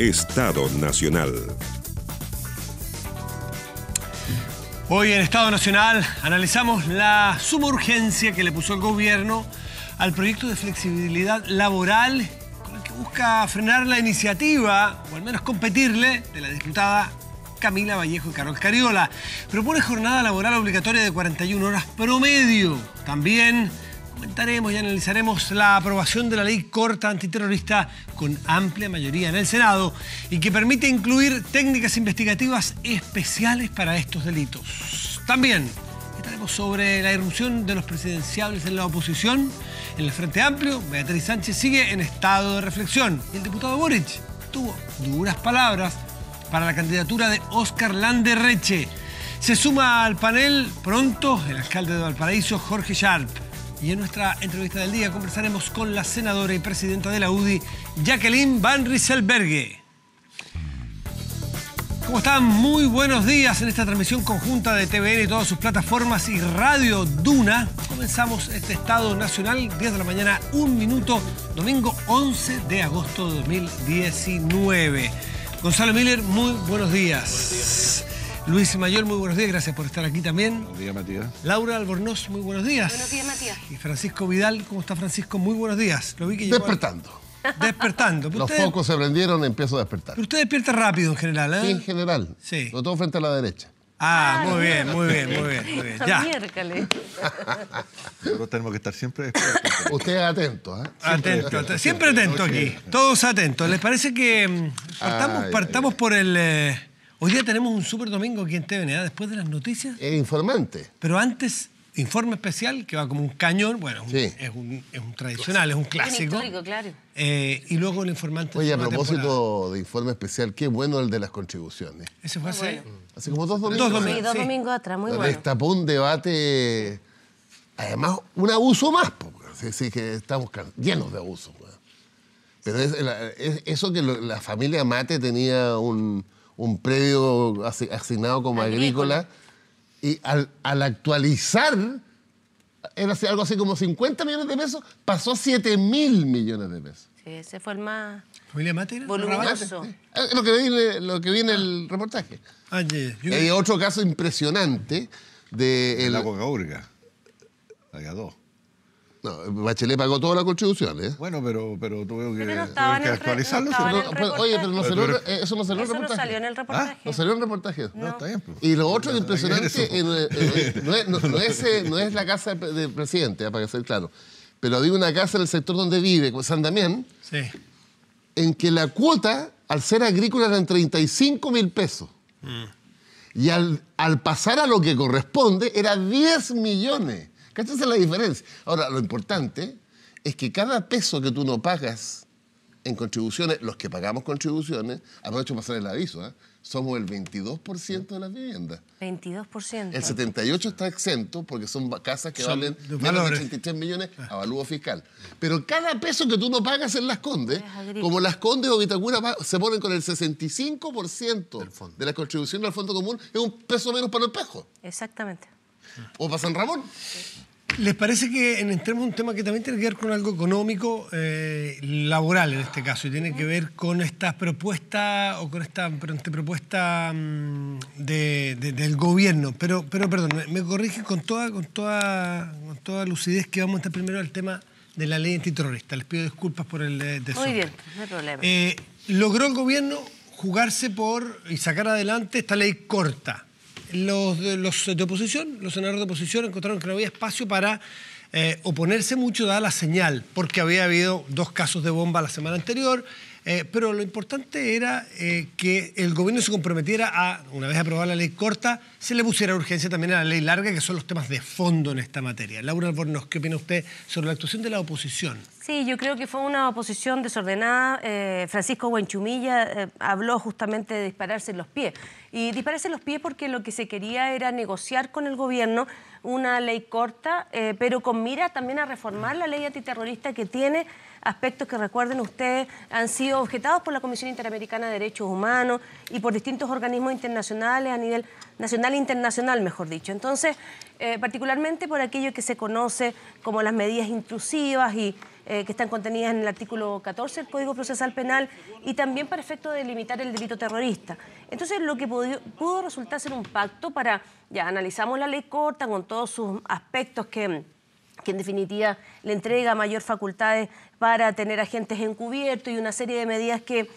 Estado Nacional. Hoy en Estado Nacional analizamos la suma urgencia que le puso el gobierno al proyecto de flexibilidad laboral con el que busca frenar la iniciativa, o al menos competirle, de la diputada Camila Vallejo y Carol Cariola. Propone jornada laboral obligatoria de 41 horas promedio. También comentaremos y analizaremos la aprobación de la ley corta antiterrorista con amplia mayoría en el Senado y que permite incluir técnicas investigativas especiales para estos delitos. También estaremos sobre la irrupción de los presidenciales en la oposición. En el Frente Amplio, Beatriz Sánchez sigue en estado de reflexión. Y el diputado Boric tuvo duras palabras para la candidatura de Oscar Reche. Se suma al panel pronto el alcalde de Valparaíso, Jorge Sharp. Y en nuestra entrevista del día conversaremos con la senadora y presidenta de la UDI, Jacqueline Van Rieselberghe. ¿Cómo están? Muy buenos días en esta transmisión conjunta de TVN y todas sus plataformas y Radio Duna. Comenzamos este Estado Nacional, 10 de la mañana, un minuto, domingo 11 de agosto de 2019. Gonzalo Miller, muy Buenos días. Luis Mayor, muy buenos días, gracias por estar aquí también. Buenos días, Matías. Laura Albornoz, muy buenos días. Buenos días, Matías. Y Francisco Vidal, ¿cómo está Francisco? Muy buenos días. Lo Despertando. Despertando. Los focos se prendieron, y empiezo a despertar. usted despierta rápido en general, ¿eh? Sí, en general. Sí. Lo todo frente a la derecha. Ah, ah muy bien, muy bien, muy bien, muy bien. Ya. Miércoles. Nosotros tenemos que estar siempre Usted Ustedes atentos, ¿eh? Atento, siempre atento aquí. Todos atentos. ¿Les parece que mm, partamos, por el... Eh, Hoy día tenemos un super domingo aquí en TVNA después de las noticias. El informante. Pero antes, informe especial que va como un cañón. Bueno, es, un, tradicional, es un clásico. Es histórico, claro. Eh, y luego el informante. Oye, a propósito de informe especial, qué bueno el de las contribuciones. Ese fue hace. Hace como dos domingos. Dos domingos, dos domingos atrás, muy bueno. Destapó un debate. Además, un abuso más, porque sí, que estamos llenos de abuso. Pero eso que la familia Mate tenía un un predio asignado como agrícola. Y al, actualizar, era algo así como 50 millones de pesos, pasó 7 mil millones de pesos. Sí, ese fue el más voluminoso. Eh, lo que, viene, lo el reportaje. Ah, hay otro caso impresionante de... La coca úrica. dos. No, Bachelet pagó todas las contribuciones. ¿eh? Bueno, pero, pero tuve que, actualizarlo. Pues, oye, pero eh, eso no salió eso en el ¿Ah? reportaje. No salió en el reportaje. No salió en el reportaje. No, está bien. Pues. Y lo otro impresionante, eh, eh, no, es, impresionante no es la casa del presidente, para ser claro, pero había una casa en el sector donde vive, San Damián, en que la cuota, al ser agrícola, era en 35 mil pesos. Mm. Y al, al pasar a lo que corresponde, era 10 millones esta es la diferencia. Ahora, lo importante es que cada peso que tú no pagas en contribuciones, los que pagamos contribuciones, aprovecho para hacer el aviso, ¿eh? somos el 22% de las viviendas. 22%. El 78% está exento porque son casas que valen menos de 83 millones ah. a valúo fiscal. Pero cada peso que tú no pagas en Las Condes, como Las Condes o Vitacura se ponen con el 65% de la contribución al Fondo Común, es un peso menos para el pejo. Exactamente. O para San Ramón. ¿Les parece que en un tema que también tiene que ver con algo económico, eh, laboral en este caso, y tiene que ver con estas propuestas o con esta, propuesta mm, del gobierno? Pero, pero perdón, me, corrige con toda, con, toda, toda lucidez que vamos a estar primero al tema de la ley antiterrorista. Les pido disculpas por el eh, desorden. Muy bien, no hay problema. Eh, logró el gobierno jugarse por y sacar adelante esta ley corta los, los de oposición, los senadores de oposición encontraron que no había espacio para eh, oponerse mucho dada la señal, porque había habido dos casos de bomba la semana anterior eh, pero lo importante era eh, que el gobierno se comprometiera a, una vez aprobada la ley corta, se le pusiera urgencia también a la ley larga, que son los temas de fondo en esta materia. Laura Albornoz, ¿qué opina usted sobre la actuación de la oposición? Sí, yo creo que fue una oposición desordenada. Eh, Francisco Buenchumilla habló justamente de dispararse en los pies. Y dispararse los pies porque lo que se quería era negociar con el gobierno una ley corta, pero con mira también a reformar la ley antiterrorista que tiene aspectos que recuerden ustedes han sido objetados por la Comisión Interamericana de Derechos Humanos y por distintos organismos internacionales a nivel nacional e internacional, mejor dicho. Entonces, eh, particularmente por aquello que se conoce como las medidas intrusivas y eh, que están contenidas en el artículo 14 del Código Procesal Penal y también para efecto de limitar el delito terrorista. Entonces, lo que pudo resultar ser un pacto para, ya analizamos la ley corta con todos sus aspectos que que en definitiva le entrega mayor facultades para tener agentes encubiertos y una serie de medidas que,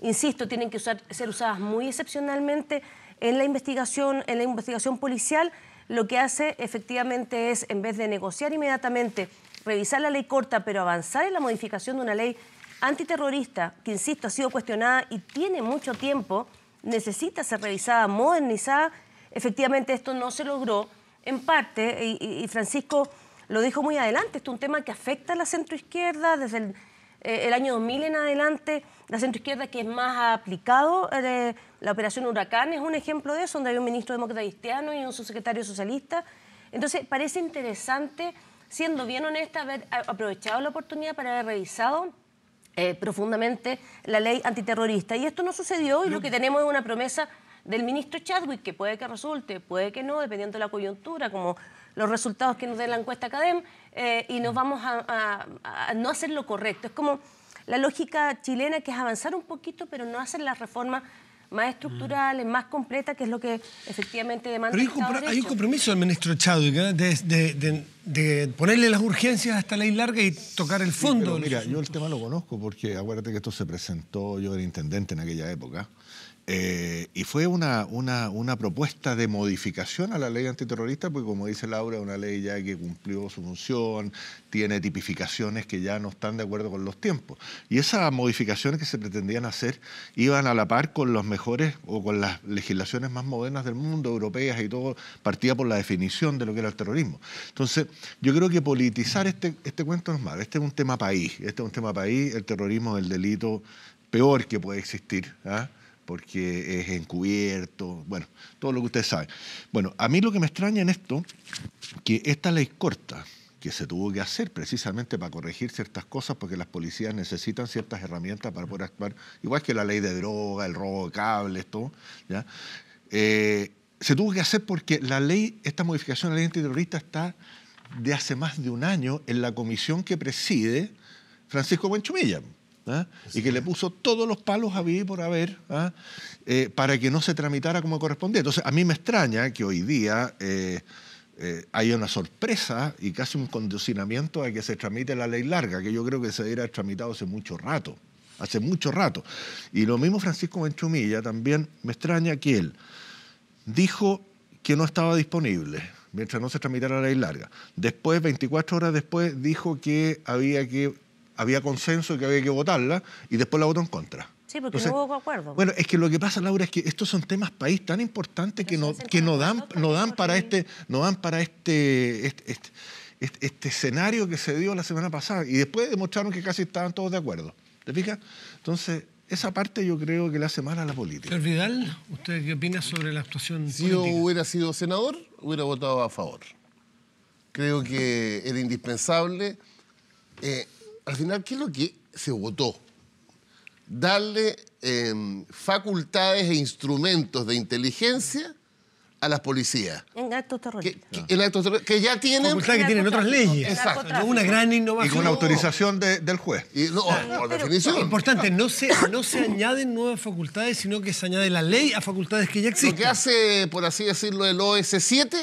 insisto, tienen que ser usadas muy excepcionalmente en la investigación, en la investigación policial, lo que hace efectivamente es, en vez de negociar inmediatamente, revisar la ley corta, pero avanzar en la modificación de una ley antiterrorista, que insisto, ha sido cuestionada y tiene mucho tiempo, necesita ser revisada, modernizada. Efectivamente, esto no se logró, en parte, y Francisco lo dijo muy adelante, esto es un tema que afecta a la centroizquierda desde el, eh, año 2000 en adelante, la centroizquierda que es más aplicado eh, la operación Huracán es un ejemplo de eso, donde hay un ministro demócrata cristiano y un subsecretario socialista. Entonces, parece interesante, siendo bien honesta, haber aprovechado la oportunidad para haber revisado eh, profundamente la ley antiterrorista. Y esto no sucedió y lo que tenemos es una promesa del ministro Chadwick, que puede que resulte, puede que no, dependiendo de la coyuntura, como los resultados que nos dé la encuesta Cadem eh, y nos vamos a, no hacer lo correcto. Es como la lógica chilena que es avanzar un poquito, pero no hacer las reformas más estructurales, más completas, que es lo que efectivamente demanda hay, el Estado hay un compromiso del ministro Chávez ¿eh? de, de, ponerle las urgencias hasta ley larga y tocar el fondo. mira, yo el tema lo conozco porque acuérdate que esto se presentó, yo era intendente en aquella época. Eh, y fue una, una, propuesta de modificación a la ley antiterrorista, porque como dice Laura, es una ley ya que cumplió su función, tiene tipificaciones que ya no están de acuerdo con los tiempos. Y esas modificaciones que se pretendían hacer iban a la par con los mejores o con las legislaciones más modernas del mundo, europeas y todo, partía por la definición de lo que era el terrorismo. Entonces, yo creo que politizar este, este cuento no es malo. Este es un tema país, este es un tema país, el terrorismo es el delito peor que puede existir. ¿ah? porque es encubierto, bueno, todo lo que ustedes saben. Bueno, a mí lo que me extraña en esto, que esta ley corta, que se tuvo que hacer precisamente para corregir ciertas cosas, porque las policías necesitan ciertas herramientas para poder actuar, igual que la ley de droga, el robo de cables, todo, ¿ya? Eh, se tuvo que hacer porque la ley, esta modificación de la ley antiterrorista está de hace más de un año en la comisión que preside Francisco Buenchumilla. ¿ah? y que le puso todos los palos a vivir por haber ¿ah? eh, para que no se tramitara como correspondía. Entonces, a mí me extraña que hoy día eh, eh, haya una sorpresa y casi un condicionamiento a que se tramite la ley larga, que yo creo que se hubiera tramitado hace mucho rato, hace mucho rato. Y lo mismo Francisco Benchumilla también me extraña que él dijo que no estaba disponible mientras no se tramitara la ley larga. Después, 24 horas después, dijo que había que había consenso que había que votarla y después la votó en contra. Sí, porque no hubo acuerdo. Bueno, es que lo que pasa, Laura, es que estos son temas país tan importantes que no, que no dan, este, no dan para este, no dan para este, este, escenario que se dio la semana pasada. Y después demostraron que casi estaban todos de acuerdo. ¿Te fijas? Entonces, esa parte yo creo que le hace mal a la política. Señor Vidal, ¿usted qué opina sobre la actuación Si yo hubiera sido senador, hubiera votado a favor. Creo que era indispensable. Eh, al final, ¿qué es lo que se votó? Darle em, facultades e instrumentos de inteligencia a las policías. En actos terroristas. Que, en que ya tienen... que tienen otras leyes. Exacto. una gran innovación. Y con autorización del juez. Y, ah, por definición. importante, no se, no se añaden nuevas facultades, sino que se añade la ley a facultades que ya existen. Lo que hace, por así decirlo, el OS7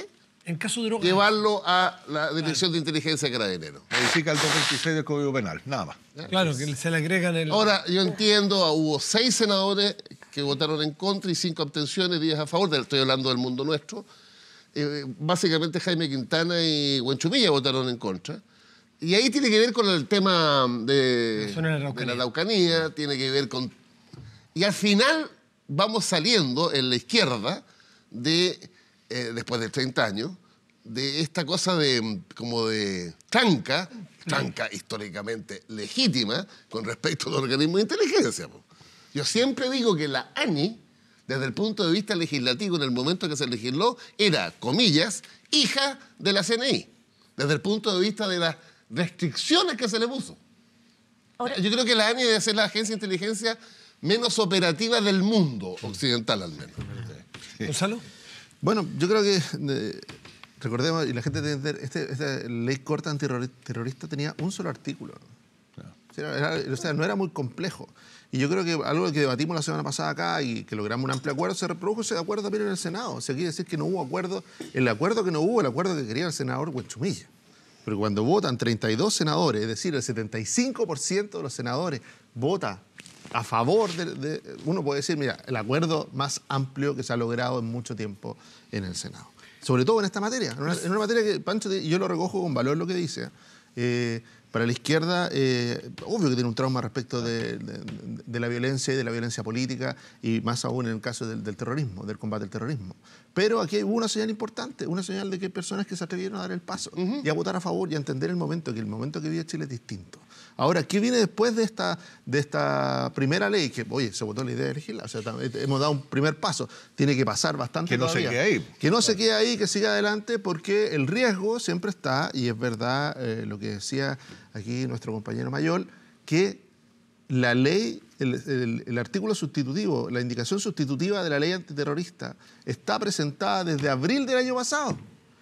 en caso de droga. Llevarlo a la Dirección de Inteligencia de Carabineros. Modifica el 226 del Código Penal, nada más. Claro, que se le agregan el. Ahora, yo entiendo, ah, hubo seis senadores que votaron en contra y cinco abstenciones, diez a favor, estoy hablando del mundo nuestro. Eh, básicamente Jaime Quintana y Huenchumilla votaron en contra. Y ahí tiene que ver con el tema de, de la Laucanía, tiene que ver con. Y al final vamos saliendo en la izquierda de eh, después de 30 años, de esta cosa de mm, como de tranca, tranca históricamente legítima con respecto al organismo de inteligencia. Yo siempre digo que la ANI, desde el punto de vista legislativo, en el momento que se legisló, era, comillas, hija de la CNI, desde el punto de vista de las restricciones que se le puso. Yo creo que la ANI debe ser la agencia de inteligencia menos operativa del mundo occidental, al menos. Gonzalo. Bueno, yo creo que recordemos, y la gente entender, este, esta ley corta antiterrorista tenía un solo artículo. o sea, no era muy complejo. Y yo creo que algo que debatimos la semana pasada acá y que logramos un amplio acuerdo, se reprodujo ese acuerdo también en el Senado. O sea, quiere decir que no hubo acuerdo. El acuerdo que no hubo, el acuerdo que quería el senador Huenchumilla. Pero cuando votan 32 senadores, es decir, el 75% de los senadores vota a favor de, de, Uno puede decir, mira, el acuerdo más amplio que se ha logrado en mucho tiempo en el Senado. Sobre todo en esta materia, en una, materia que, Pancho, yo lo recojo con valor lo que dice. Eh, para la izquierda, eh, obvio que tiene un trauma respecto de, la violencia y de la violencia política, y más aún en el caso del, terrorismo, del combate al terrorismo. Pero aquí hay una señal importante, una señal de que hay personas que se atrevieron a dar el paso y a votar a favor y a entender el momento, que el momento que vive Chile es distinto. Ahora, ¿qué viene después de esta, de esta primera ley? Que, oye, se votó la idea de elegirla. o sea, eh, hemos dado un primer paso, tiene que pasar bastante Que no se quede ahí. Que no se quede ahí, que siga adelante, porque el riesgo siempre está, y es verdad eh, lo que decía aquí nuestro compañero Mayor, que la ley, el, el, artículo sustitutivo, la indicación sustitutiva de la ley antiterrorista está presentada desde abril del año pasado.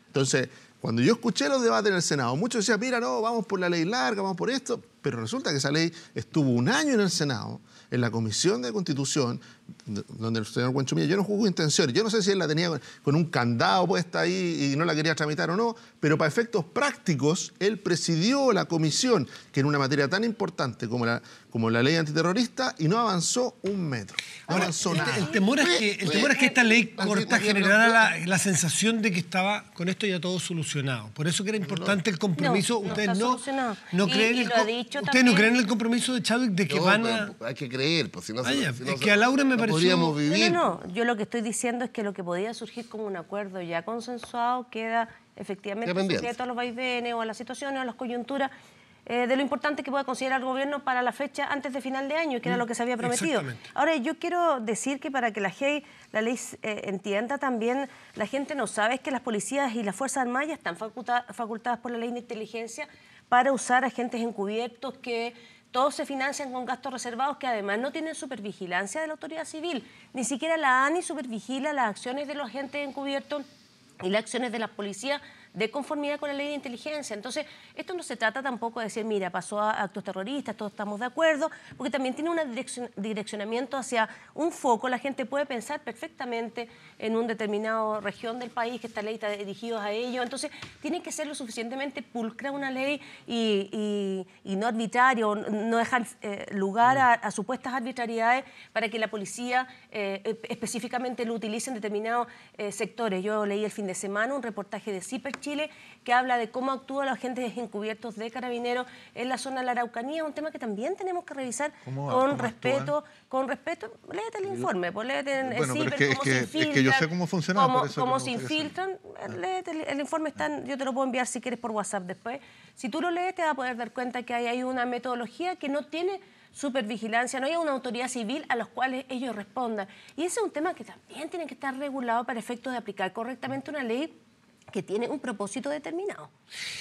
Entonces, cuando yo escuché los debates en el Senado, muchos decían, mira, no, vamos por la ley larga, vamos por esto. Pero resulta que esa ley estuvo un año en el Senado, en la Comisión de Constitución, donde el señor Guanchumilla, yo no juzgo intenciones, yo no sé si él la tenía con un candado puesta ahí y no la quería tramitar o no, pero para efectos prácticos, él presidió la comisión, que en una materia tan importante como la, como la ley antiterrorista, y no avanzó un metro. No avanzó el, nada. El temor, es que, esta ley corta generara la, sensación de que estaba con esto ya todo solucionado. Por eso que era importante el compromiso. ustedes no, no, creen ustedes no creen en el compromiso de Chávez de que van a... Hay que creer, pues si no, que a Laura me no, yo lo que estoy diciendo es que lo que podía surgir como un acuerdo ya consensuado queda efectivamente sujeto a los vaivenes o a las situaciones o a las coyunturas eh, de lo importante que pueda considerar el gobierno para la fecha antes de final de año, que era mm, lo que se había prometido. Ahora, yo quiero decir que para que la, ley eh, entienda también, la gente no sabe que las policías y las Fuerzas Armadas están facultadas por la ley de inteligencia para usar agentes encubiertos que todos se financian con gastos reservados que además no tienen supervigilancia de la autoridad civil. Ni siquiera la ANI supervigila las acciones de los agentes encubiertos y las acciones de la policía de conformidad con la ley de inteligencia. Entonces, esto no se trata tampoco de decir, mira, pasó a actos terroristas, todos estamos de acuerdo, porque también tiene un direccionamiento hacia un foco. La gente puede pensar perfectamente en un determinado región del país que esta ley está dirigida a ello. Entonces, tiene que ser lo suficientemente pulcra una ley y, no arbitrario, no dejar eh, lugar a, supuestas arbitrariedades para que la policía eh, específicamente lo utilice en determinados eh, sectores. Yo leí el fin de semana un reportaje de CIPER Chile, que habla de cómo actúan los agentes encubiertos de carabineros en la zona de la Araucanía, un tema que también tenemos que revisar con respeto, con respeto, léete el informe, pues léete en es que, yo sé cómo funciona, cómo, se infiltran, ah. léete el, informe, está. Ah. yo te lo puedo enviar si quieres por WhatsApp después. Si tú lo lees te vas a poder dar cuenta que hay, hay una metodología que no tiene supervigilancia, no hay una autoridad civil a los cuales ellos respondan. Y ese es un tema que también tiene que estar regulado para efectos de aplicar correctamente una ley que tiene un propósito determinado.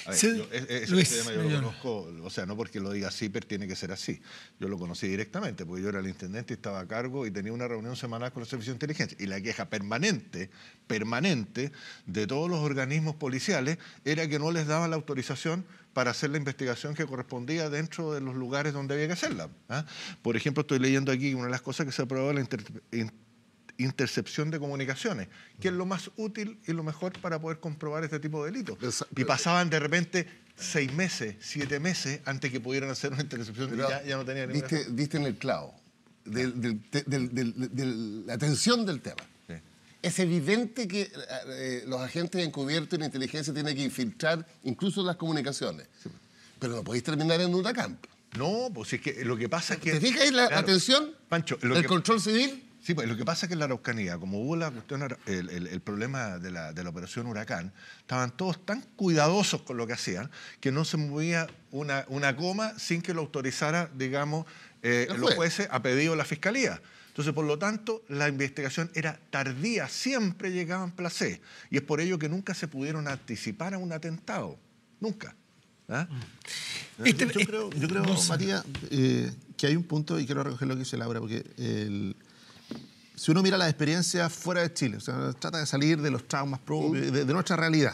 E, e, yo lo conozco, o sea, no porque lo diga así, pero tiene que ser así. Yo lo conocí directamente, porque yo era el intendente y estaba a cargo y tenía una reunión semanal con la servicio de inteligencia. Y la queja permanente, permanente, de todos los organismos policiales era que no les daban la autorización para hacer la investigación que correspondía dentro de los lugares donde había que hacerla. ¿ah? Por ejemplo, estoy leyendo aquí una de las cosas que se aprobó en la intercepción de comunicaciones, que es lo más útil y lo mejor para poder comprobar este tipo de delitos. Y pasaban de repente seis meses, siete meses antes que pudieran hacer una intercepción de y ya, no tenían diste, diste en el clavo de la tensión del tema. Es evidente que eh, eh, los agentes encubiertos en inteligencia tienen que infiltrar incluso las comunicaciones. Pero no podéis terminar en un campo. No, pues es que lo que pasa es que. ¿Te fijas la, la tensión? Pancho, control civil. Sí, pues lo que pasa es que en la Araucanía, como hubo la el, problema de la, operación Huracán, estaban todos tan cuidadosos con lo que hacían que no se movía una, una coma sin que lo autorizara, digamos, eh, los jueces a pedido de la fiscalía. Entonces, por lo tanto, la investigación era tardía, siempre llegaban placés. Y es por ello que nunca se pudieron anticipar a un atentado. Nunca. ¿ah? Mm. Este, yo, creo, eh, María, eh, que hay un punto, y quiero recoger lo que dice Laura, porque el, si uno mira las experiencias fuera de Chile, o sea, trata de salir de los traumas propios, de, nuestra realidad.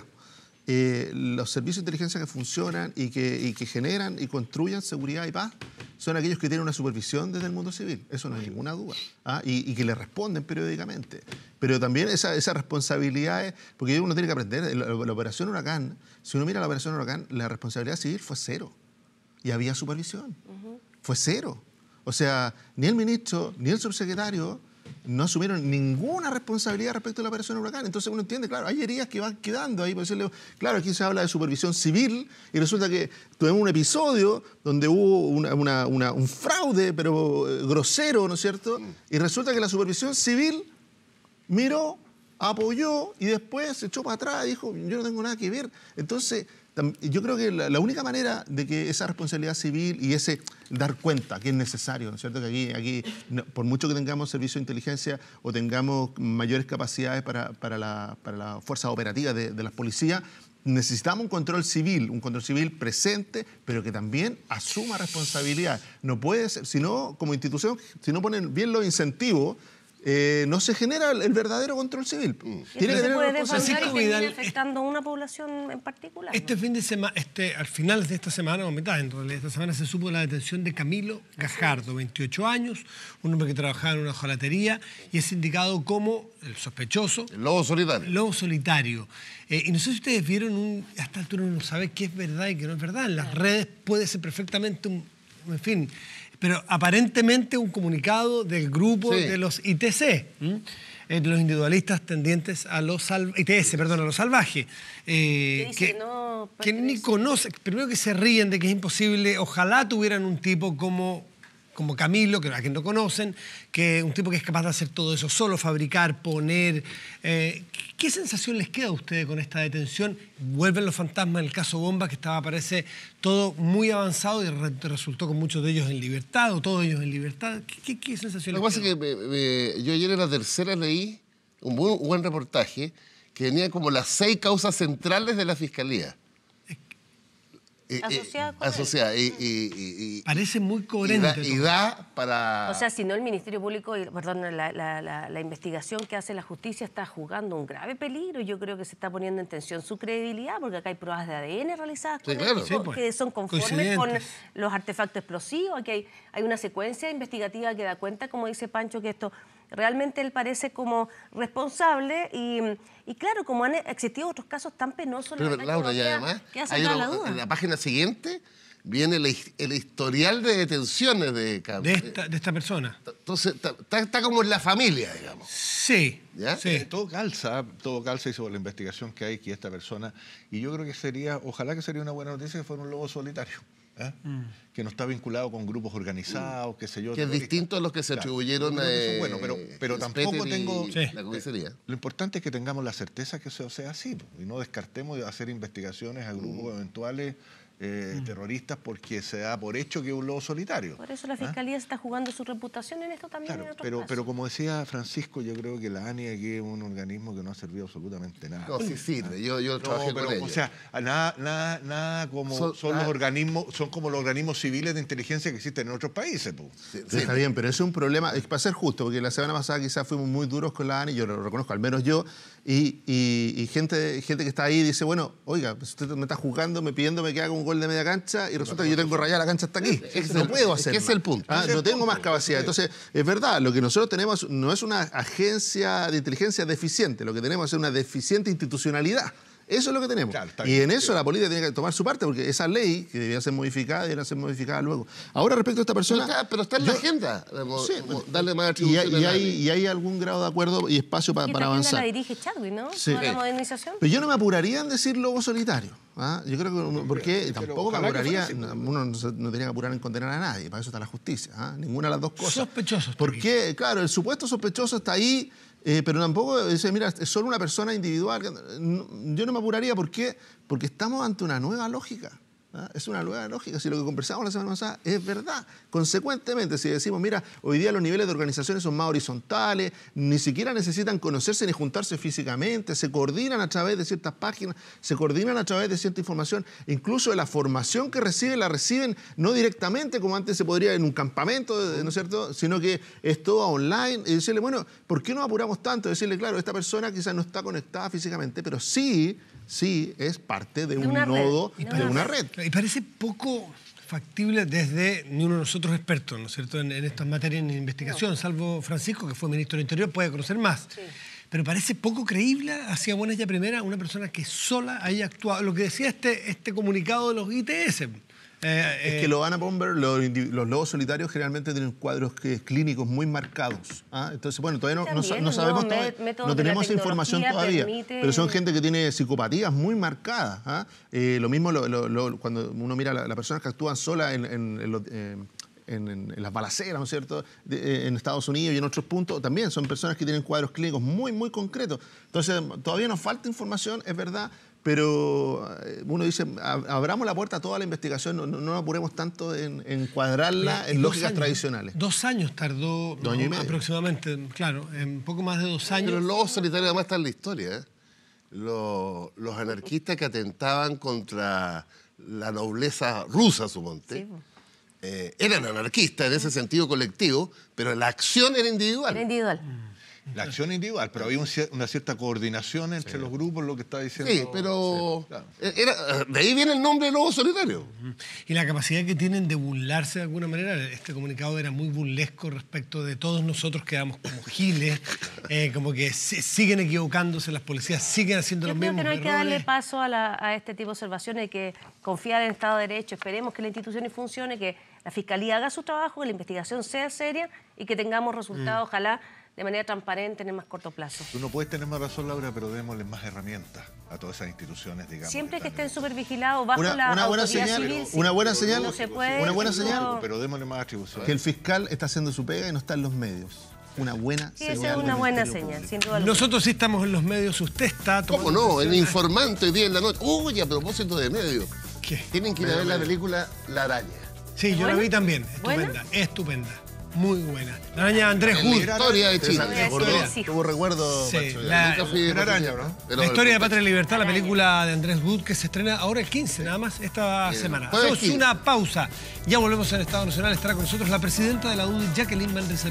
Eh, los servicios de inteligencia que funcionan y que, generan y construyen seguridad y paz son aquellos que tienen una supervisión desde el mundo civil, eso no hay ninguna duda, ¿ah? y, que le responden periódicamente. Pero también esa, esa responsabilidad, es, porque uno tiene que aprender, la, operación Huracán, si uno mira la operación Huracán, la responsabilidad civil fue cero, y había supervisión, fue cero. O sea, ni el ministro, ni el subsecretario, no asumieron ninguna responsabilidad respecto a la operación Huracán. Entonces uno entiende, claro, hay heridas que van quedando ahí. Por decirle, claro, aquí se habla de supervisión civil y resulta que tuvimos un episodio donde hubo un fraude, pero eh, grosero, ¿no es cierto? Y resulta que la supervisión civil miró, apoyó y después se echó para atrás y dijo, yo no tengo nada que ver. Entonces yo creo que la, única manera de que esa responsabilidad civil y ese dar cuenta que es necesario, ¿no es cierto? Que aquí, aquí por mucho que tengamos servicio de inteligencia o tengamos mayores capacidades para, para la, para fuerza operativa de, de las policías, necesitamos un control civil, un control civil presente, pero que también asuma responsabilidad. No puede ser, si no, como institución, si no ponen bien los incentivos, eh, no se genera el verdadero control civil. Mm. Tiene que tener y afectando a una población en particular. Este fin de semana, este, al final de esta semana, o mitad dentro de esta semana, se supo la detención de Camilo Gajardo, 28 años, un hombre que trabajaba en una jalatería y es indicado como el sospechoso. El lobo solitario. El lobo solitario. Eh, y no sé si ustedes vieron, un, hasta altura uno no sabe qué es verdad y qué no es verdad. En las redes puede ser perfectamente un. En fin pero aparentemente un comunicado del grupo de los ITC, eh, los individualistas tendientes a los perdón, los salvajes, eh, que, no, que ni conocen, primero que se ríen de que es imposible, ojalá tuvieran un tipo como como Camilo, que a quien no conocen, que un tipo que es capaz de hacer todo eso solo, fabricar, poner. Eh, ¿Qué sensación les queda a ustedes con esta detención? Vuelven los fantasmas en el caso Bomba, que estaba, parece, todo muy avanzado y resultó con muchos de ellos en libertad, o todos ellos en libertad. ¿Qué, sensación que pasa es que eh, eh, yo ayer en la tercera leí un buen, reportaje que tenía como las seis causas centrales de la fiscalía asociada. Con asociada Parece muy coherente. Y da, para... O sea, si no el Ministerio Público, perdón, la, investigación que hace la justicia está jugando un grave peligro. y Yo creo que se está poniendo en tensión su credibilidad porque acá hay pruebas de ADN realizadas pues. que son conformes con los artefactos explosivos. Aquí hay una secuencia investigativa que da cuenta, como dice Pancho, que esto Realmente él parece como responsable y, claro, como han existido otros casos tan penosos... Pero, la Laura, además, en la página siguiente viene el, historial de detenciones de de esta, de esta persona. Entonces, está, como en la familia, digamos. Sí. sí. Eh, todo calza, todo calza y sobre la investigación que hay que esta persona. Y yo creo que sería, ojalá que sería una buena noticia que fuera un lobo solitario. ¿eh? Mm. que no está vinculado con grupos organizados, mm. qué sé yo. Que es distinto a los que se atribuyeron a... Eh, bueno, pero, pero tampoco tengo... La comisaría. Lo importante es que tengamos la certeza que eso sea así y no descartemos hacer investigaciones a grupos mm. eventuales eh, terroristas porque se da por hecho que es un lobo solitario. Por eso la ¿ah? Fiscalía está jugando su reputación en esto también. Claro, pero, pero como decía Francisco, yo creo que la ANI aquí es un organismo que no ha servido absolutamente nada. No, sí sirve, ¿Ah? yo, yo trabajé con ellos. O sea, nada, nada, nada como son, los organismos, son como los organismos civiles de inteligencia que existen en otros países. está bien, pero es un problema, es para ser justo, porque la semana pasada quizás fuimos muy duros con la ANI, yo lo reconozco, al menos yo, y, gente, gente que está ahí dice, bueno, oiga, pues, usted me está jugando me pidiéndome que haga un gol de media cancha y resulta que yo tengo rayada la cancha hasta aquí. no puedo hacer. Es, el punto. Ah, no tengo más capacidad. Entonces, es verdad, lo que nosotros tenemos no es una agencia de inteligencia deficiente, lo que tenemos es una deficiente institucionalidad. Eso es lo que tenemos. y en eso la política tiene que tomar su parte, porque esa ley que debía ser modificada, debía ser modificada luego. Ahora, respecto a esta persona. Pero está, en la agenda. Eh, sí, pues, darle más y hay, y, hay, algún grado de acuerdo y espacio para, avanzar. para avanzar. la dirige Chadwick, ¿no? Sí. ¿No la modernización. Pero yo no me apuraría en decir lobo solitario. ¿ah? Yo creo que. porque tampoco me apuraría. Pues. Uno no, tenía que apurar en condenar a nadie. Para eso está la justicia. ¿ah? Ninguna de las dos cosas. Sospechosos. ¿Por pues. qué? Claro, el supuesto sospechoso está ahí eh, pero tampoco dice, mira, es solo una persona individual. Yo no me apuraría, ¿por qué? Porque estamos ante una nueva lógica. ¿Ah? Es una lógica, si lo que conversamos la semana pasada es verdad. Consecuentemente, si decimos, mira, hoy día los niveles de organizaciones son más horizontales, ni siquiera necesitan conocerse ni juntarse físicamente, se coordinan a través de ciertas páginas, se coordinan a través de cierta información, incluso la formación que reciben la reciben no directamente como antes se podría en un campamento, eh, ¿no es cierto?, sino que es todo online y decirle, bueno, ¿por qué no apuramos tanto? Decirle, claro, esta persona quizás no está conectada físicamente, pero sí sí es parte de, un nodo de, una, red. Y parece poco factible desde ni uno de nosotros expertos, ¿no es cierto?, en, estas materias de investigación, salvo Francisco, que fue ministro del Interior, puede conocer más. Pero parece poco creíble, hacía buenas ya primera, una persona que sola haya actuado. Lo que decía este, este comunicado de los ITS, eh, es que eh, lo van Bomber, los, los, lobos solitarios generalmente tienen cuadros clínicos muy marcados. ¿ah? Entonces, bueno, todavía no, sabemos, no, no tenemos información todavía, pero son gente que tiene psicopatías muy marcadas. ¿ah? Eh, lo mismo cuando uno mira las personas que actúan solas en, las balaceras, ¿no es cierto?, en Estados Unidos y en otros puntos, también son personas que tienen cuadros clínicos muy, muy concretos. Entonces, todavía nos falta información, es verdad, pero eh, uno dice, abramos la puerta a toda la investigación, no, apuremos tanto en, en cuadrarla en, lógicas tradicionales. Dos años tardó aproximadamente, claro, en poco más de dos años. Pero los lobos solitarios además está en la historia. ¿eh? Los, anarquistas que atentaban contra la nobleza rusa, suponte. Eh, eran anarquistas en ese sentido colectivo, pero la acción era individual. Era individual la acción individual, pero había una cierta coordinación entre los grupos, lo que está diciendo. Sí, pero e-, de ahí viene el nombre de Lobo Solitario. Y la capacidad que tienen de burlarse de alguna manera, este comunicado era muy burlesco respecto de todos nosotros quedamos como giles, eh, como que siguen equivocándose, las policías siguen haciendo Yo creo que no hay que darle paso a, este tipo de observaciones, hay que confiar en Estado de Derecho, esperemos que la institución funcione, que la Fiscalía haga su trabajo, que la investigación sea seria y que tengamos resultados, mm. ojalá de manera transparente en el más corto plazo. Tú no puedes tener más razón, Laura, pero démosle más herramientas a todas esas instituciones, digamos. Siempre que, estén súper vigilados bajo la una buena señal, una buena señal, no se puede, una buena señal, pero démosle más atribuciones. Que el fiscal está haciendo su pega y no está en los medios una buena sí, esa es una buena señal, sin duda Nosotros sí estamos en los medios, usted está... ¿Cómo no? El informante hoy día en la noche. Uy, a propósito de medios. ¿Qué? Tienen que ir a ver la película La Araña. Sí, yo la vi también. Estupenda, estupenda muy buena. La araña Andrés Wood. historia de Chile. Tuvo recuerdo, sí, la, Nunca fui la la historia de Patria y Libertad, la película de Andrés Wood, que se estrena ahora el 15, nada más, esta semana. Hacemos una pausa. Ya volvemos al Estado Nacional. Estará con nosotros la presidenta de la UDI, Jacqueline Mendes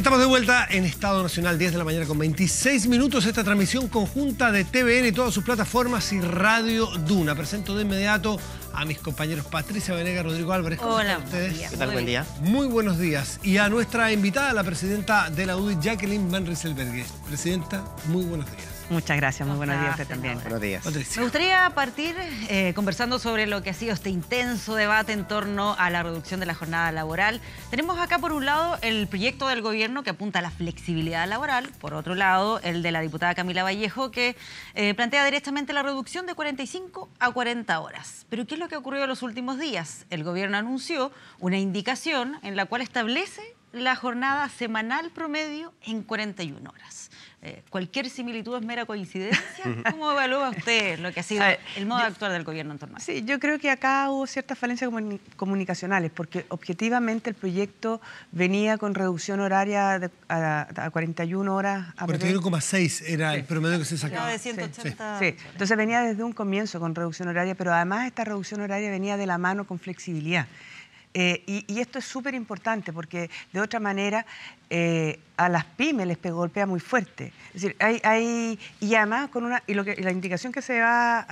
Estamos de vuelta en Estado Nacional, 10 de la mañana con 26 minutos. Esta transmisión conjunta de TVN y todas sus plataformas y Radio Duna. Presento de inmediato a mis compañeros Patricia Venega, Rodrigo Álvarez. Hola, ustedes? ¿Qué tal? Buen día. Muy buenos días. Y a nuestra invitada, la presidenta de la UDI, Jacqueline Van Presidenta, muy buenos días. Muchas gracias, muy buenos días usted también. Buenos días. Me gustaría partir eh, conversando sobre lo que ha sido este intenso debate en torno a la reducción de la jornada laboral. Tenemos acá por un lado el proyecto del gobierno que apunta a la flexibilidad laboral, por otro lado el de la diputada Camila Vallejo que eh, plantea directamente la reducción de 45 a 40 horas. Pero ¿qué es lo que ha ocurrido en los últimos días? El gobierno anunció una indicación en la cual establece la jornada semanal promedio en 41 horas. Eh, ¿Cualquier similitud es mera coincidencia? ¿Cómo evalúa usted lo que ha sido el modo actual del gobierno en torno Sí, yo creo que acá hubo ciertas falencias comunicacionales, porque objetivamente el proyecto venía con reducción horaria de, a, a, 41 horas. 41,6 era el promedio que se sacaba. De 180 Sí. Entonces venía desde un comienzo con reducción horaria, pero además esta reducción horaria venía de la mano con flexibilidad. Eh, y, esto es súper importante porque de otra manera eh, a las pymes les golpea muy fuerte. Es decir, hay, y además con una y, lo que, la indicación que se va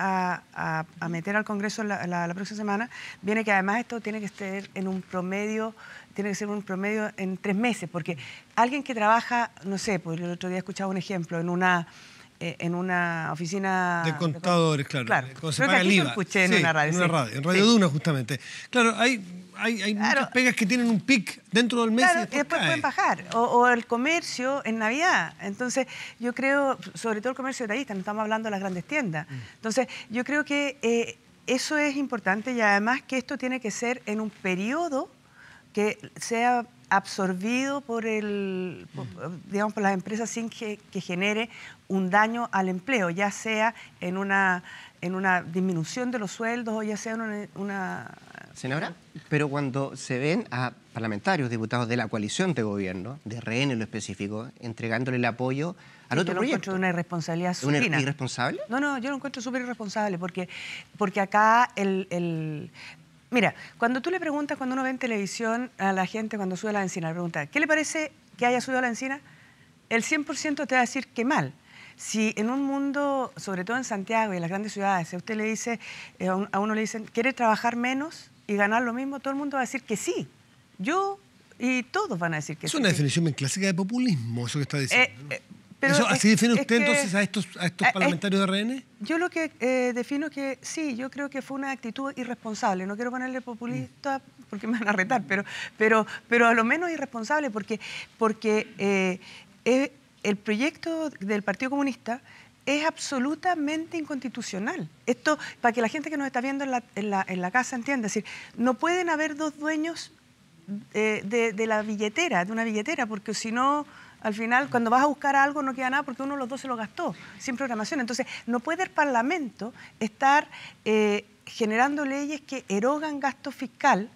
a, meter al Congreso la, próxima semana viene que además esto tiene que ser en un promedio tiene que ser un promedio en tres meses porque alguien que trabaja no sé, porque el otro día escuchado un ejemplo en una eh, en una oficina... De contadores, claro. claro. paga en una radio. En radio, Duna justamente. Claro, hay hay, muchas pegas que tienen un pic dentro del mes y después, pueden bajar. O, el comercio en Navidad. Entonces, yo creo, sobre todo el comercio detallista, no estamos hablando de las grandes tiendas. Mm. Entonces, yo creo que eh, eso es importante y además que esto tiene que ser en un periodo que sea absorbido por el, mm. digamos, por las empresas sin que genere un daño al empleo, ya sea en una en una disminución de los sueldos o ya sea una, una... Senadora, pero cuando se ven a parlamentarios, diputados de la coalición de gobierno, de RN en lo específico, entregándole el apoyo al otro yo lo encuentro una irresponsabilidad irresponsable? No, no, yo lo encuentro súper irresponsable porque, porque acá el, el... Mira, cuando tú le preguntas, cuando uno ve en televisión a la gente cuando sube a la encina, le pregunta, ¿qué le parece que haya subido a la encina? El 100% te va a decir que mal. Si en un mundo, sobre todo en Santiago y en las grandes ciudades, a usted le dice, eh, a uno le dicen, ¿quiere trabajar menos y ganar lo mismo? Todo el mundo va a decir que sí. Yo y todos van a decir que sí. Es una definición clásica de populismo, eso que está diciendo. Eh, eh, ¿Así define usted entonces a estos, estos parlamentarios de RN? Yo lo que defino es que sí, yo creo que fue una actitud irresponsable. No quiero ponerle populista porque me van a retar, pero, pero, pero a lo menos irresponsable porque, porque el proyecto del Partido Comunista es absolutamente inconstitucional. Esto, para que la gente que nos está viendo en la, casa entienda, decir, no pueden haber dos dueños eh, de, la billetera, de una billetera, porque si no, al final, cuando vas a buscar algo no queda nada porque uno de los dos se lo gastó, sin programación. Entonces, no puede el Parlamento estar eh, generando leyes que erogan gasto fiscal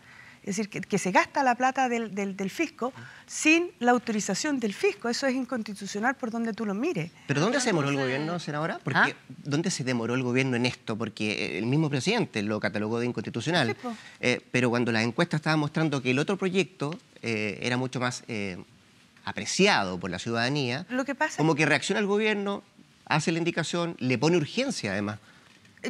es decir, que, se gasta la plata del, fisco sin la autorización del fisco. Eso es inconstitucional por donde tú lo mires. ¿Pero dónde se demoró el gobierno, senadora? ¿Ah? ¿Dónde se demoró el gobierno en esto? Porque eh, el mismo presidente lo catalogó de inconstitucional. Eh, pero cuando la encuesta estaba mostrando que el otro proyecto eh, era mucho más apreciado por la ciudadanía, como que reacciona el gobierno, hace la indicación, le pone urgencia además.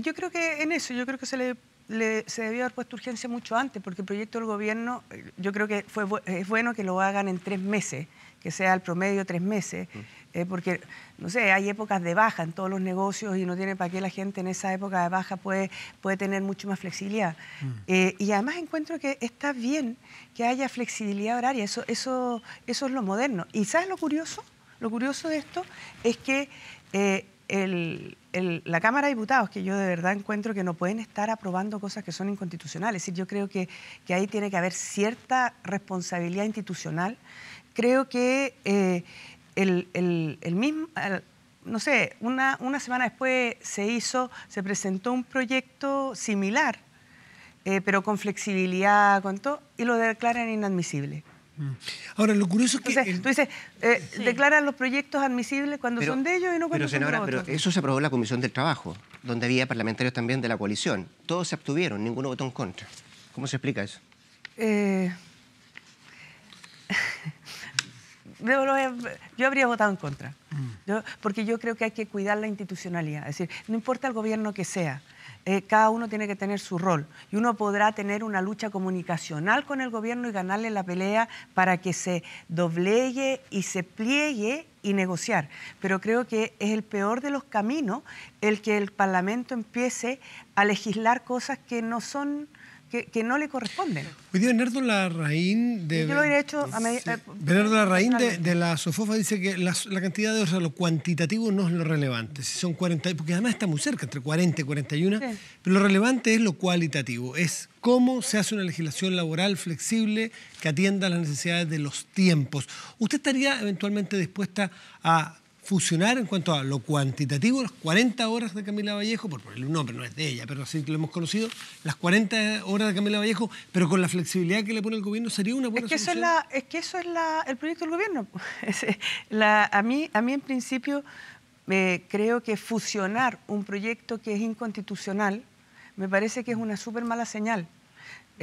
Yo creo que en eso, yo creo que se le le, se debió haber puesto urgencia mucho antes, porque el proyecto del gobierno, yo creo que es bueno que lo hagan en tres meses, que sea el promedio tres meses, mm. eh, porque, no sé, hay épocas de baja en todos los negocios y no tiene para qué la gente en esa época de baja puede, puede tener mucho más flexibilidad. Mm. Eh, y además encuentro que está bien que haya flexibilidad horaria, eso, eso, eso es lo moderno. ¿Y sabes lo curioso? Lo curioso de esto es que eh, el, la Cámara de Diputados, que yo de verdad encuentro que no pueden estar aprobando cosas que son inconstitucionales. Es decir, yo creo que, ahí tiene que haber cierta responsabilidad institucional. Creo que eh, el, mismo... no sé, una, una semana después se hizo, se presentó un proyecto similar eh, pero con flexibilidad, con todo, y lo declaran inadmisible. Mm. Ahora, lo curioso es que... Tú dices, eh, declaran los proyectos admisibles cuando son de ellos y no cuando son de otros. Pero eso se aprobó en la Comisión del Trabajo, donde había parlamentarios también de la coalición. Todos se abstuvieron, ninguno votó en contra. ¿Cómo se explica eso? Eh, yo habría votado en contra, mm. porque yo creo que hay que cuidar la institucionalidad. Es decir, no importa el gobierno que sea, eh, cada uno tiene que tener su rol y uno podrá tener una lucha comunicacional con el gobierno y ganarle la pelea para que se doblegue y se pliegue y negociar. Pero creo que es el peor de los caminos el que el Parlamento empiece a legislar cosas que no son que, no le corresponden. Hoy día Bernardo Larraín de... Yo lo he hecho a Bernardo Larraín de, la Sofofa dice que la, cantidad de, o lo cuantitativo no es lo relevante. Si son 40, porque además está muy cerca, entre 40 y 41, pero lo relevante es lo cualitativo, es cómo se hace una legislación laboral flexible que atienda las necesidades de los tiempos. ¿Usted estaría eventualmente dispuesta a fusionar en cuanto a lo cuantitativo, las 40 horas de Camila Vallejo, por ponerle un nombre, no es de ella, pero así lo hemos conocido, las 40 horas de Camila Vallejo, pero con la flexibilidad que le pone el gobierno sería una buena es que solución? Eso es, la, es que eso es la, el proyecto del gobierno. Eh, a, mí, a mí, en principio, me eh, creo que fusionar un proyecto que es inconstitucional me parece que es una súper mala señal.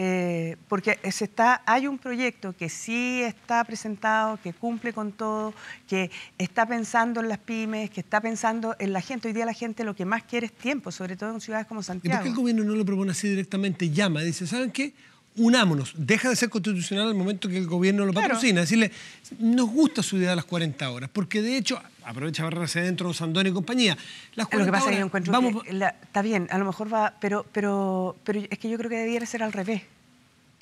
Eh, porque se está, hay un proyecto que sí está presentado, que cumple con todo, que está pensando en las pymes, que está pensando en la gente. Hoy día la gente lo que más quiere es tiempo, sobre todo en ciudades como Santiago. ¿Y por qué el gobierno no lo propone así directamente? Llama, dice, ¿saben qué? Unámonos, deja de ser constitucional al momento que el gobierno lo patrocina. Decirle, nos gusta su idea de las 40 horas, porque de hecho aprovecha dentro adentro, Sandón y compañía. lo que pasa es que encuentro está bien, a lo mejor va, pero, pero, pero es que yo creo que debiera ser al revés.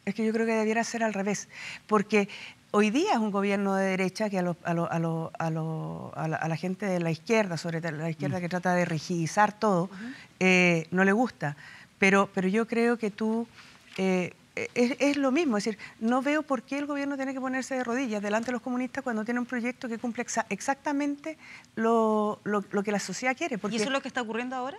Es que yo creo que debiera ser al revés, porque hoy día es un gobierno de derecha que a, la, gente de la izquierda, sobre todo la izquierda mm. que trata de rigidizar todo, eh, no le gusta. Pero, pero yo creo que tú eh, e, es, lo mismo, es decir, no veo por qué el gobierno tiene que ponerse de rodillas delante de los comunistas cuando tiene un proyecto que cumple exactamente lo, lo, que la sociedad quiere. ¿Y eso es lo que está ocurriendo ahora?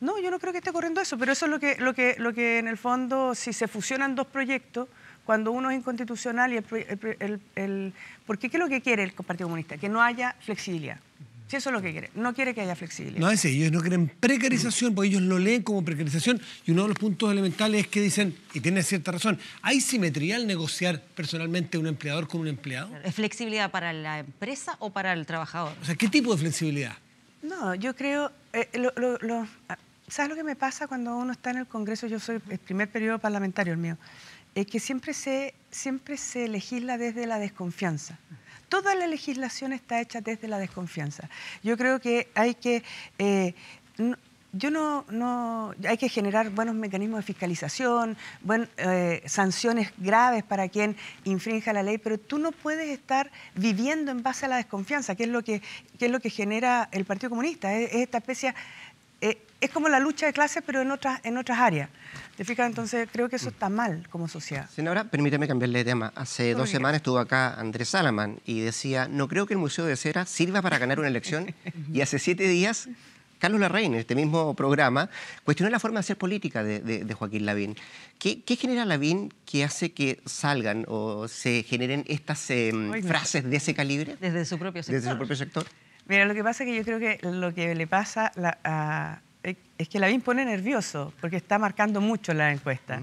No, yo no creo que esté ocurriendo eso, pero eso es lo que, lo que, lo que en el fondo, si se fusionan dos proyectos, cuando uno es inconstitucional y el... el, el porque ¿qué es lo que quiere el Partido Comunista? Que no haya flexibilidad. Si eso es lo que quiere. No quiere que haya flexibilidad. No, es ellos no quieren precarización porque ellos lo leen como precarización y uno de los puntos elementales es que dicen, y tiene cierta razón, ¿hay simetría al negociar personalmente un empleador con un empleado? ¿Es flexibilidad para la empresa o para el trabajador? O sea, ¿qué tipo de flexibilidad? No, yo creo... Eh, ah, ¿Sabes lo que me pasa cuando uno está en el Congreso? Yo soy el eh, primer periodo parlamentario el mío. Es que siempre se, siempre se legisla desde la desconfianza toda la legislación está hecha desde la desconfianza. Yo creo que hay que... Eh, yo no, no, hay que generar buenos mecanismos de fiscalización, buen, eh, sanciones graves para quien infrinja la ley, pero tú no puedes estar viviendo en base a la desconfianza, que es lo que, que es lo que genera el Partido Comunista, es, esta especie es como la lucha de clases, pero en otras, en otras áreas. ¿Te fijas? Entonces creo que eso mm. está mal como sociedad. Señora, permítame cambiarle de tema. Hace dos semanas estuvo acá Andrés Salaman y decía, no creo que el Museo de Cera sirva para ganar una elección. y hace siete días, Carlos Larraín, en este mismo programa, cuestionó la forma de hacer política de, Joaquín Lavín. ¿Qué, genera Lavín que hace que salgan o se generen estas em, frases de ese calibre? Desde su propio sector. propio sector. Mira, lo que pasa es que yo creo que lo que le pasa a es que Lavín pone nervioso porque está marcando mucho la encuesta.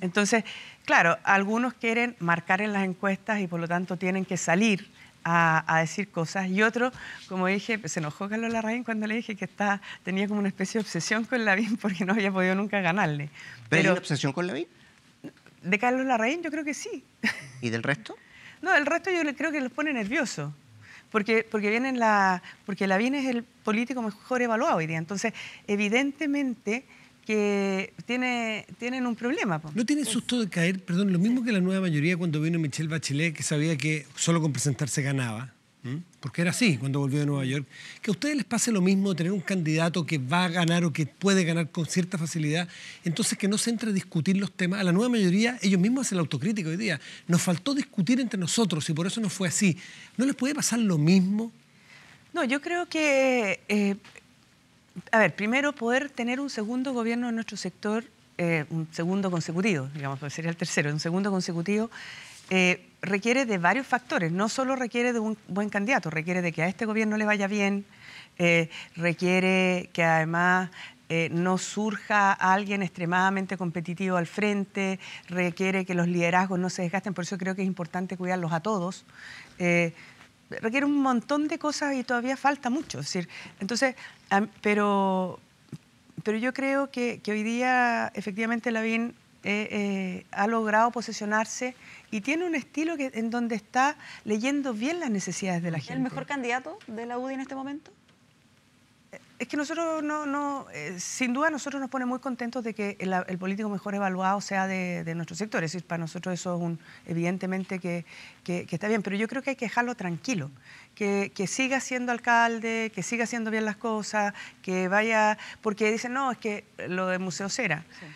Entonces, claro, algunos quieren marcar en las encuestas y por lo tanto tienen que salir a, decir cosas y otros, como dije, se enojó Carlos Larraín cuando le dije que está, tenía como una especie de obsesión con Lavín porque no había podido nunca ganarle. ¿Pero, hay una obsesión con Lavín? De Carlos Larraín yo creo que sí. ¿Y del resto? No, el resto yo creo que los pone nervioso porque, porque, la, porque la viene es el político mejor evaluado hoy día. Entonces, evidentemente que tiene, tienen un problema. ¿No tiene susto de caer, perdón, lo mismo que la nueva mayoría cuando vino Michelle Bachelet, que sabía que solo con presentarse ganaba? ¿Mm? porque era así cuando volvió de Nueva York, que a ustedes les pase lo mismo tener un candidato que va a ganar o que puede ganar con cierta facilidad, entonces que no se entre a discutir los temas. A la nueva mayoría, ellos mismos hacen la autocrítica hoy día. Nos faltó discutir entre nosotros y por eso no fue así. ¿No les puede pasar lo mismo? No, yo creo que, eh, a ver, primero poder tener un segundo gobierno en nuestro sector, eh, un segundo consecutivo, digamos, sería el tercero, un segundo consecutivo eh, requiere de varios factores, no solo requiere de un buen candidato, requiere de que a este gobierno le vaya bien, eh, requiere que además eh, no surja alguien extremadamente competitivo al frente, requiere que los liderazgos no se desgasten, por eso creo que es importante cuidarlos a todos. requiere un montón de cosas y todavía falta mucho. decir, entonces, pero, pero yo creo que, hoy día efectivamente la Lavín eh, eh, ha logrado posicionarse y tiene un estilo en donde está leyendo bien las necesidades de la gente. ¿El mejor candidato de la UDI en este momento? Es que nosotros no, eh, sin duda nosotros nos pone muy contentos de que el, político mejor evaluado sea de, de, nuestro sector. Es para nosotros eso es un, evidentemente que, está bien, pero yo creo que hay que dejarlo tranquilo, que, siga siendo alcalde, que siga haciendo bien las cosas, que vaya, porque dicen, no, es que lo del Museo Cera. Sí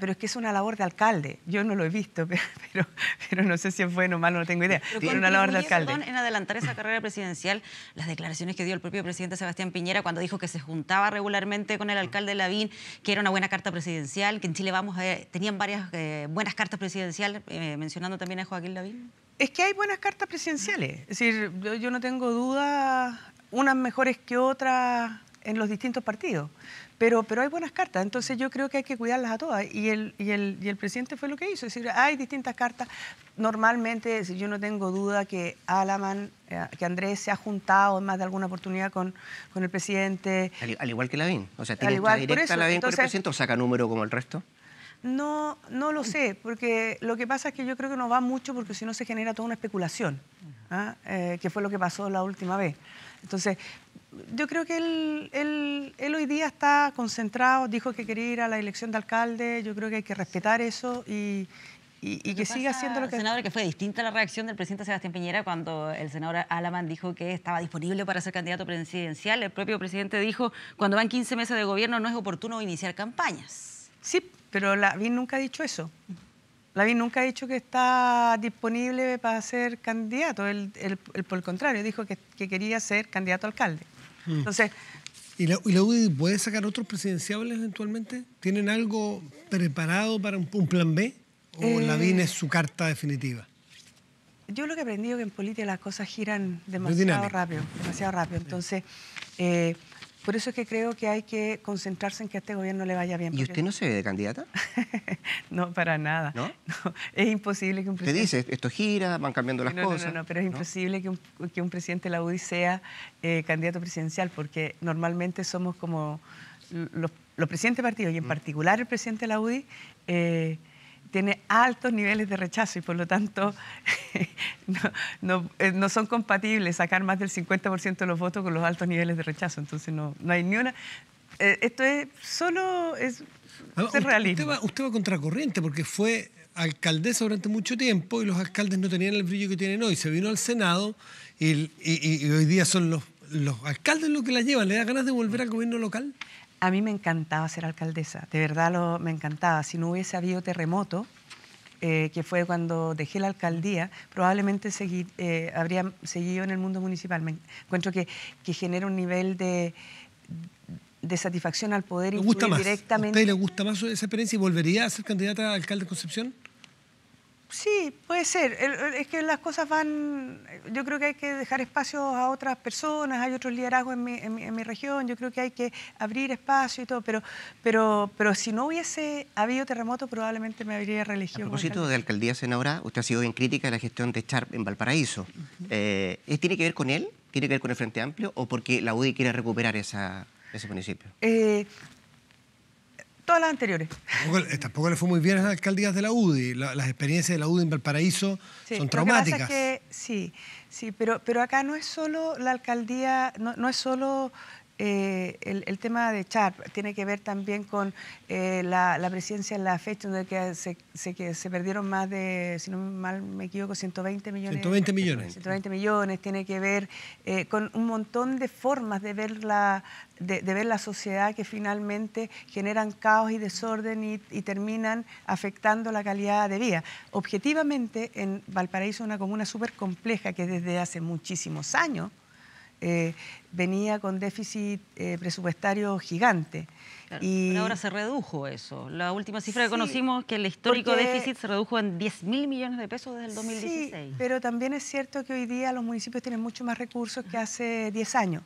pero es que es una labor de alcalde. Yo no lo he visto, pero, pero no sé si es bueno o malo, no tengo idea. Pero, una labor de alcalde. en adelantar esa carrera presidencial, las declaraciones que dio el propio presidente Sebastián Piñera cuando dijo que se juntaba regularmente con el alcalde Lavín, que era una buena carta presidencial, que en Chile vamos a, eh, tenían varias eh, buenas cartas presidenciales, eh, mencionando también a Joaquín Lavín. Es que hay buenas cartas presidenciales. Es decir, yo, yo no tengo duda, unas mejores que otras en los distintos partidos pero, pero hay buenas cartas, entonces yo creo que hay que cuidarlas a todas. Y el, presidente fue lo que hizo, es decir, hay distintas cartas. Normalmente, yo no tengo duda que Alaman, eh, que Andrés se ha juntado en más de alguna oportunidad con, el presidente. Al, igual que Lavín, o sea, tiene directa eso, Lavín con el presidente o saca número como el resto. No, no lo sé, porque lo que pasa es que yo creo que no va mucho porque si no se genera toda una especulación, ¿ah? Eh, que fue lo que pasó la última vez. Entonces, yo creo que él, hoy día está concentrado, dijo que quería ir a la elección de alcalde, yo creo que hay que respetar eso y, que siga haciendo lo que... Senador, que fue distinta la reacción del presidente Sebastián Piñera cuando el senador Alaman dijo que estaba disponible para ser candidato presidencial. El propio presidente dijo, cuando van 15 meses de gobierno no es oportuno iniciar campañas. Sí, pero la nunca ha dicho eso. Lavín nunca ha dicho que está disponible para ser candidato, él, por el contrario, dijo que, que quería ser candidato alcalde. Mm. Entonces... ¿Y la, UDI puede sacar otros presidenciables eventualmente? ¿Tienen algo preparado para un, plan B? ¿O la BIN eh. e es su carta definitiva? Yo lo que he aprendido es que en política las cosas giran demasiado rápido, demasiado rápido. Entonces, eh, por eso es que creo que hay que concentrarse en que a este gobierno le vaya bien. ¿Y usted no se ve de candidata? no, para nada. ¿No? Es imposible que un presidente... Usted dice, esto gira, van cambiando las cosas. No, no, no, pero es imposible que un, que un, presidente de la UDI sea eh, candidato presidencial, porque normalmente somos como los, presidentes de partidos, y en mm. particular el presidente de la UDI... Eh, tiene altos niveles de rechazo y por lo tanto eh, no, son compatibles sacar más del 50% de los votos con los altos niveles de rechazo. Entonces no, no hay ni una... Eh, esto es solo... Es, ah, Usted, va, usted contracorriente porque fue alcaldesa durante mucho tiempo y los alcaldes no tenían el brillo que tienen hoy. Se vino al Senado y, y hoy día son los, los alcaldes los que la llevan. ¿Le da ganas de volver al gobierno local? a mí me encantaba ser alcaldesa, de verdad lo, me encantaba. Si no hubiese habido terremoto, eh, que fue cuando dejé la alcaldía, probablemente eh, habría seguido en el mundo municipal. Me encuentro que, que genera un nivel de, de satisfacción al poder y directamente. ¿A le gusta más esa experiencia y volvería a ser candidata a alcalde de Concepción? Sí, puede ser. Es que las cosas van, yo creo que hay que dejar espacio a otras personas, hay otros liderazgos en mi, región, yo creo que hay que abrir espacio y todo, pero, pero, pero si no hubiese habido terremoto probablemente me habría religión. A propósito de alcaldía senadora, usted ha sido bien crítica de la gestión de Charp en Valparaíso. Eh, ¿Tiene que ver con él? ¿Tiene que ver con el Frente Amplio? ¿O porque la UDI quiere recuperar esa, ese municipio? Eh, todas las anteriores. Eh, tampoco, le fue muy bien a las alcaldías de la UDI. las experiencias de la UDI en Valparaíso son traumáticas. sí, sí, pero, pero acá no es solo la alcaldía, no, no es solo eh, el, tema de Charp tiene que ver también con eh, la, la, presencia en la fecha donde que se, que se, perdieron más de, si no mal me equivoco, 120 millones. 120 millones. 120 millones. Tiene que ver eh, con un montón de formas de ver, la, de, ver la sociedad que finalmente generan caos y desorden y, y, terminan afectando la calidad de vida. Objetivamente, en Valparaíso, una comuna súper compleja que desde hace muchísimos años eh, venía con déficit eh, presupuestario gigante. y ahora se redujo eso. La última cifra que conocimos que el histórico déficit se redujo en 10 mil millones de pesos desde el 2016. Sí, pero también es cierto que hoy día los municipios tienen mucho más recursos que hace 10 años.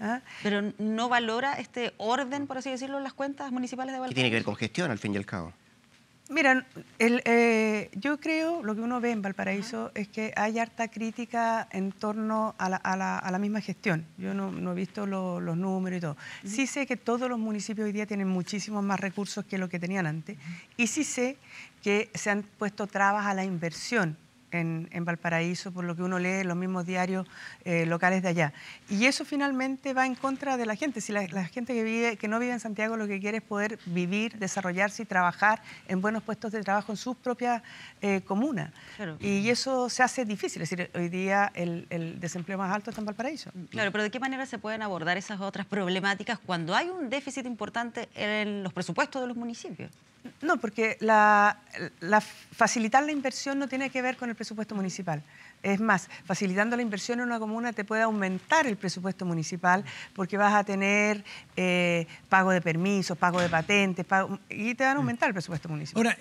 ¿ah? Pero no valora este orden, por así decirlo, en las cuentas municipales de Valencia. ¿Qué tiene que ver con gestión, al fin y al cabo. Mira, eh, yo creo lo que uno ve en Valparaíso es que hay harta crítica en torno a la, misma gestión. Yo no, he visto los números y todo. Sí sé que todos los municipios hoy día tienen muchísimos más recursos que lo que tenían antes. Y sí sé que se han puesto trabas a la inversión en, Valparaíso, por lo que uno lee los mismos diarios eh, locales de allá. Y eso finalmente va en contra de la gente. Si la, gente que, vive, que no vive en Santiago lo que quiere es poder vivir, desarrollarse y trabajar en buenos puestos de trabajo en sus propias eh, comunas. Y eso se hace difícil. Es decir, hoy día el desempleo más alto está en Valparaíso. Mm, claro, pero ¿de qué manera se pueden abordar esas otras problemáticas cuando hay un déficit importante en los presupuestos de los municipios? No, porque la, facilitar la inversión no tiene que ver con el presupuesto municipal. Es más, facilitando la inversión en una comuna te puede aumentar el presupuesto municipal porque vas a tener eh, pago de permisos, pago de patentes, y te van a mm. aumentar el presupuesto municipal. Ahora,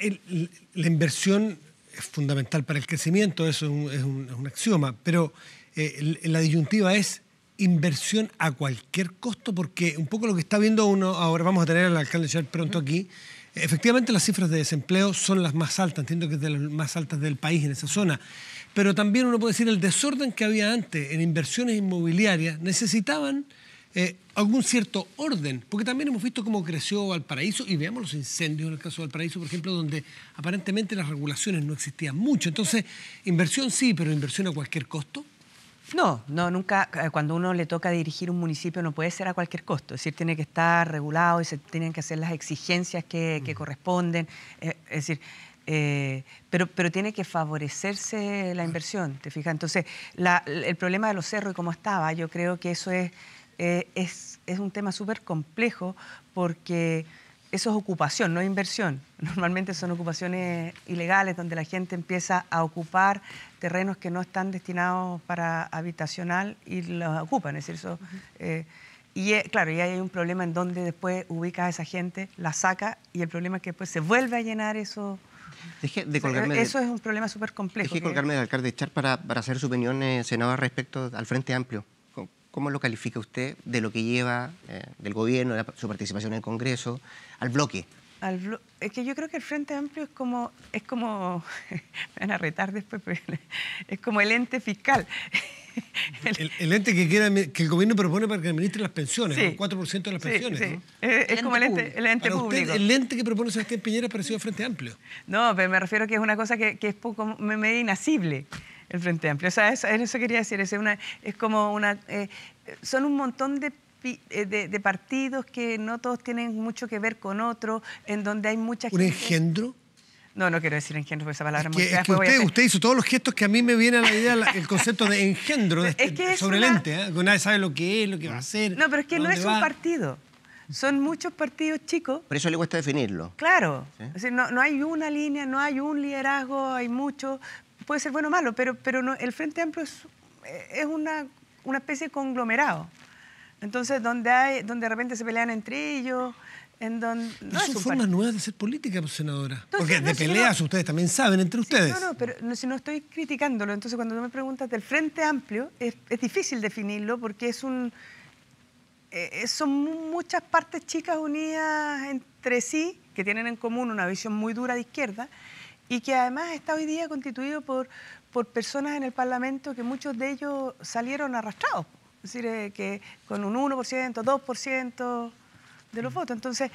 la inversión es fundamental para el crecimiento, eso es un, axioma, pero eh, la disyuntiva es inversión a cualquier costo, porque un poco lo que está viendo uno, ahora vamos a tener al alcalde ya pronto aquí, Efectivamente, las cifras de desempleo son las más altas, entiendo que es de las más altas del país en esa zona. Pero también uno puede decir el desorden que había antes en inversiones inmobiliarias necesitaban eh, algún cierto orden, porque también hemos visto cómo creció Valparaíso y veamos los incendios en el caso de Valparaíso, por ejemplo, donde aparentemente las regulaciones no existían mucho. Entonces, inversión sí, pero inversión a cualquier costo. No, no, nunca, eh, cuando uno le toca dirigir un municipio no puede ser a cualquier costo, es decir, tiene que estar regulado y se tienen que hacer las exigencias que, corresponden, eh, es decir, eh, pero, pero tiene que favorecerse la inversión, ¿te fijas? Entonces, el problema de los cerros y cómo estaba, yo creo que eso es, es, es un tema súper complejo porque eso es ocupación, no inversión. Normalmente son ocupaciones ilegales donde la gente empieza a ocupar terrenos que no están destinados para habitacional y los ocupan. Es eso, eh, y eh, claro, y hay un problema en donde después ubicas a esa gente, la saca y el problema es que después se vuelve a llenar eso. Eso es un problema súper complejo. Dejé colgarme de alcalde para, hacer su opinión, eh, respecto al Frente Amplio. ¿Cómo lo califica usted de lo que lleva eh, del gobierno, su participación en el Congreso, al bloque? es que yo creo que el Frente Amplio es como, es como, me van a retar después, pero es como el ente fiscal. El, ente que, que el gobierno propone para que administre las pensiones, el 4% de las pensiones. Es, como el ente, público. el ente que propone Sebastián Piñera es parecido al Frente Amplio. No, pero me refiero a que es una cosa que, que es poco, medio inasible el Frente Amplio. O sea, eso, quería decir, es, como una... Eh, son un montón eh, de partidos que no todos tienen mucho que ver con otro, en donde hay mucha gente. ¿Un engendro? No, no quiero decir engendro, porque esa palabra es, que, muy es usted, hizo todos los gestos que a mí me viene a la idea el concepto de engendro de, es que es sobre lente. ¿eh? Nadie sabe lo que es, lo que va a hacer. No, pero es que no es un partido. Son muchos partidos chicos. Por eso le cuesta definirlo. Claro. no, no, hay una línea, no hay un liderazgo, hay muchos, puede ser bueno o malo, pero, pero no, el Frente Amplio es, eh, es una, especie de conglomerado. Entonces, donde, hay, donde de repente se pelean entre ellos, en donde... No son formas nuevas de hacer política, senadora. Porque de peleas ustedes también saben, entre ustedes. No, no, pero si no estoy criticándolo, entonces cuando tú me preguntas del Frente Amplio, es, es difícil definirlo porque es un... Eh, eh, son muchas partes chicas unidas entre sí, que tienen en común una visión muy dura de izquierda, y que además está hoy día constituido por, por personas en el Parlamento que muchos de ellos salieron arrastrados, es decir, eh, que con un 1%, 2% de los mm. votos. Entonces,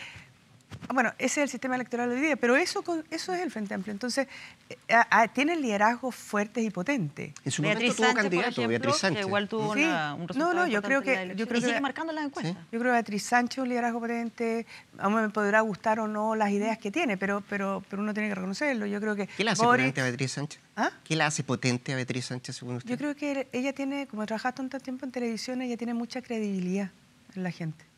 bueno, ese es el sistema electoral de hoy día, pero eso, eso es el Frente Amplio. Entonces, eh, eh, ah, ah, tiene liderazgos fuertes y potentes. En su Beatriz momento Sánchez, tuvo candidato, ejemplo, Beatriz Sánchez. igual tuvo un resultado No, no, yo creo que... Yo creo y sigue marcando las encuestas. Yo creo que Beatriz Sánchez es un liderazgo potente, a mí me podrá gustar o no las ideas que tiene, pero, pero, pero uno tiene que reconocerlo. Yo creo que... ¿Qué le hace potente a Beatriz Sánchez? ¿Ah? ¿Qué la hace potente a Beatriz Sánchez, según usted? Yo creo que ella tiene, como trabaja tanto tiempo en televisión, ella tiene mucha credibilidad en la gente.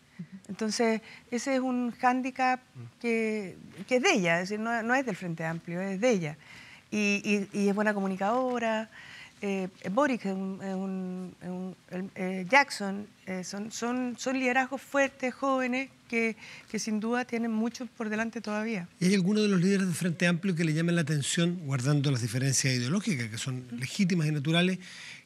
Entonces, ese es un hándicap que, es de ella, es decir, no, es del Frente Amplio, es de ella. Y, es buena comunicadora. Eh, Boric, eh, Jackson, eh, son, son, son liderazgos fuertes, jóvenes, que, que, sin duda tienen mucho por delante todavía. ¿Y hay alguno de los líderes del Frente Amplio que le llamen la atención, guardando las diferencias ideológicas, que son legítimas y naturales,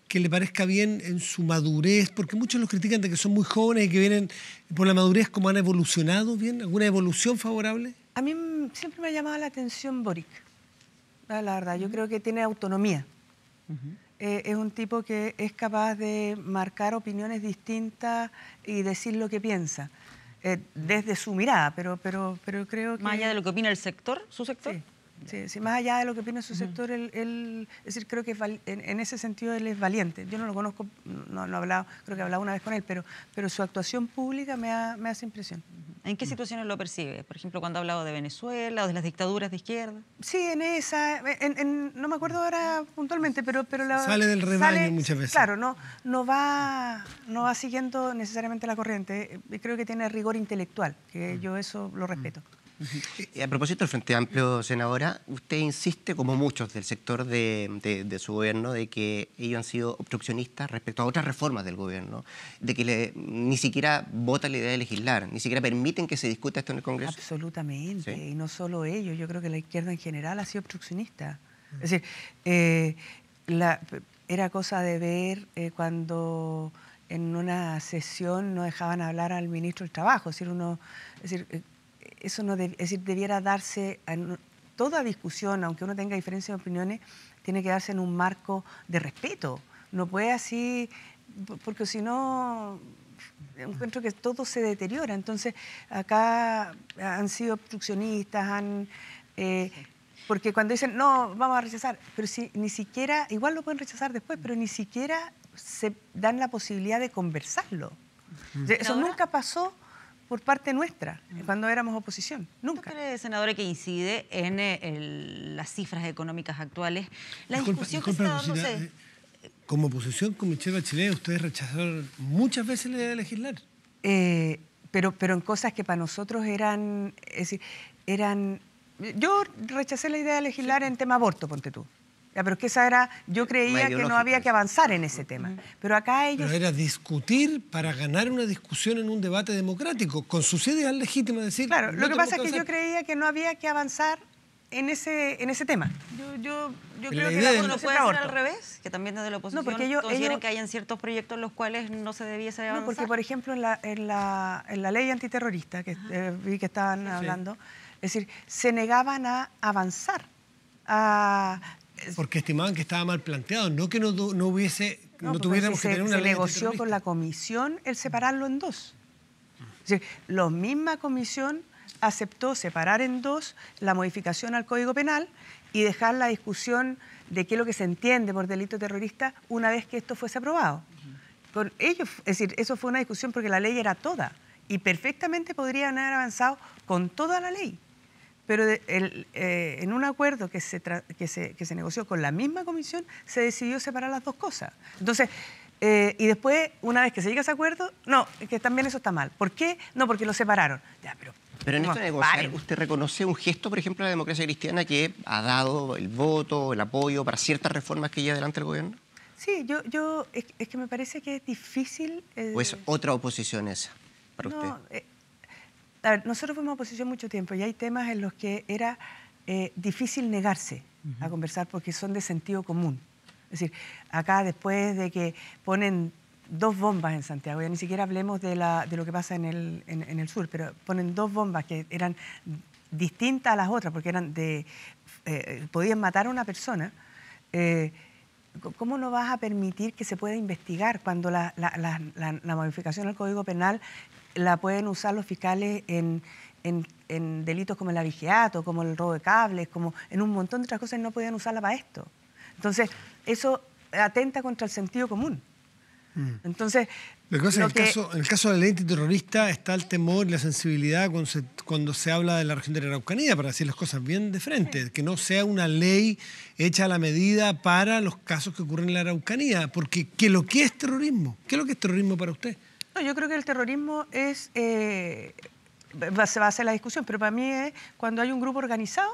que le parezca bien en su madurez, porque muchos los critican de que son muy jóvenes y que vienen por la madurez, ¿cómo han evolucionado bien, alguna evolución favorable? A mí siempre me ha llamado la atención Boric, la verdad, yo creo que tiene autonomía. Eh, es un tipo que es capaz de marcar opiniones distintas y decir lo que piensa, eh, desde su mirada, pero, pero, pero creo que... Más allá de lo que opina el sector, su sector. Sí, más allá de lo que opina su sector, él, es decir, creo que en, ese sentido él es valiente. Yo no lo conozco, no, no hablado, creo que he hablado una vez con él, pero, pero su actuación pública me, hace impresión. ¿En qué mm. situaciones lo percibe? Por ejemplo, cuando ha hablado de Venezuela o de las dictaduras de izquierda. Sí, en esa, no me acuerdo ahora puntualmente, pero... pero sale del rebaño muchas veces. Claro, no, no, va, no va siguiendo necesariamente la corriente. Creo que tiene rigor intelectual, que yo eso lo respeto. Y A propósito del Frente Amplio, senadora, usted insiste, como muchos del sector de, su gobierno, de que ellos han sido obstruccionistas respecto a otras reformas del gobierno, de que ni siquiera vota la idea de legislar, ni siquiera permiten que se discuta esto en el Congreso. Absolutamente, y no solo ellos, yo creo que la izquierda en general ha sido obstruccionista. Mm. Es decir, eh, era cosa de ver eh, cuando en una sesión no dejaban hablar al ministro del Trabajo, es decir, uno, decir eh, eso no es decir, debiera darse, en, toda discusión, aunque uno tenga diferencias de opiniones, tiene que darse en un marco de respeto. No puede así, porque si no, encuentro que todo se deteriora. Entonces, acá han sido obstruccionistas, han... Eh, porque cuando dicen, no, vamos a rechazar, pero si ni siquiera, igual lo pueden rechazar después, pero ni siquiera se dan la posibilidad de conversarlo. Eso nunca pasó por parte nuestra mm. cuando éramos oposición. Nunca. ¿Tú crees, senadora, que incide en eh, las cifras económicas actuales? La discusión que está dándose... Eh, como oposición con Michelle Bachelet, ustedes rechazaron muchas veces la idea de legislar. Eh, pero, pero en cosas que para nosotros eran... Es decir, eran yo rechacé la idea de legislar en tema aborto, ponte tú pero es que esa era, yo creía que no había que avanzar en ese tema. Pero acá ellos... era discutir para ganar una discusión en un debate democrático, con sus ideas legítimas, decir... Claro, lo que pasa es que yo creía que no había que avanzar en ese, en ese tema. Yo, creo que la no puede ser al revés, que también desde la oposición no, porque ellos, consideran que hayan ciertos proyectos en los cuales no se debía avanzar. No, porque por ejemplo en la, ley antiterrorista que eh, vi que estaban hablando, es decir, se negaban a avanzar, a porque estimaban que estaba mal planteado, no que no, hubiese, no, tuviéramos que tener una se negoció con la comisión el separarlo en dos. Es la misma comisión aceptó separar en dos la modificación al Código Penal y dejar la discusión de qué es lo que se entiende por delito terrorista una vez que esto fuese aprobado. Con ellos, es decir, eso fue una discusión porque la ley era toda y perfectamente podrían haber avanzado con toda la ley. Pero eh, en un acuerdo que se, que, se, que se negoció con la misma comisión, se decidió separar las dos cosas. Entonces, eh, y después, una vez que se llega a ese acuerdo, no, que también eso está mal. ¿Por qué? No, porque lo separaron. Ya, pero. Pero en esto de negociar, ¿usted reconoce un gesto, por ejemplo, de la democracia cristiana que ha dado el voto, el apoyo para ciertas reformas que lleva adelante el gobierno? Sí, yo, yo es, que me parece que es difícil. Eh... ¿O es otra oposición esa para usted? Eh, nosotros fuimos oposición mucho tiempo y hay temas en los que era eh, difícil negarse a conversar porque son de sentido común. Es decir, acá después de que ponen dos bombas en Santiago, ya ni siquiera hablemos de, lo que pasa en el, sur, pero ponen dos bombas que eran distintas a las otras porque eran de, eh, podían matar a una persona. Eh, ¿Cómo no vas a permitir que se pueda investigar cuando la, modificación del Código Penal la pueden usar los fiscales en, en, delitos como el avigeato, como el robo de cables, como en un montón de otras cosas, y no podían usarla para esto. Entonces, eso atenta contra el sentido común. Mm. Entonces. en, el Caso, en el caso de la ley antiterrorista está el temor y la sensibilidad cuando se, habla de la región de la Araucanía, para decir las cosas bien de frente, que no sea una ley hecha a la medida para los casos que ocurren en la Araucanía, porque ¿qué lo que es terrorismo? ¿Qué es lo que es terrorismo para usted? yo creo que el terrorismo es, eh, se va a hacer la discusión, pero para mí es cuando hay un grupo organizado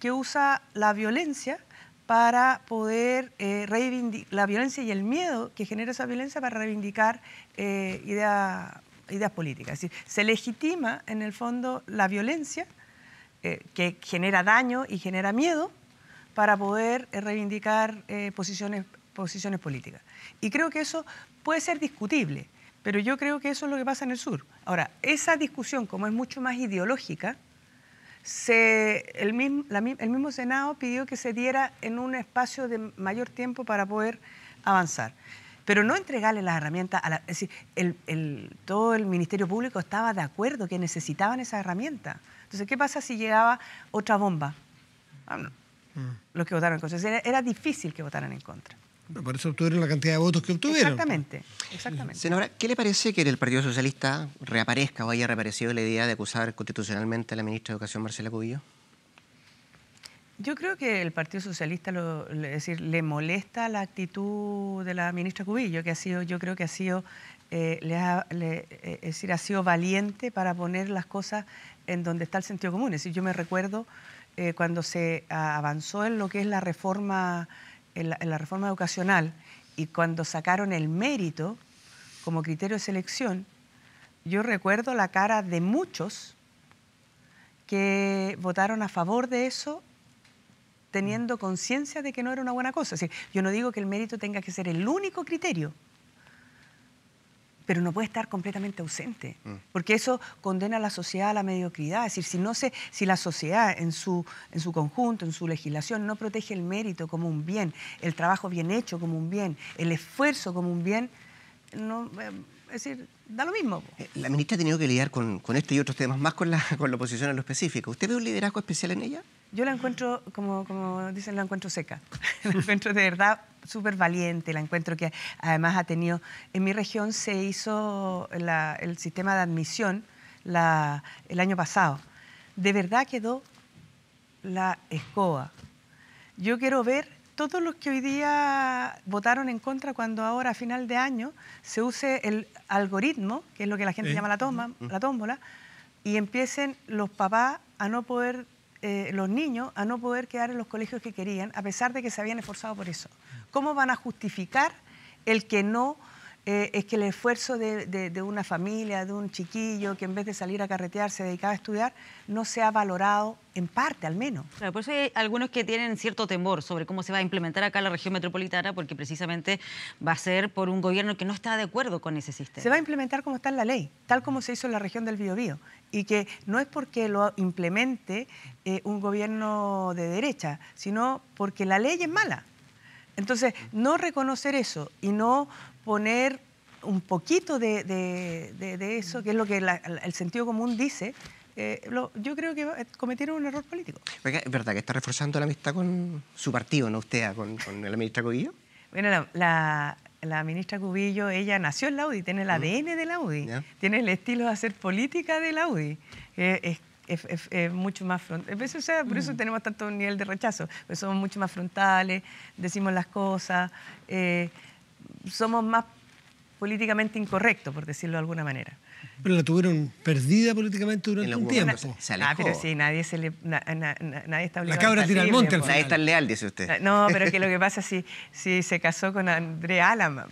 que usa la violencia para poder eh, reivindicar la violencia y el miedo que genera esa violencia para reivindicar eh, ideas ideas políticas. Es decir, se legitima en el fondo la violencia que genera daño y genera miedo para poder reivindicar posiciones, posiciones políticas. Y creo que eso puede ser discutible, pero yo creo que eso es lo que pasa en el sur. Ahora, esa discusión, como es mucho más ideológica, el, mismo, Senado pidió que se diera en un espacio de mayor tiempo para poder avanzar. Pero no entregarle las herramientas a la, Es decir, todo el Ministerio Público estaba de acuerdo que necesitaban esa herramienta. Entonces, ¿qué pasa si llegaba otra bomba? Ah, mm. Los que votaron en contra. era difícil que votaran en contra. Por eso obtuvieron la cantidad de votos que obtuvieron. Exactamente, exactamente. ¿qué le parece que el Partido Socialista reaparezca o haya reaparecido la idea de acusar constitucionalmente a la ministra de Educación, Marcela Cubillo? Yo creo que el Partido Socialista es decir, le molesta la actitud de la ministra Cubillo, que ha sido, yo creo que ha sido, eh, eh, decir, ha sido valiente para poner las cosas en donde está el sentido común. Si yo me recuerdo eh, cuando se avanzó en lo que es la reforma en la, reforma educacional y cuando sacaron el mérito como criterio de selección, yo recuerdo la cara de muchos que votaron a favor de eso teniendo conciencia de que no era una buena cosa. yo no digo que el mérito tenga que ser el único criterio, pero no puede estar completamente ausente, mm. porque eso condena a la sociedad a la mediocridad. Es decir, si, no se, si la sociedad en su, en su conjunto, en su legislación, no protege el mérito como un bien, el trabajo bien hecho como un bien, el esfuerzo como un bien, no, eh, es decir, da lo mismo. Eh, la ministra ha tenido que lidiar con, con esto y otros temas más con la, con la oposición en lo específico. ¿Usted ve un liderazgo especial en ella? Yo la encuentro, como, como dicen, la encuentro seca. la encuentro de verdad súper valiente, la encuentro que además ha tenido, en mi región se hizo el sistema de admisión la, el año pasado. De verdad quedó la escoba. Yo quiero ver todos los que hoy día votaron en contra cuando ahora a final de año se use el algoritmo, que es lo que la gente llama la, toma, la tómbola, y empiecen los papás a no poder eh, los niños a no poder quedar en los colegios que querían, a pesar de que se habían esforzado por eso? ¿Cómo van a justificar el que no eh, es que el esfuerzo de, una familia, de un chiquillo que en vez de salir a carretear se dedicaba a estudiar, no se ha valorado en parte al menos. Claro, por eso hay algunos que tienen cierto temor sobre cómo se va a implementar acá la región metropolitana, porque precisamente va a ser por un gobierno que no está de acuerdo con ese sistema. Se va a implementar como está en la ley, tal como se hizo en la región del Biobío, y que no es porque lo implemente eh, un gobierno de derecha, sino porque la ley es mala. Entonces, no reconocer eso y no poner un poquito de, de, de, eso, que es lo que el sentido común dice, eh, yo creo que eh, cometieron un error político. es verdad que está reforzando la amistad con su partido, ¿no usted? Ah, ¿Con, con la ministra Cubillo? Bueno, la, la, ministra Cubillo, ella nació en la UDI, tiene el mm. ADN de la UDI, tiene el estilo de hacer política de la UDI. es es, mucho más frontal. sea, por eso mm. tenemos tanto nivel de rechazo, pues somos mucho más frontales, decimos las cosas. Eh, somos más políticamente incorrectos, por decirlo de alguna manera. Pero la tuvieron perdida políticamente durante un tiempo. Ah, pero sí, nadie, se le, nadie está obligado La cabra tira al monte al final. Nadie está leal, dice usted. No, pero que lo que pasa es si, se casó con André Alaman.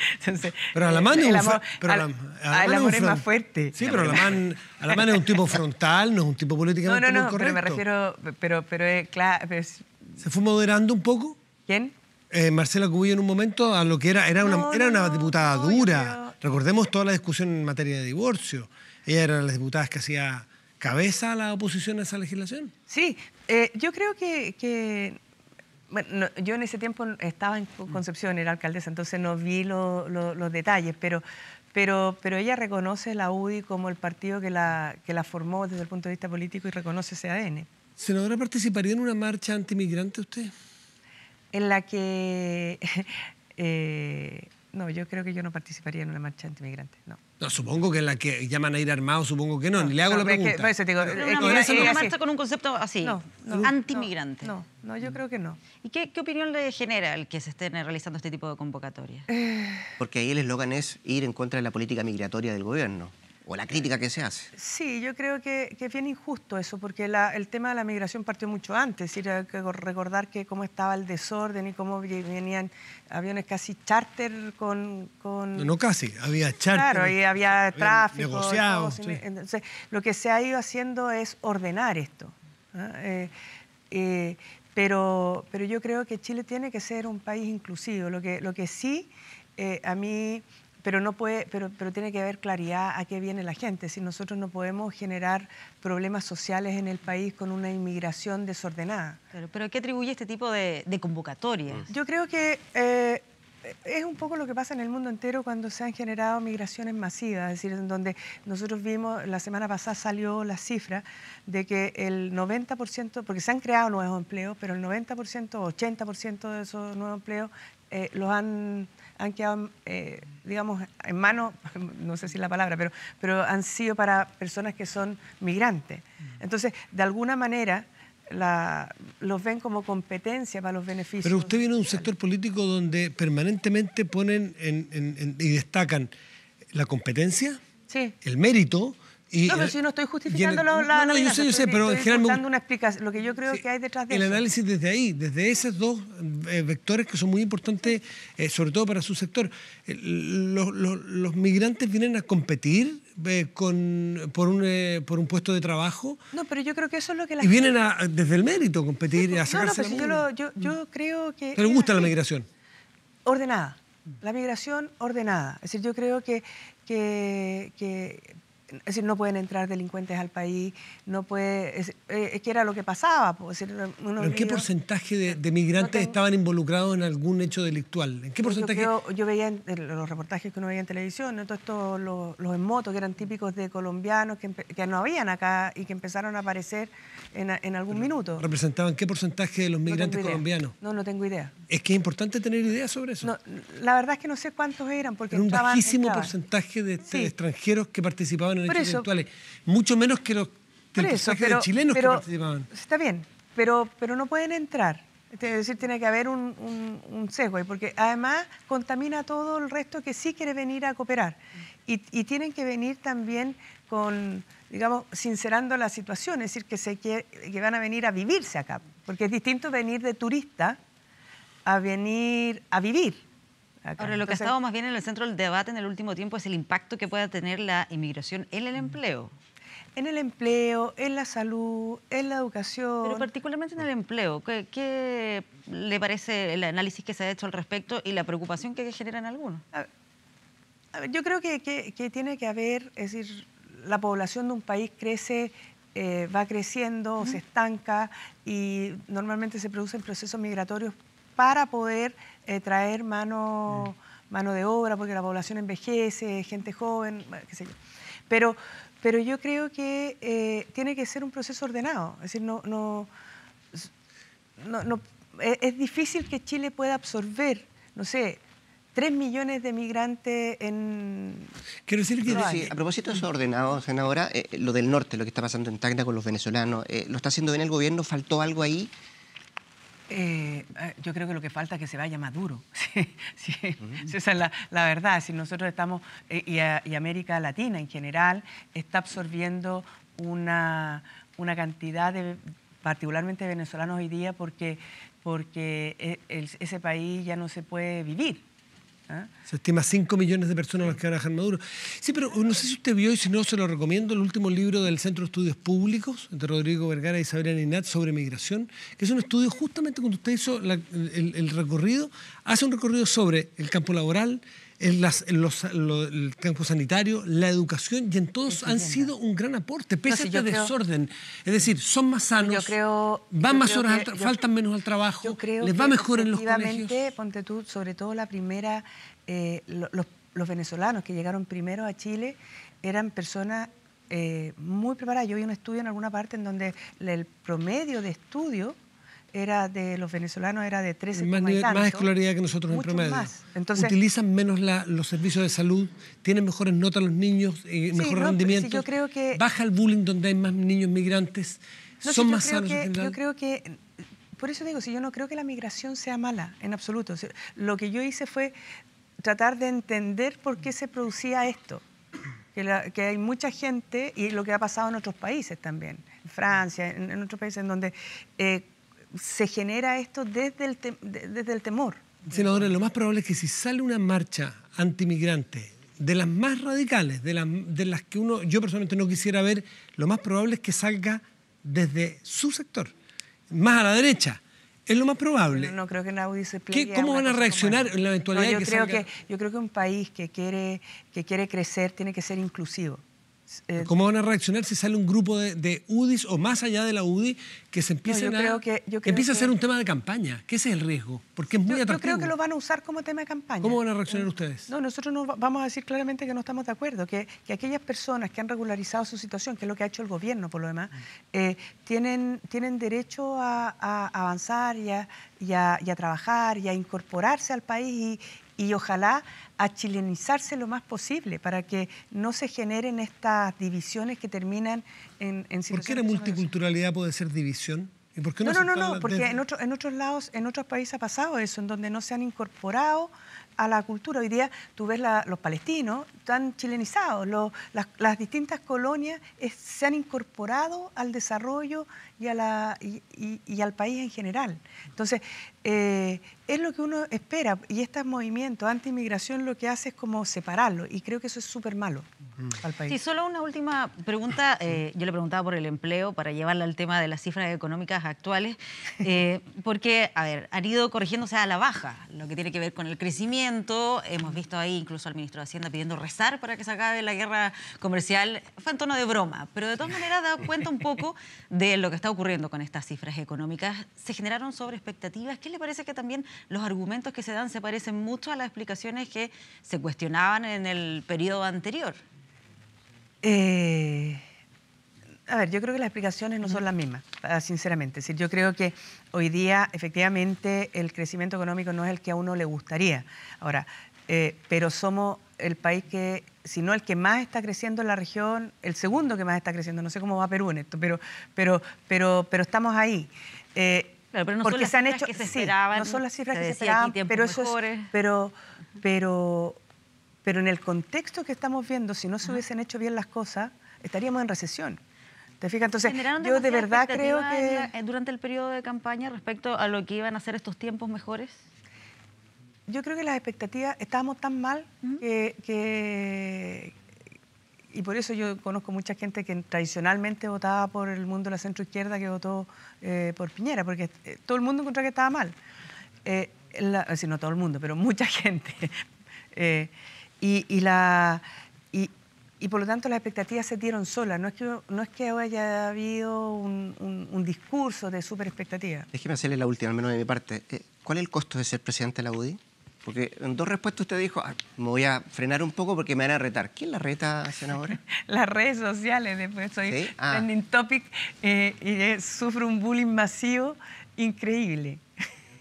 pero Alaman es, es más fuerte. Sí, pero Alaman, Alaman es un tipo frontal, no es un tipo políticamente No, no, no, pero me refiero... Pero, claro, ¿Se fue moderando un poco? ¿Quién? Eh, Marcela Cubillo en un momento a lo que era, era una, era una diputada dura. Recordemos toda la discusión en materia de divorcio. Ella era de las diputadas que hacía cabeza a la oposición a esa legislación. Sí, eh, yo creo que, Bueno, yo en ese tiempo estaba en Concepción, era alcaldesa, entonces no vi lo, los detalles, pero, pero, pero ella reconoce la UDI como el partido que la, que la formó desde el punto de vista político y reconoce ese ADN. ¿Senadora participaría en una marcha antimigrante usted? en la que... Eh, no, yo creo que yo no participaría en una marcha antimigrante, no. No, supongo que en la que llaman a ir armado, supongo que no. le hago la pregunta. eso una, marcha con un concepto así, antimigrante. No, no, yo creo que no. ¿Y qué, qué, opinión le genera el que se estén realizando este tipo de convocatorias? Porque ahí el eslogan es ir en contra de la política migratoria del gobierno o la crítica que se hace. Sí, yo creo que, que es bien injusto eso, porque el tema de la migración partió mucho antes, recordar que cómo estaba el desorden y cómo venían aviones casi charter con... No, casi, había charter. Claro, y había, tráfico. negociado Entonces, lo que se ha ido haciendo es ordenar esto. ¿ah? Eh, eh, pero, pero yo creo que Chile tiene que ser un país inclusivo. Lo que, lo que sí, eh, a mí pero, no puede, pero, pero tiene que haber claridad a qué viene la gente. Si nosotros no podemos generar problemas sociales en el país con una inmigración desordenada. pero pero qué atribuye este tipo de, convocatorias? Yo creo que eh, es un poco lo que pasa en el mundo entero cuando se han generado migraciones masivas, es decir, en donde nosotros vimos, la semana pasada salió la cifra de que el 90%, porque se han creado nuevos empleos, pero el 90%, 80% de esos nuevos empleos eh, los han han quedado, eh, digamos, en mano, no sé si es la palabra, pero, pero han sido para personas que son migrantes. Mm. Entonces, de alguna manera, la, los ven como competencia para los beneficios. Pero usted viene de un sector político donde permanentemente ponen y destacan la competencia, el mérito, no, pero si no estoy justificando la, No, yo sé, yo sé, pero en general... Una explicación, lo que yo creo que hay detrás de El análisis desde ahí, desde esos dos eh, vectores que son muy importantes, eh, sobre todo para su sector. Eh, los, migrantes vienen a competir con, por, un, puesto de trabajo. No, pero yo creo que eso es lo que la Y vienen desde el mérito a competir, y a sacarse no, no, pero yo, mm. creo que... ¿Les gusta la migración? Ordenada. La migración ordenada. Es decir, yo creo que, que es decir, no pueden entrar delincuentes al país, no puede, es, eh, que era lo que pasaba. Pues, ¿Pero ¿En qué porcentaje de, migrantes estaban involucrados en algún hecho delictual? ¿En qué porcentaje? Yo, veía los reportajes que uno veía en televisión, todos estos los, los en moto que eran típicos de colombianos que, no habían acá y que empezaron a aparecer en, algún minuto. ¿Representaban qué porcentaje de los migrantes colombianos? No, no tengo idea. Es que es importante tener ideas sobre eso. la verdad es que no sé cuántos eran porque Era un bajísimo porcentaje de, de extranjeros que participaban mucho menos que los chilenos que participaban. Está bien, pero, pero no pueden entrar. Es decir, tiene que haber un, un, porque además contamina todo el resto que sí quiere venir a cooperar. Y, tienen que venir también con, digamos, sincerando la situación, es decir, que, se, que van a venir a vivirse acá, porque es distinto venir de turista a venir a vivir. Ahora, lo que ha estado más bien en el centro del debate en el último tiempo es el impacto que pueda tener la inmigración en el empleo. En el empleo, en la salud, en la educación. Pero particularmente en el empleo, ¿qué, le parece el análisis que se ha hecho al respecto y la preocupación que generan algunos? A yo creo que, tiene que haber, es decir, la población de un país crece, eh, va creciendo, se estanca y normalmente se producen procesos migratorios para poder eh, traer mano, mm. mano de obra, porque la población envejece, gente joven, qué sé yo. Pero, pero yo creo que eh, tiene que ser un proceso ordenado. Es decir, no, no, no, e-, es, difícil que Chile pueda absorber, no sé, tres millones de migrantes en... Quiero decir que... a propósito de eso ordenado, senadora, eh, lo del norte, lo que está pasando en Tacna con los venezolanos, ¿lo está haciendo bien el gobierno? ¿Faltó algo ahí? Eh, eh, yo creo que lo que falta es que se vaya Maduro. Esa es la, verdad. Si nosotros estamos, eh, y, América Latina en general, está absorbiendo una, una cantidad de, particularmente venezolanos hoy día, porque, porque ese país ya no se puede vivir. ¿Ah? Se estima 5 millones de personas las que van a dejar Maduro. Sí, pero no sé si usted vio, y si no, se lo recomiendo, el último libro del Centro de Estudios Públicos, entre Rodrigo Vergara y Isabel Aninat, sobre migración, que es un estudio justamente cuando usted hizo el, recorrido, hace un recorrido sobre el campo laboral, en, lo, el campo sanitario, la educación, y en todos han sido un gran aporte, pese a este desorden. es decir, son más sanos, van más horas, faltan menos al trabajo, les va mejor en los colegios. ponte tú, sobre todo la primera, eh, los, los venezolanos que llegaron primero a Chile eran personas eh, muy preparadas. Yo vi un estudio en alguna parte en donde el promedio de estudio era de los venezolanos era de 13 más, escolaridad que nosotros en promedio. Utilizan menos los servicios de salud, tienen mejores notas los niños, eh, mejor rendimiento. baja el bullying donde hay más niños migrantes, son más sanos. yo creo que, por eso digo, si yo no creo que la migración sea mala en absoluto. lo que yo hice fue tratar de entender por qué se producía esto. Que, hay mucha gente y lo que ha pasado en otros países también, en Francia, en, otros países en donde eh, se genera esto desde el, desde el temor. Senadora, lo más probable es que si sale una marcha antimigrante de las más radicales, de las, que uno, yo personalmente no quisiera ver, lo más probable es que salga desde su sector, más a la derecha. Es lo más probable. No, creo que nadie se pliegue. ¿Cómo van a reaccionar en la eventualidad de que creo salga... que Yo creo que un país que quiere crecer tiene que ser inclusivo. ¿Cómo van a reaccionar si sale un grupo de, UDIs o más allá de la UDI que se empiecen que, empiece a ser un tema de campaña? ¿Qué es el riesgo? Porque es muy atractivo. Yo creo que lo van a usar como tema de campaña. ¿Cómo van a reaccionar eh, ustedes? No, nosotros no vamos a decir claramente que no estamos de acuerdo, que, aquellas personas que han regularizado su situación, que es lo que ha hecho el gobierno por lo demás, eh, tienen, tienen derecho a, avanzar y a, trabajar y a incorporarse al país y y ojalá a chilenizarse lo más posible para que no se generen estas divisiones que terminan en, en ¿Por qué la multiculturalidad puede ser división? ¿Y no, no, no, no, porque en, en otros lados, en otros países ha pasado eso, en donde no se han incorporado a la cultura. Hoy día tú ves los palestinos, están chilenizados, las, distintas colonias se han incorporado al desarrollo y, a y, al país en general. Entonces, eh, es lo que uno espera y este movimiento anti-inmigración lo que hace es como separarlo y creo que eso es súper malo mm. al país. Sí, solo una última pregunta. Eh, yo le preguntaba por el empleo para llevarla al tema de las cifras económicas actuales, eh, porque, a ver, han ido corrigiéndose a la baja lo que tiene que ver con el crecimiento. Hemos visto ahí incluso al ministro de Hacienda pidiendo rezar para que se acabe la guerra comercial. Fue en tono de broma, pero de todas maneras da cuenta un poco de lo que está ocurriendo con estas cifras económicas? ¿Se generaron sobre expectativas? ¿Qué le parece que también los argumentos que se dan se parecen mucho a las explicaciones que se cuestionaban en el periodo anterior? Eh, a ver, yo creo que las explicaciones no son las mismas, ah, sinceramente. yo creo que hoy día efectivamente el crecimiento económico no es el que a uno le gustaría. Ahora, eh, pero somos el país que, si no el que más está creciendo en la región, el segundo que más está creciendo, no sé cómo va Perú en esto, pero, pero, pero, pero estamos ahí. Eh, pero porque se han hecho, no son las cifras que se esperaban, pero eso pero, pero, en el contexto que estamos viendo, si no se hubiesen hecho bien las cosas, estaríamos en recesión. ¿Te fijas? Entonces, yo de verdad creo que... Eh, durante el periodo de campaña respecto a lo que iban a ser estos tiempos mejores? yo creo que las expectativas, estábamos tan mal que, Y por eso yo conozco mucha gente que tradicionalmente votaba por el mundo de la izquierda que votó eh, por Piñera, porque eh, todo el mundo encontró que estaba mal. Eh, no todo el mundo, pero mucha gente. Eh, y, la, y, por lo tanto las expectativas se dieron solas. No es que, no es que haya habido un, discurso de super expectativa. Déjeme hacerle la última, al menos de mi parte. ¿Cuál es el costo de ser presidente de la UDI? Porque en dos respuestas usted dijo, ah, me voy a frenar un poco porque me van a retar. ¿Quién la reta, senadora? Las redes sociales, después soy ah. trending topic eh, y eh, sufro un bullying masivo increíble.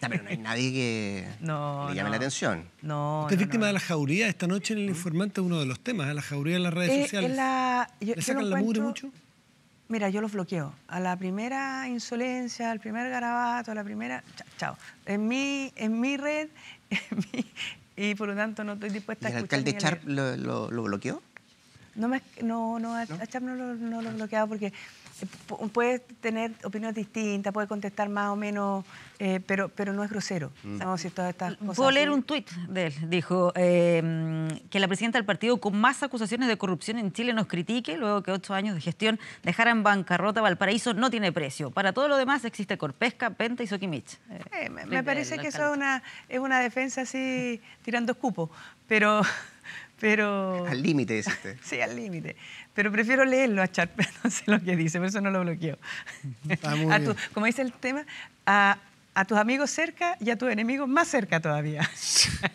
pero no hay nadie que llame la atención. No, Usted es víctima de la jauría. Esta noche en El Informante uno de los temas, ¿eh? la jauría en las redes sociales. ¿Le sacan la mugre mucho? Mira, yo los bloqueo. A la primera insolencia, al primer garabato, a la primera... Chao. En en mi red y por lo tanto no estoy dispuesta a escuchar. ¿El alcalde Charp lo, lo, bloqueó? No, me, no, no, a, no lo bloqueaba porque puede tener opiniones distintas, puede contestar más o menos, eh, pero, pero no es grosero. Mm. Puedo leer un tuit de él. Dijo em, que la presidenta del partido con más acusaciones de corrupción en Chile nos critique, luego que ocho años de gestión dejara en bancarrota Valparaíso no tiene precio. Para todo lo demás existe Corpesca, Penta y Soquimich. Eh, eh, me, parece que eso es una, es una defensa así tirando escupo, pero... pero... Al límite, usted. sí, al límite pero prefiero leerlo a Charpe, no sé lo que dice, por eso no lo bloqueo. Ah, como dice el tema, a, tus amigos cerca y a tus enemigos más cerca todavía.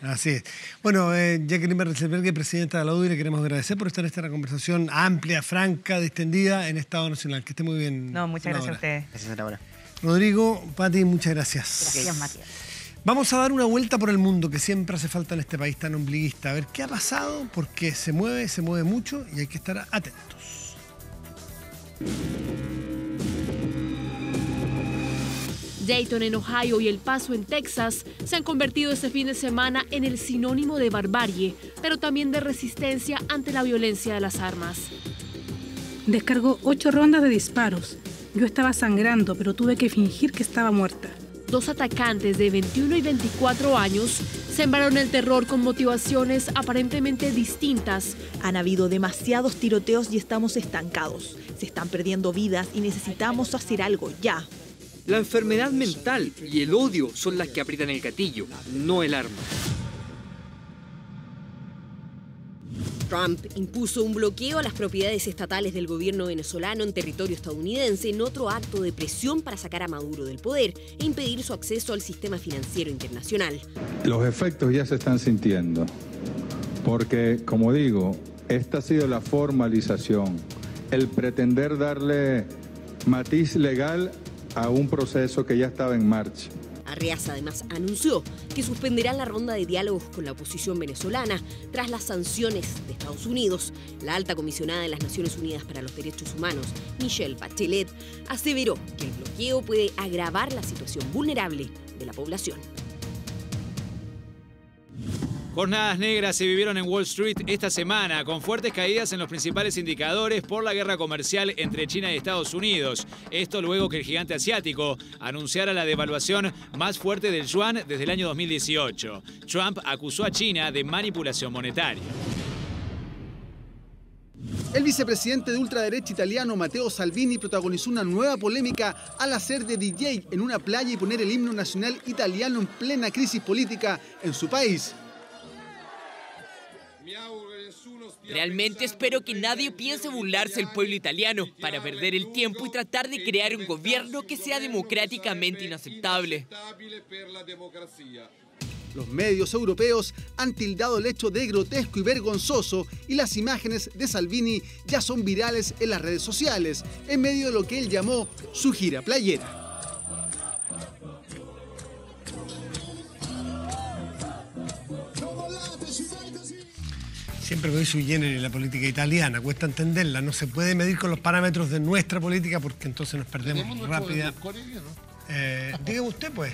Así es. Bueno, Jacqueline eh, Jacqueline que presidenta de la UDI, le queremos agradecer por estar en esta conversación amplia, franca, distendida en Estado Nacional. Que esté muy bien. No, muchas gracias a ustedes. Gracias, senadora. Rodrigo, Pati, muchas gracias. Gracias, Matías. Vamos a dar una vuelta por el mundo que siempre hace falta en este país tan ombliguista. A ver qué ha pasado, porque se mueve, se mueve mucho y hay que estar atentos. Dayton en Ohio y El Paso en Texas se han convertido este fin de semana en el sinónimo de barbarie, pero también de resistencia ante la violencia de las armas. Descargó ocho rondas de disparos. Yo estaba sangrando, pero tuve que fingir que estaba muerta dos atacantes de 21 y 24 años sembraron el terror con motivaciones aparentemente distintas. Han habido demasiados tiroteos y estamos estancados. Se están perdiendo vidas y necesitamos hacer algo ya. La enfermedad mental y el odio son las que aprietan el gatillo, no el arma. Trump impuso un bloqueo a las propiedades estatales del gobierno venezolano en territorio estadounidense en otro acto de presión para sacar a Maduro del poder e impedir su acceso al sistema financiero internacional. Los efectos ya se están sintiendo, porque como digo, esta ha sido la formalización, el pretender darle matiz legal a un proceso que ya estaba en marcha. Reas además anunció que suspenderá la ronda de diálogos con la oposición venezolana tras las sanciones de Estados Unidos. La alta comisionada de las Naciones Unidas para los Derechos Humanos, Michelle Bachelet, aseveró que el bloqueo puede agravar la situación vulnerable de la población. Jornadas negras se vivieron en Wall Street esta semana, con fuertes caídas en los principales indicadores por la guerra comercial entre China y Estados Unidos. Esto luego que el gigante asiático anunciara la devaluación más fuerte del yuan desde el año 2018. Trump acusó a China de manipulación monetaria. El vicepresidente de ultraderecha italiano Matteo Salvini protagonizó una nueva polémica al hacer de DJ en una playa y poner el himno nacional italiano en plena crisis política en su país. Realmente espero que nadie piense burlarse del pueblo italiano para perder el tiempo y tratar de crear un gobierno que sea democráticamente inaceptable. Los medios europeos han tildado el hecho de grotesco y vergonzoso y las imágenes de Salvini ya son virales en las redes sociales, en medio de lo que él llamó su gira playera. Siempre voy género en la política italiana, cuesta entenderla, no se puede medir con los parámetros de nuestra política porque entonces nos perdemos rápida. Eh, dígame usted pues.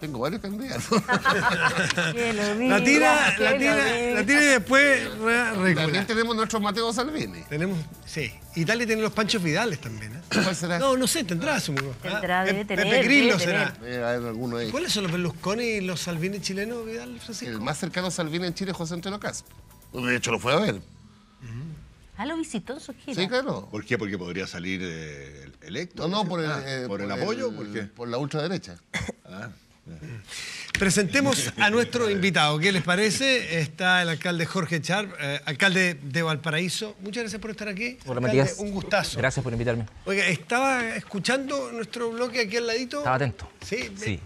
Tengo varios candidatos. la tira, la tira, la tira y después re, También tenemos nuestro Mateo Salvini. Tenemos, sí. Italia tiene los Panchos Vidales también. ¿eh? ¿Cuál será? No, no sé, tendrá ah. su ah, Tendrá, debe tener. Pepe Grillo será. Eh, ¿Cuáles son los Berlusconi y los Salvini chilenos, Vidal, Francisco? El más cercano a Salvini en Chile es José Antonio Caso. De hecho, lo fue a ver. ¿A ah, lo visitó su Sí, claro. ¿Por qué? Porque podría salir eh, electo. No, no, por el, ah, eh, apoyo. ¿por la ultraderecha. Ah, Presentemos a nuestro invitado. ¿Qué les parece? Está el alcalde Jorge Charp, eh, alcalde de Valparaíso. Muchas gracias por estar aquí. Hola, Matías. Un gustazo. Gracias por invitarme. Oiga, estaba escuchando nuestro bloque aquí al ladito. Estaba atento. Sí, Sí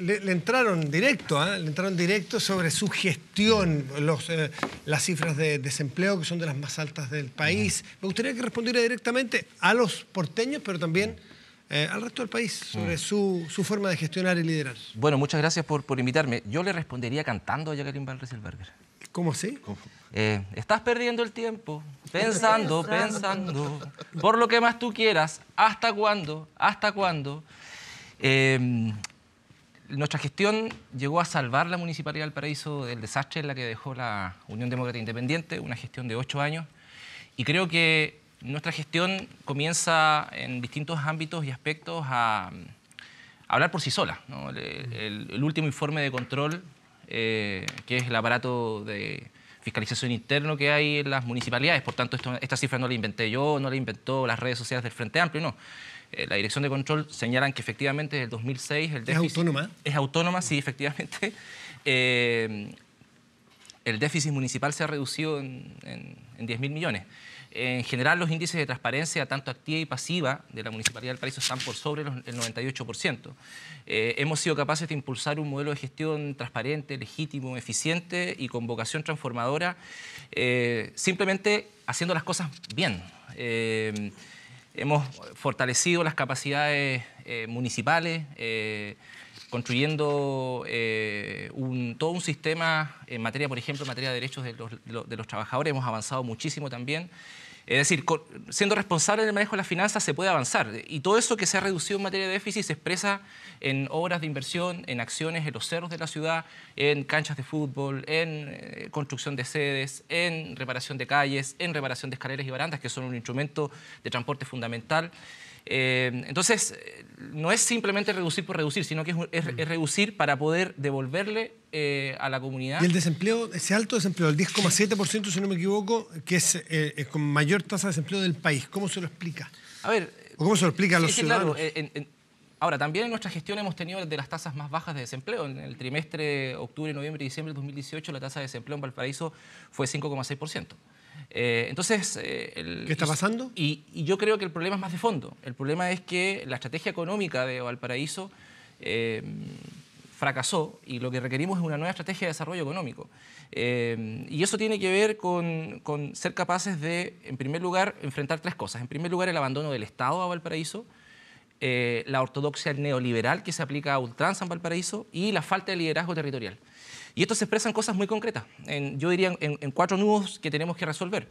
le, entraron directo, ¿ah? le entraron directo sobre su gestión, los, eh, las cifras de desempleo que son de las más altas del país. Me gustaría que respondiera directamente a los porteños, pero también eh, al resto del país sobre mm. su, forma de gestionar y liderar. Bueno, muchas gracias por, por invitarme. Yo le respondería cantando a Jacqueline Van Rieselberger. ¿Cómo así? Eh, estás perdiendo el tiempo, pensando, pensando, por lo que más tú quieras, hasta cuándo, hasta cuándo. Eh, nuestra gestión llegó a salvar la Municipalidad del Paraíso del desastre en la que dejó la Unión Demócrata Independiente, una gestión de ocho años. Y creo que nuestra gestión comienza en distintos ámbitos y aspectos a, hablar por sí sola. El, último informe de control, eh, que es el aparato de fiscalización interno que hay en las municipalidades, por tanto esta cifra no la inventé yo, no la inventó las redes sociales del Frente Amplio, no. Eh, la Dirección de Control señalan que efectivamente desde el 2006 el déficit... ¿Es autónoma? Es sí, efectivamente. Eh, el déficit municipal se ha reducido en, en, 10.000 millones. En general, los índices de transparencia, tanto activa y pasiva, de la Municipalidad del Paraíso están por sobre el 98%. Eh, hemos sido capaces de impulsar un modelo de gestión transparente, legítimo, eficiente y con vocación transformadora, simplemente haciendo las cosas bien. Hemos fortalecido las capacidades eh, municipales, eh, construyendo eh, todo un sistema en materia, por ejemplo, en materia de derechos de los, de los trabajadores. Hemos avanzado muchísimo también. Es decir, siendo responsable del manejo de las finanzas se puede avanzar. Y todo eso que se ha reducido en materia de déficit se expresa en obras de inversión, en acciones en los cerros de la ciudad, en canchas de fútbol, en eh, construcción de sedes, en reparación de calles, en reparación de escaleras y barandas, que son un instrumento de transporte fundamental. Eh, entonces, eh, no es simplemente reducir por reducir, sino que es, mm. reducir para poder devolverle eh, a la comunidad. Y el desempleo, ese alto desempleo, el 10,7%, si no me equivoco, que es, con mayor tasa de desempleo del país, ¿cómo se lo explica? A ver. ¿Cómo se lo explica a los ciudadanos? ahora, también en nuestra gestión hemos tenido de las tasas más bajas de desempleo. En el trimestre octubre, noviembre y diciembre de 2018, la tasa de desempleo en Valparaíso fue 5,6%. Eh, entonces... Eh, ¿Qué está pasando? Y, yo creo que el problema es más de fondo. El problema es que la estrategia económica de Valparaíso eh, fracasó y lo que requerimos es una nueva estrategia de desarrollo económico. y eso tiene que ver con, con, ser capaces de, en primer lugar, enfrentar tres cosas. En primer lugar, el abandono del Estado a Valparaíso. la ortodoxia neoliberal que se aplica a ultranza en Valparaíso y la falta de liderazgo territorial. Y esto se expresa en cosas muy concretas, yo diría en, cuatro nudos que tenemos que resolver,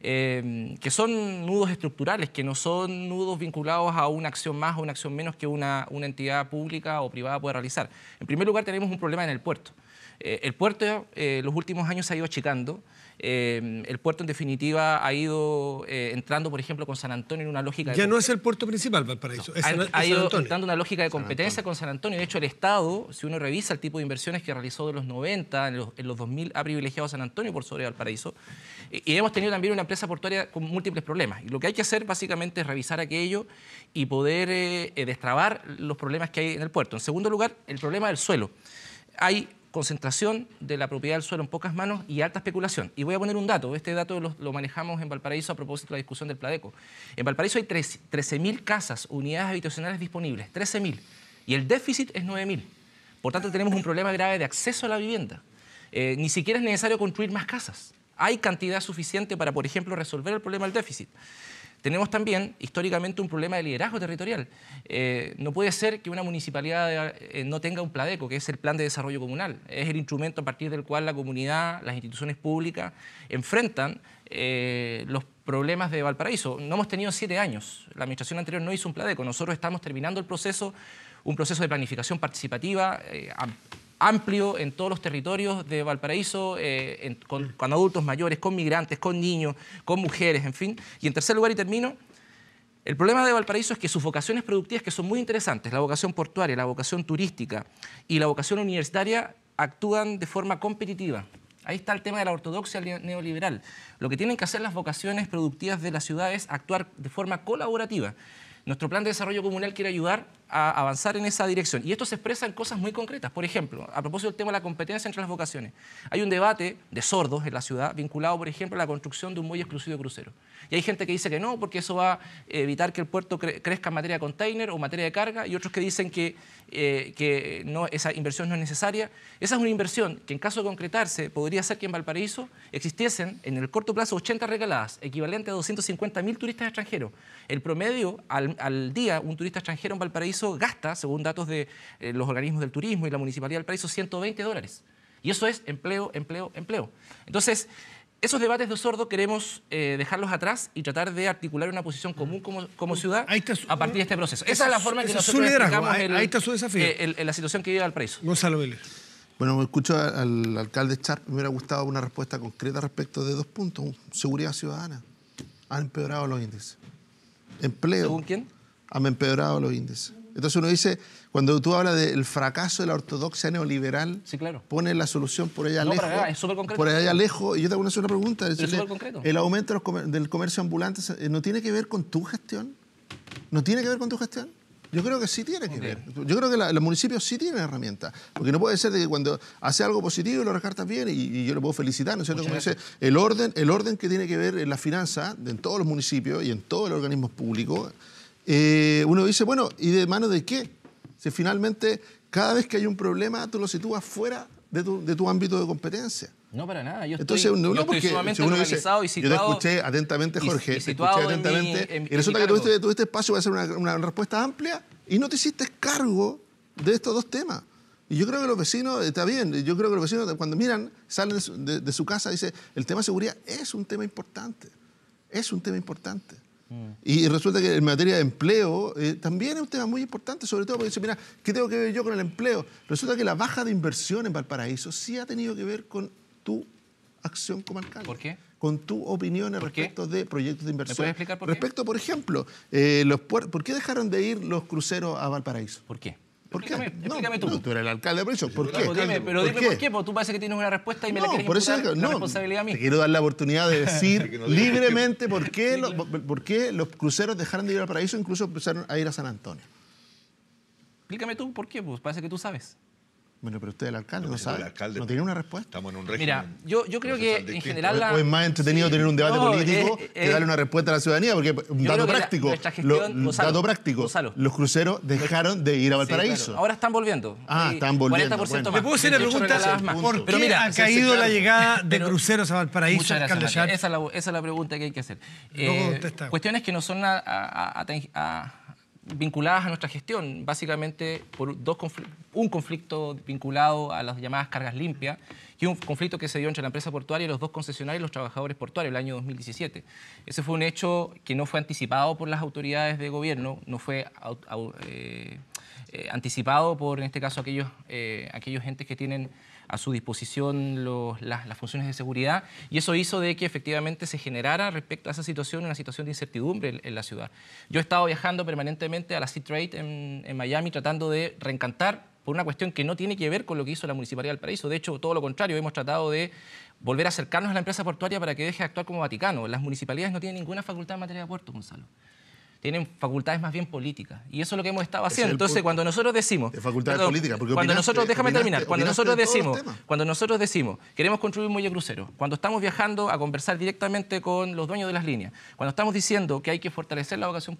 em, que son nudos estructurales, que no son nudos vinculados a una acción más o una acción menos que una, entidad pública o privada puede realizar. En primer lugar, tenemos un problema en el puerto. Eh, el puerto en eh, los últimos años se ha ido achicando. Eh, el puerto en definitiva ha ido eh, entrando, por ejemplo, con San Antonio en una lógica... ya no es el puerto principal, Valparaíso, es, ha, ha, ido entrando una lógica de competencia con San Antonio. De hecho, el Estado, si uno revisa el tipo de inversiones que realizó de los 90, en los, 2000, ha privilegiado San Antonio por sobre Valparaíso. Y, hemos tenido también una empresa portuaria con múltiples problemas. Y lo que hay que hacer básicamente es revisar aquello y poder eh, destrabar los problemas que hay en el puerto. En segundo lugar, el problema del suelo. Hay concentración de la propiedad del suelo en pocas manos y alta especulación. Y voy a poner un dato, este dato lo, manejamos en Valparaíso a propósito de la discusión del Pladeco. En Valparaíso hay 13.000 casas, unidades habitacionales disponibles, 13.000, y el déficit es 9.000. Por tanto, tenemos un problema grave de acceso a la vivienda. Eh, ni siquiera es necesario construir más casas. Hay cantidad suficiente para, por ejemplo, resolver el problema del déficit. Tenemos también históricamente un problema de liderazgo territorial. Eh, no puede ser que una municipalidad eh, no tenga un Pladeco, que es el Plan de Desarrollo Comunal. Es el instrumento a partir del cual la comunidad, las instituciones públicas enfrentan eh, los problemas de Valparaíso. No hemos tenido siete años. La administración anterior no hizo un Pladeco. Nosotros estamos terminando el proceso, un proceso de planificación participativa amplio en todos los territorios de Valparaíso, eh, con, con, adultos mayores, con migrantes, con niños, con mujeres, en fin. Y en tercer lugar, y termino, el problema de Valparaíso es que sus vocaciones productivas, que son muy interesantes, la vocación portuaria, la vocación turística y la vocación universitaria, actúan de forma competitiva. Ahí está el tema de la ortodoxia neoliberal. Lo que tienen que hacer las vocaciones productivas de la ciudad es actuar de forma colaborativa. Nuestro plan de desarrollo comunal quiere ayudar a avanzar en esa dirección. Y esto se expresa en cosas muy concretas. Por ejemplo, a propósito del tema de la competencia entre las vocaciones, hay un debate de sordos en la ciudad vinculado, por ejemplo, a la construcción de un muelle exclusivo de crucero. Y hay gente que dice que no, porque eso va a evitar que el puerto crezca en materia de container o materia de carga, y otros que dicen que, eh, que no, esa inversión no es necesaria. Esa es una inversión que en caso de concretarse podría ser que en Valparaíso existiesen en el corto plazo 80 regaladas, equivalente a 250.000 turistas extranjeros. El promedio al, día, un turista extranjero en Valparaíso gasta, según datos de eh, los organismos del turismo y la Municipalidad de Valparaíso, 120 dólares. Y eso es empleo, empleo, empleo. Entonces, esos debates de sordo queremos eh, dejarlos atrás y tratar de articular una posición común como, ciudad a partir de este proceso. Esa, es la forma en que nosotros explicamos eh, eh, la situación que vive Valparaíso. Gonzalo Vélez. Bueno, me escucho al alcalde Char, me hubiera gustado una respuesta concreta respecto de dos puntos. Seguridad ciudadana. Han empeorado los índices. Empleo. ¿Según quién? Han empeorado los índices. Entonces uno dice, cuando tú hablas del fracaso de la ortodoxia neoliberal, pone la solución por allá lejos. Por allá lejos. Y yo te voy a hacer una pregunta. el aumento del comercio ambulante eh, no tiene que ver con tu gestión. ¿No tiene que ver con tu gestión? Yo creo que sí tiene que ver. Yo creo que los municipios sí tienen herramientas. Porque no puede ser que cuando hace algo positivo lo recartas bien, y, yo lo puedo felicitar, ¿no es cierto? dice, el orden, el orden que tiene que ver en la finanza en todos los municipios y en todos los organismos públicos eh, uno dice, bueno, ¿y de mano de qué? Si finalmente cada vez que hay un problema tú lo sitúas fuera de tu, ámbito de competencia. No, para nada. Yo estoy, Entonces, organizado y situado. Yo te escuché atentamente, Jorge. Y, atentamente. y resulta que tuviste, espacio para hacer una, respuesta amplia y no te hiciste cargo de estos dos temas. Y yo creo que los vecinos, está bien, yo creo que los vecinos cuando miran, salen de su, de, de su casa, dice, el tema de seguridad es un tema importante. Es un tema importante. Y resulta que en materia de empleo eh, también es un tema muy importante, sobre todo porque dice, mira, ¿qué tengo que ver yo con el empleo? Resulta que la baja de inversión en Valparaíso sí ha tenido que ver con tu acción como alcalde. ¿Por qué? Con tu opinión respecto de proyectos de inversión. ¿Me puedes explicar por respecto, qué? Respecto, por ejemplo, eh, los ¿por qué dejaron de ir los cruceros a Valparaíso? ¿Por qué? ¿Por qué? Explícame, tú. tú eres el alcalde de ¿Por qué? Dime, pero dime por qué, porque pues tú parece que tienes una respuesta y me la quieres por eso, no, la responsabilidad a Te quiero dar la oportunidad de decir libremente por qué, por qué los cruceros dejaron de ir al paraíso e incluso empezaron a ir a San Antonio. Explícame tú por qué, pues parece que tú sabes. Bueno, pero usted es el alcalde, no, sabe. no tiene una respuesta. Estamos en un régimen. Mira, yo, yo creo que en general. La... es más entretenido tener un debate político que darle una respuesta a la ciudadanía, porque un dato práctico, dato práctico. Los cruceros dejaron de ir a Valparaíso. Ahora están volviendo. Ah, están volviendo. 40% ¿Me puedo hacer una pregunta? ¿Por qué ha caído la llegada de cruceros a Valparaíso, alcalde Esa es, la, esa es la pregunta que hay que hacer. Eh, cuestiones que no son a, a, a vinculadas a nuestra gestión, básicamente por dos un conflicto vinculado a las llamadas cargas limpias y un conflicto que se dio entre la empresa portuaria y los dos concesionarios y los trabajadores portuarios el año 2017. Ese fue un hecho que no fue anticipado por las autoridades de gobierno, no fue eh, eh, anticipado por, en este caso, aquellos, eh, aquellos entes que tienen a su disposición las, funciones de seguridad y eso hizo de que efectivamente se generara respecto a esa situación una situación de incertidumbre en, la ciudad. Yo he estado viajando permanentemente a la C-Trade en, Miami tratando de reencantar por una cuestión que no tiene que ver con lo que hizo la Municipalidad del Paraíso. De hecho, todo lo contrario, hemos tratado de volver a acercarnos a la empresa portuaria para que deje de actuar como Vaticano. Las municipalidades no tienen ninguna facultad en materia de puerto, Gonzalo tienen facultades más bien políticas. Y eso es lo que hemos estado haciendo. Entonces, cuando nosotros decimos... De facultades políticas, porque cuando nosotros, Déjame terminar. Cuando nosotros, decimos, cuando nosotros decimos, queremos construir un muelle crucero, cuando estamos viajando a conversar directamente con los dueños de las líneas, cuando estamos diciendo que hay que fortalecer la vocación,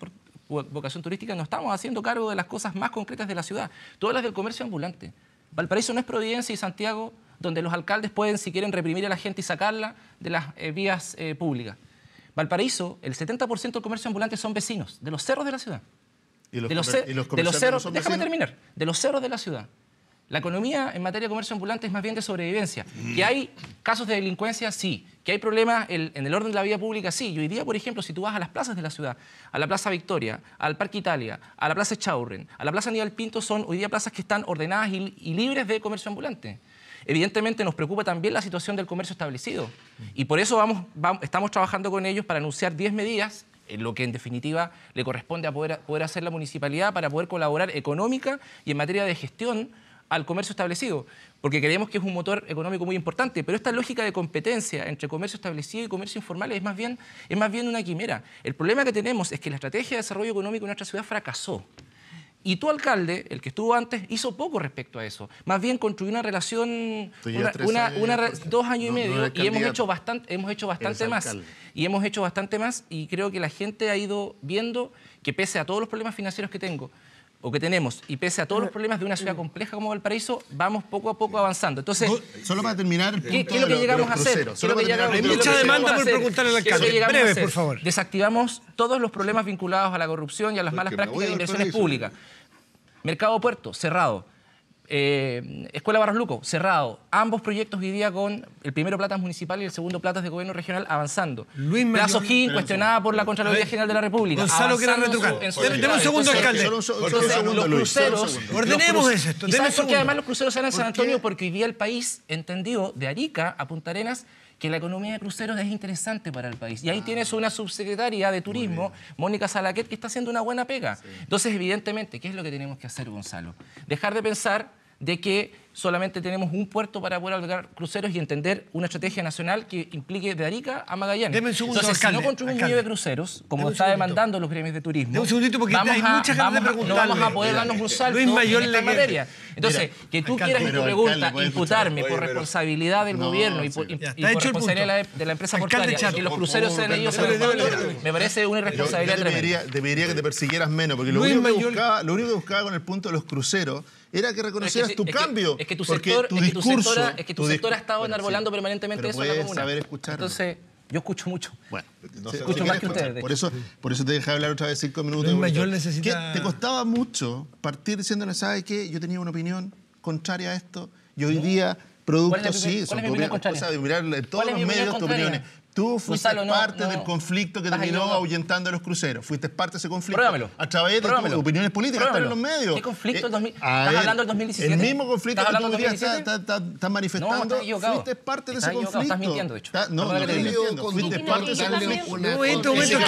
turística, nos estamos haciendo cargo de las cosas más concretas de la ciudad. Todas las del comercio ambulante. Valparaíso no es Providencia y Santiago donde los alcaldes pueden, si quieren, reprimir a la gente y sacarla de las eh, vías eh, públicas. Valparaíso, el 70% del comercio ambulante son vecinos, de los cerros de la ciudad. ¿Y los, de los, cerros, déjame terminar, de los cerros de la ciudad. La economía en materia de comercio ambulante es más bien de sobrevivencia. Mm. Que hay casos de delincuencia, sí. Que hay problemas en, el orden de la vida pública, sí. Y hoy día, por ejemplo, si tú vas a las plazas de la ciudad, a la Plaza Victoria, al Parque Italia, a la Plaza Chaurren, a la Plaza Aníbal Pinto, son hoy día plazas que están ordenadas y libres de comercio ambulante. Evidentemente nos preocupa también la situación del comercio establecido y por eso vamos, estamos trabajando con ellos para anunciar 10 medidas en lo que en definitiva le corresponde a poder, hacer la municipalidad para poder colaborar económica y en materia de gestión al comercio establecido, porque creemos que es un motor económico muy importante, pero esta lógica de competencia entre comercio establecido y comercio informal es más bien, es más bien una quimera. El problema que tenemos es que la estrategia de desarrollo económico de nuestra ciudad fracasó. Y tu alcalde, el que estuvo antes, hizo poco respecto a eso. Más bien construyó una relación, dos años y medio, y hemos hecho bastante, hemos hecho bastante más. Y hemos hecho bastante más, y creo que la gente ha ido viendo que pese a todos los problemas financieros que tengo, o que tenemos, y pese a todos los problemas de una ciudad eh, compleja como Valparaíso, vamos poco a poco avanzando. Entonces, solo para terminar, ¿qué, es lo que llegamos a hacer? Hay mucha demanda por preguntarle al alcalde. Breve, por favor. Desactivamos todos los problemas vinculados a la corrupción y a las pues malas prácticas de inversiones públicas. Mercado Puerto, cerrado. Eh, Escuela Barros Luco, cerrado. Ambos proyectos vivían con el primero platas municipal y el segundo platas de gobierno regional avanzando. Luis Plaza cuestionada por la Contraloría General de la República. Gonzalo quiere retrucar. Deme un segundo, alcalde. Los cruceros. Ordenemos esto. además los cruceros eran en San Antonio porque vivía el país entendido de Arica a Punta Arenas que la economía de cruceros es interesante para el país. Y ahí ah. tienes una subsecretaria de turismo, Mónica Salaquet, que está haciendo una buena pega. Entonces, evidentemente, ¿qué es lo que tenemos que hacer, Gonzalo? Dejar de pensar de que solamente tenemos un puerto para poder albergar cruceros y entender una estrategia nacional que implique de Arica a Magallanes. un segundo, Entonces, si no construimos un millón de cruceros, como está demandando los gremios de turismo, un segundito porque vamos hay a, mucha gente vamos, No vamos a poder darnos un salto en esta materia. Entonces, que tú quieras en tu pregunta imputarme por responsabilidad del gobierno y por, y, responsabilidad de la empresa portuaria y que los cruceros sean ellos, me parece una irresponsabilidad tremenda. Debería que te persiguieras menos, porque lo único que buscaba con el punto de los cruceros era que reconocías tu cambio. porque es que tu sector, tu discurso, es que tu ha estado enarbolando permanentemente eso en la comuna. saber escucharlo. Entonces, yo escucho mucho. Bueno, escucho más que ustedes. Por eso, te dejé hablar otra vez cinco minutos. Mayor necesita... Te costaba mucho partir diciéndole, ¿sabes qué? Yo tenía una opinión contraria a esto y hoy día productos, sí, son tu opinión, de eh, todos los medios tu opinión. Tú fuiste parte del conflicto que terminó ahuyentando a los cruceros. Fuiste parte de ese conflicto. Pruébamelo. A través de tus opiniones políticas, están en los medios. ¿Qué conflicto? Eh, 2000, ¿Estás hablando del 2017? El mismo conflicto que tú dirías estás manifestando. No, fuiste parte de ese conflicto. Estás mintiendo, de hecho. no, no, te mintiendo. Fuiste parte de ese conflicto. Un momento, un momento.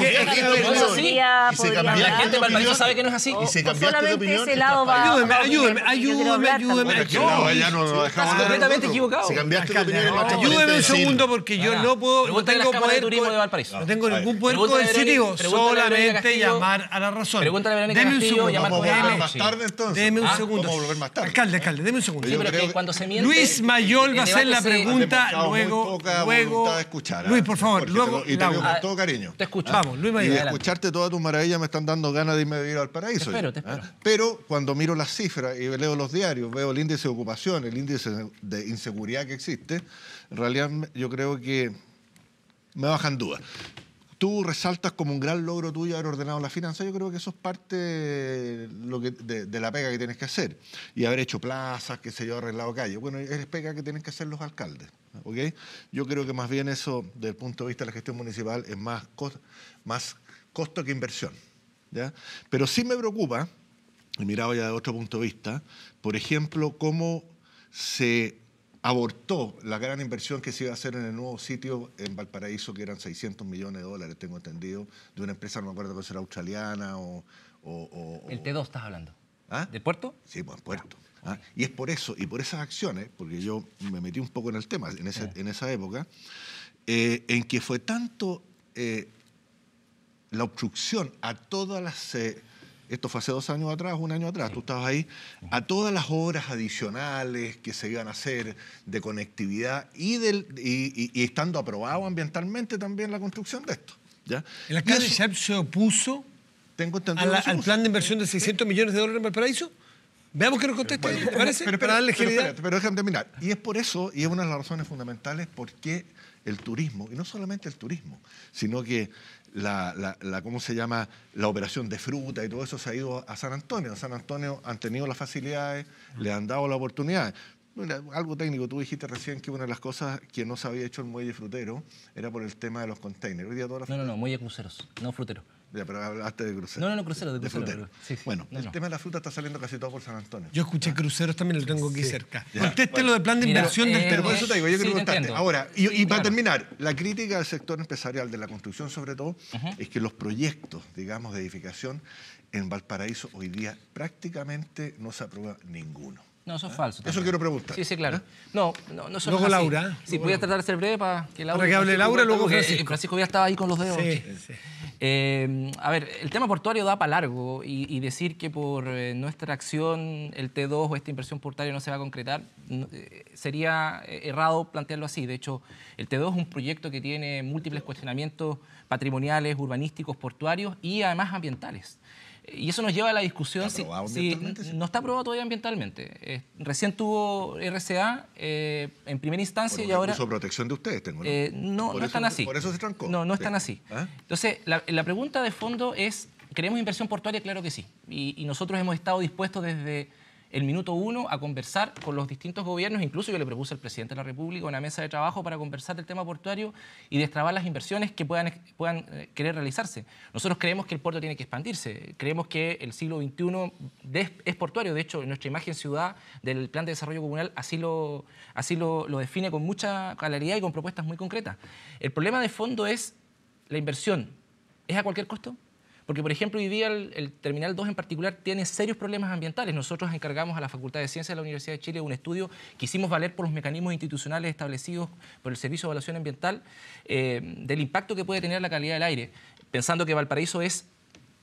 No es así. se La gente Valparaíso sabe que no es así. Oh, y se cambiaste de opinión. Ayúdeme, ayúdeme, ayúdeme, ayúdeme. No, ya no lo Completamente equivocado. Se cambiaste de opinión. Ayúdeme un segundo porque yo no puedo poder, No tengo ningún poder coercitivo, solamente llamar a la razón. Pregúntale a Verónica Castillo, vamos a más tarde entonces. Deme un segundo. Vamos ah, a volver más tarde. Alcalde, alcalde, deme un segundo. cuando se miente, Luis Mayol va a hacer la pregunta luego luego escuchar, ¿ah? Luis, por favor, luego te, y con todo cariño. Ah, te escucho. Vamos, Luis Mayol. Y escucharte todas tus maravillas me están dando ganas de irme a vivir al paraíso. espero, Pero cuando miro las cifras y leo los diarios, veo el índice de ocupación, el índice de inseguridad que existe, en realidad yo creo que me bajan dudas. Tú resaltas como un gran logro tuyo haber ordenado la finanza. Yo creo que eso es parte de, la pega que tienes que hacer. Y haber hecho plazas, que se yo, arreglado calles. Bueno, es pega que tienen que hacer los alcaldes. Yo creo que más bien eso, desde el punto de vista de la gestión municipal, es más, más costo que inversión. ¿ya? Pero sí me preocupa, y mirado ya de otro punto de vista, por ejemplo, cómo se abortó la gran inversión que se iba a hacer en el nuevo sitio en Valparaíso, que eran 600 millones de dólares, tengo entendido, de una empresa, no me acuerdo que era australiana o... el T2 estás hablando. ¿Ah? ¿De puerto? Sí, pues puerto. ¿ah? y es por eso, y por esas acciones, porque yo me metí un poco en el tema en esa, en esa época, eh, en que fue tanto eh, la obstrucción a todas las eh, esto fue hace dos años atrás, un año atrás, tú estabas ahí, a todas las obras adicionales que se iban a hacer de conectividad y, del, y, estando aprobado ambientalmente también la construcción de esto. ¿ya? ¿El alcalde Sharp se opuso tengo al plan de inversión de 600 millones de dólares en Valparaíso? Veamos que nos contesta, ¿te parece? Pero, pero déjame terminar. Y es por eso, y es una de las razones fundamentales por qué el turismo, y no solamente el turismo, sino que la, la, ¿cómo se llama? La operación de fruta y todo eso se ha ido a San Antonio. A San Antonio han tenido las facilidades, le han dado la oportunidad. algo técnico, tú dijiste recién que una de las cosas que no se había hecho el muelle frutero era por el tema de los containers. No, no, no, muelle cruceros, no frutero. Ya, pero hablaste de cruceros. No, no, no, cruceros, de crucero. Bueno, el tema de la fruta está saliendo casi todo por San Antonio. Yo escuché cruceros también, lo tengo aquí cerca. Conteste bueno. lo de plan de inversión del del eh, Pero por eso te digo, yo quiero contarte. Ahora, y, para terminar, la crítica del sector empresarial, de la construcción sobre todo, es que los proyectos, digamos, de edificación en Valparaíso hoy día prácticamente no se aprueba ninguno. No, eso es ¿Eh? falso. Eso quiero preguntar. Sí, sí, claro. ¿Eh? No, no, no Luego Laura. Si sí, tratar de ser breve para que Laura... Para que hable Laura, luego Francisco. Eh, Francisco ya estaba ahí con los dedos. Sí, sí. a ver, el tema portuario da para largo y, decir que por nuestra acción el T2 o esta inversión portuaria no se va a concretar sería errado plantearlo así. De hecho, el T2 es un proyecto que tiene múltiples cuestionamientos patrimoniales, urbanísticos, portuarios y además ambientales. Y eso nos lleva a la discusión si, no está aprobado todavía ambientalmente. Eh, recién tuvo RCA eh, en primera instancia y ahora... protección de ustedes, tengo, ¿no? Eh, no, no están así. Por eso se trancó. No, no están así. ¿Ah? Entonces, la, pregunta de fondo es, ¿queremos inversión portuaria? Claro que sí. y nosotros hemos estado dispuestos desde el minuto uno a conversar con los distintos gobiernos. Incluso yo le propuse al presidente de la República una mesa de trabajo para conversar del tema portuario y destrabar las inversiones que puedan, eh, querer realizarse. Nosotros creemos que el puerto tiene que expandirse. Creemos que el siglo XXI es portuario. De hecho, nuestra imagen ciudad del plan de desarrollo comunal así lo, así lo define con mucha claridad y con propuestas muy concretas. El problema de fondo es la inversión. ¿Es a cualquier costo? Porque, por ejemplo, hoy día el, Terminal 2 en particular tiene serios problemas ambientales. Nosotros encargamos a la Facultad de Ciencias de la Universidad de Chile un estudio que hicimos valer por los mecanismos institucionales establecidos por el Servicio de Evaluación Ambiental eh, del impacto que puede tener la calidad del aire, pensando que Valparaíso es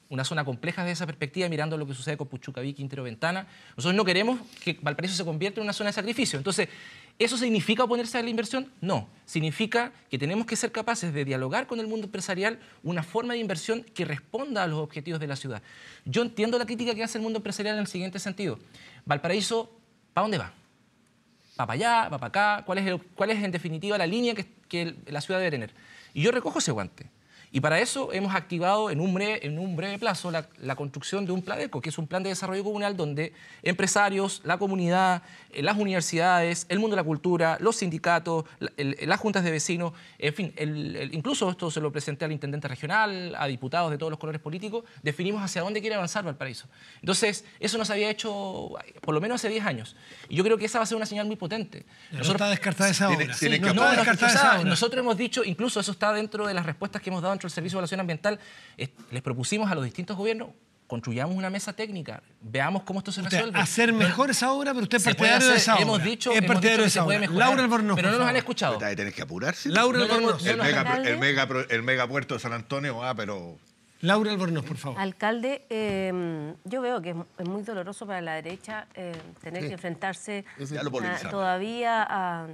una zona compleja desde esa perspectiva, mirando lo que sucede con Puchucaví, Quintero, Ventana. Nosotros no queremos que Valparaíso se convierta en una zona de sacrificio. Entonces, ¿Eso significa oponerse a la inversión? No. Significa que tenemos que ser capaces de dialogar con el mundo empresarial una forma de inversión que responda a los objetivos de la ciudad. Yo entiendo la crítica que hace el mundo empresarial en el siguiente sentido. Valparaíso, ¿para dónde va? ¿Va para allá? ¿Va acá? ¿Cuál es, en definitiva la línea que, que la ciudad debe tener? Y yo recojo ese guante. Y para eso hemos activado en un breve, en un breve plazo la, construcción de un ECO, que es un plan de desarrollo comunal donde empresarios, la comunidad, eh, las universidades, el mundo de la cultura, los sindicatos, las juntas de vecinos, en fin, incluso esto se lo presenté al intendente regional, a diputados de todos los colores políticos, definimos hacia dónde quiere avanzar Valparaíso. Entonces, eso nos había hecho por lo menos hace 10 años. Y yo creo que esa va a ser una señal muy potente. no está esa Nosotros hemos dicho, incluso eso está dentro de las respuestas que hemos dado el Servicio de Evaluación Ambiental, les propusimos a los distintos gobiernos construyamos una mesa técnica, veamos cómo esto se resuelve. Hacer mejor esa obra, pero usted es partidario de esa obra. Hemos dicho, que se puede mejorar, Laura Albornoz. Pero no nos han escuchado. tienes que apurarse. Laura Albornoz. El, mega, el, mega, el megapuerto de San Antonio, ah, pero Laura Albornoz, por favor. Alcalde, em, yo veo que es muy doloroso para la derecha em, tener que enfrentarse todavía a,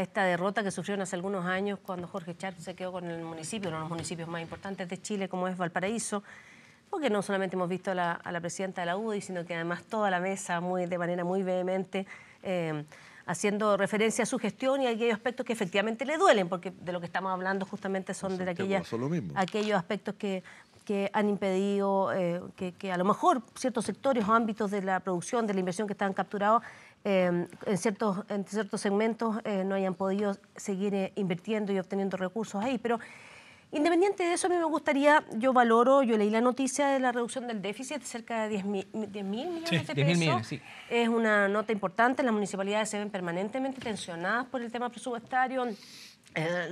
esta derrota que sufrieron hace algunos años cuando Jorge Char se quedó con el municipio, uno de los municipios más importantes de Chile, como es Valparaíso, porque no solamente hemos visto a la, presidenta de la UDI, sino que además toda la mesa muy, de manera muy vehemente... Em, haciendo referencia a su gestión y a aquellos aspectos que efectivamente le duelen, porque de lo que estamos hablando justamente son de aquellos aspectos que, que han impedido eh, que, a lo mejor ciertos sectores o ámbitos de la producción, de la inversión que están capturados, em, en, ciertos, en ciertos segmentos eh, no hayan podido seguir eh, invirtiendo y obteniendo recursos ahí. Pero independiente de eso, a mí me gustaría, yo valoro, yo leí la noticia de la reducción del déficit cerca de 10 mil, millones de pesos. Es una nota importante, las municipalidades se ven permanentemente tensionadas por el tema presupuestario.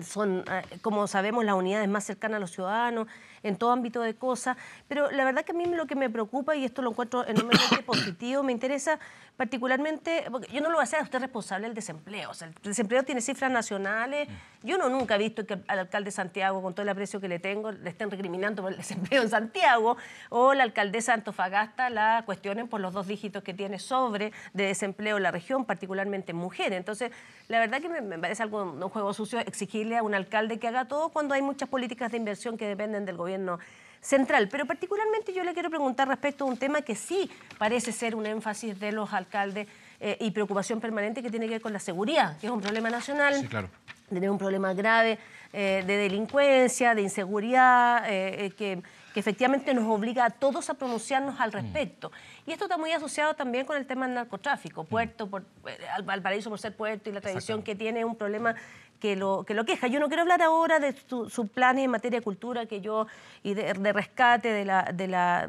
son, como sabemos, las unidades más cercanas a los ciudadanos, en todo ámbito de cosas. Pero la verdad que a mí lo que me preocupa, y esto lo encuentro enormemente positivo, me interesa particularmente, porque yo no lo voy a hacer a usted responsable del desempleo. O sea, el desempleo tiene cifras nacionales. Mm. Yo no nunca he visto que al alcalde Santiago, con todo el aprecio que le tengo, le estén recriminando por el desempleo en Santiago, o la alcaldesa Antofagasta la cuestionen por los dos dígitos que tiene sobre de desempleo en la región, particularmente mujeres. Entonces, la verdad que me, me parece algo un juego sucio exigirle a un alcalde que haga todo cuando hay muchas políticas de inversión que dependen del gobierno central. Pero particularmente yo le quiero preguntar respecto a un tema que sí parece ser un énfasis de los alcaldes eh, y preocupación permanente que tiene que ver con la seguridad, que es un problema nacional. Sí, claro. Tenemos un problema grave eh, de delincuencia, de inseguridad, eh, que, efectivamente nos obliga a todos a pronunciarnos al mm. respecto. Y esto está muy asociado también con el tema del narcotráfico. Mm. Puerto, por, por ser puerto y la tradición que tiene un problema que lo, queja. Yo no quiero hablar ahora de sus su planes en materia de cultura que yo, y de, rescate de, la, de la,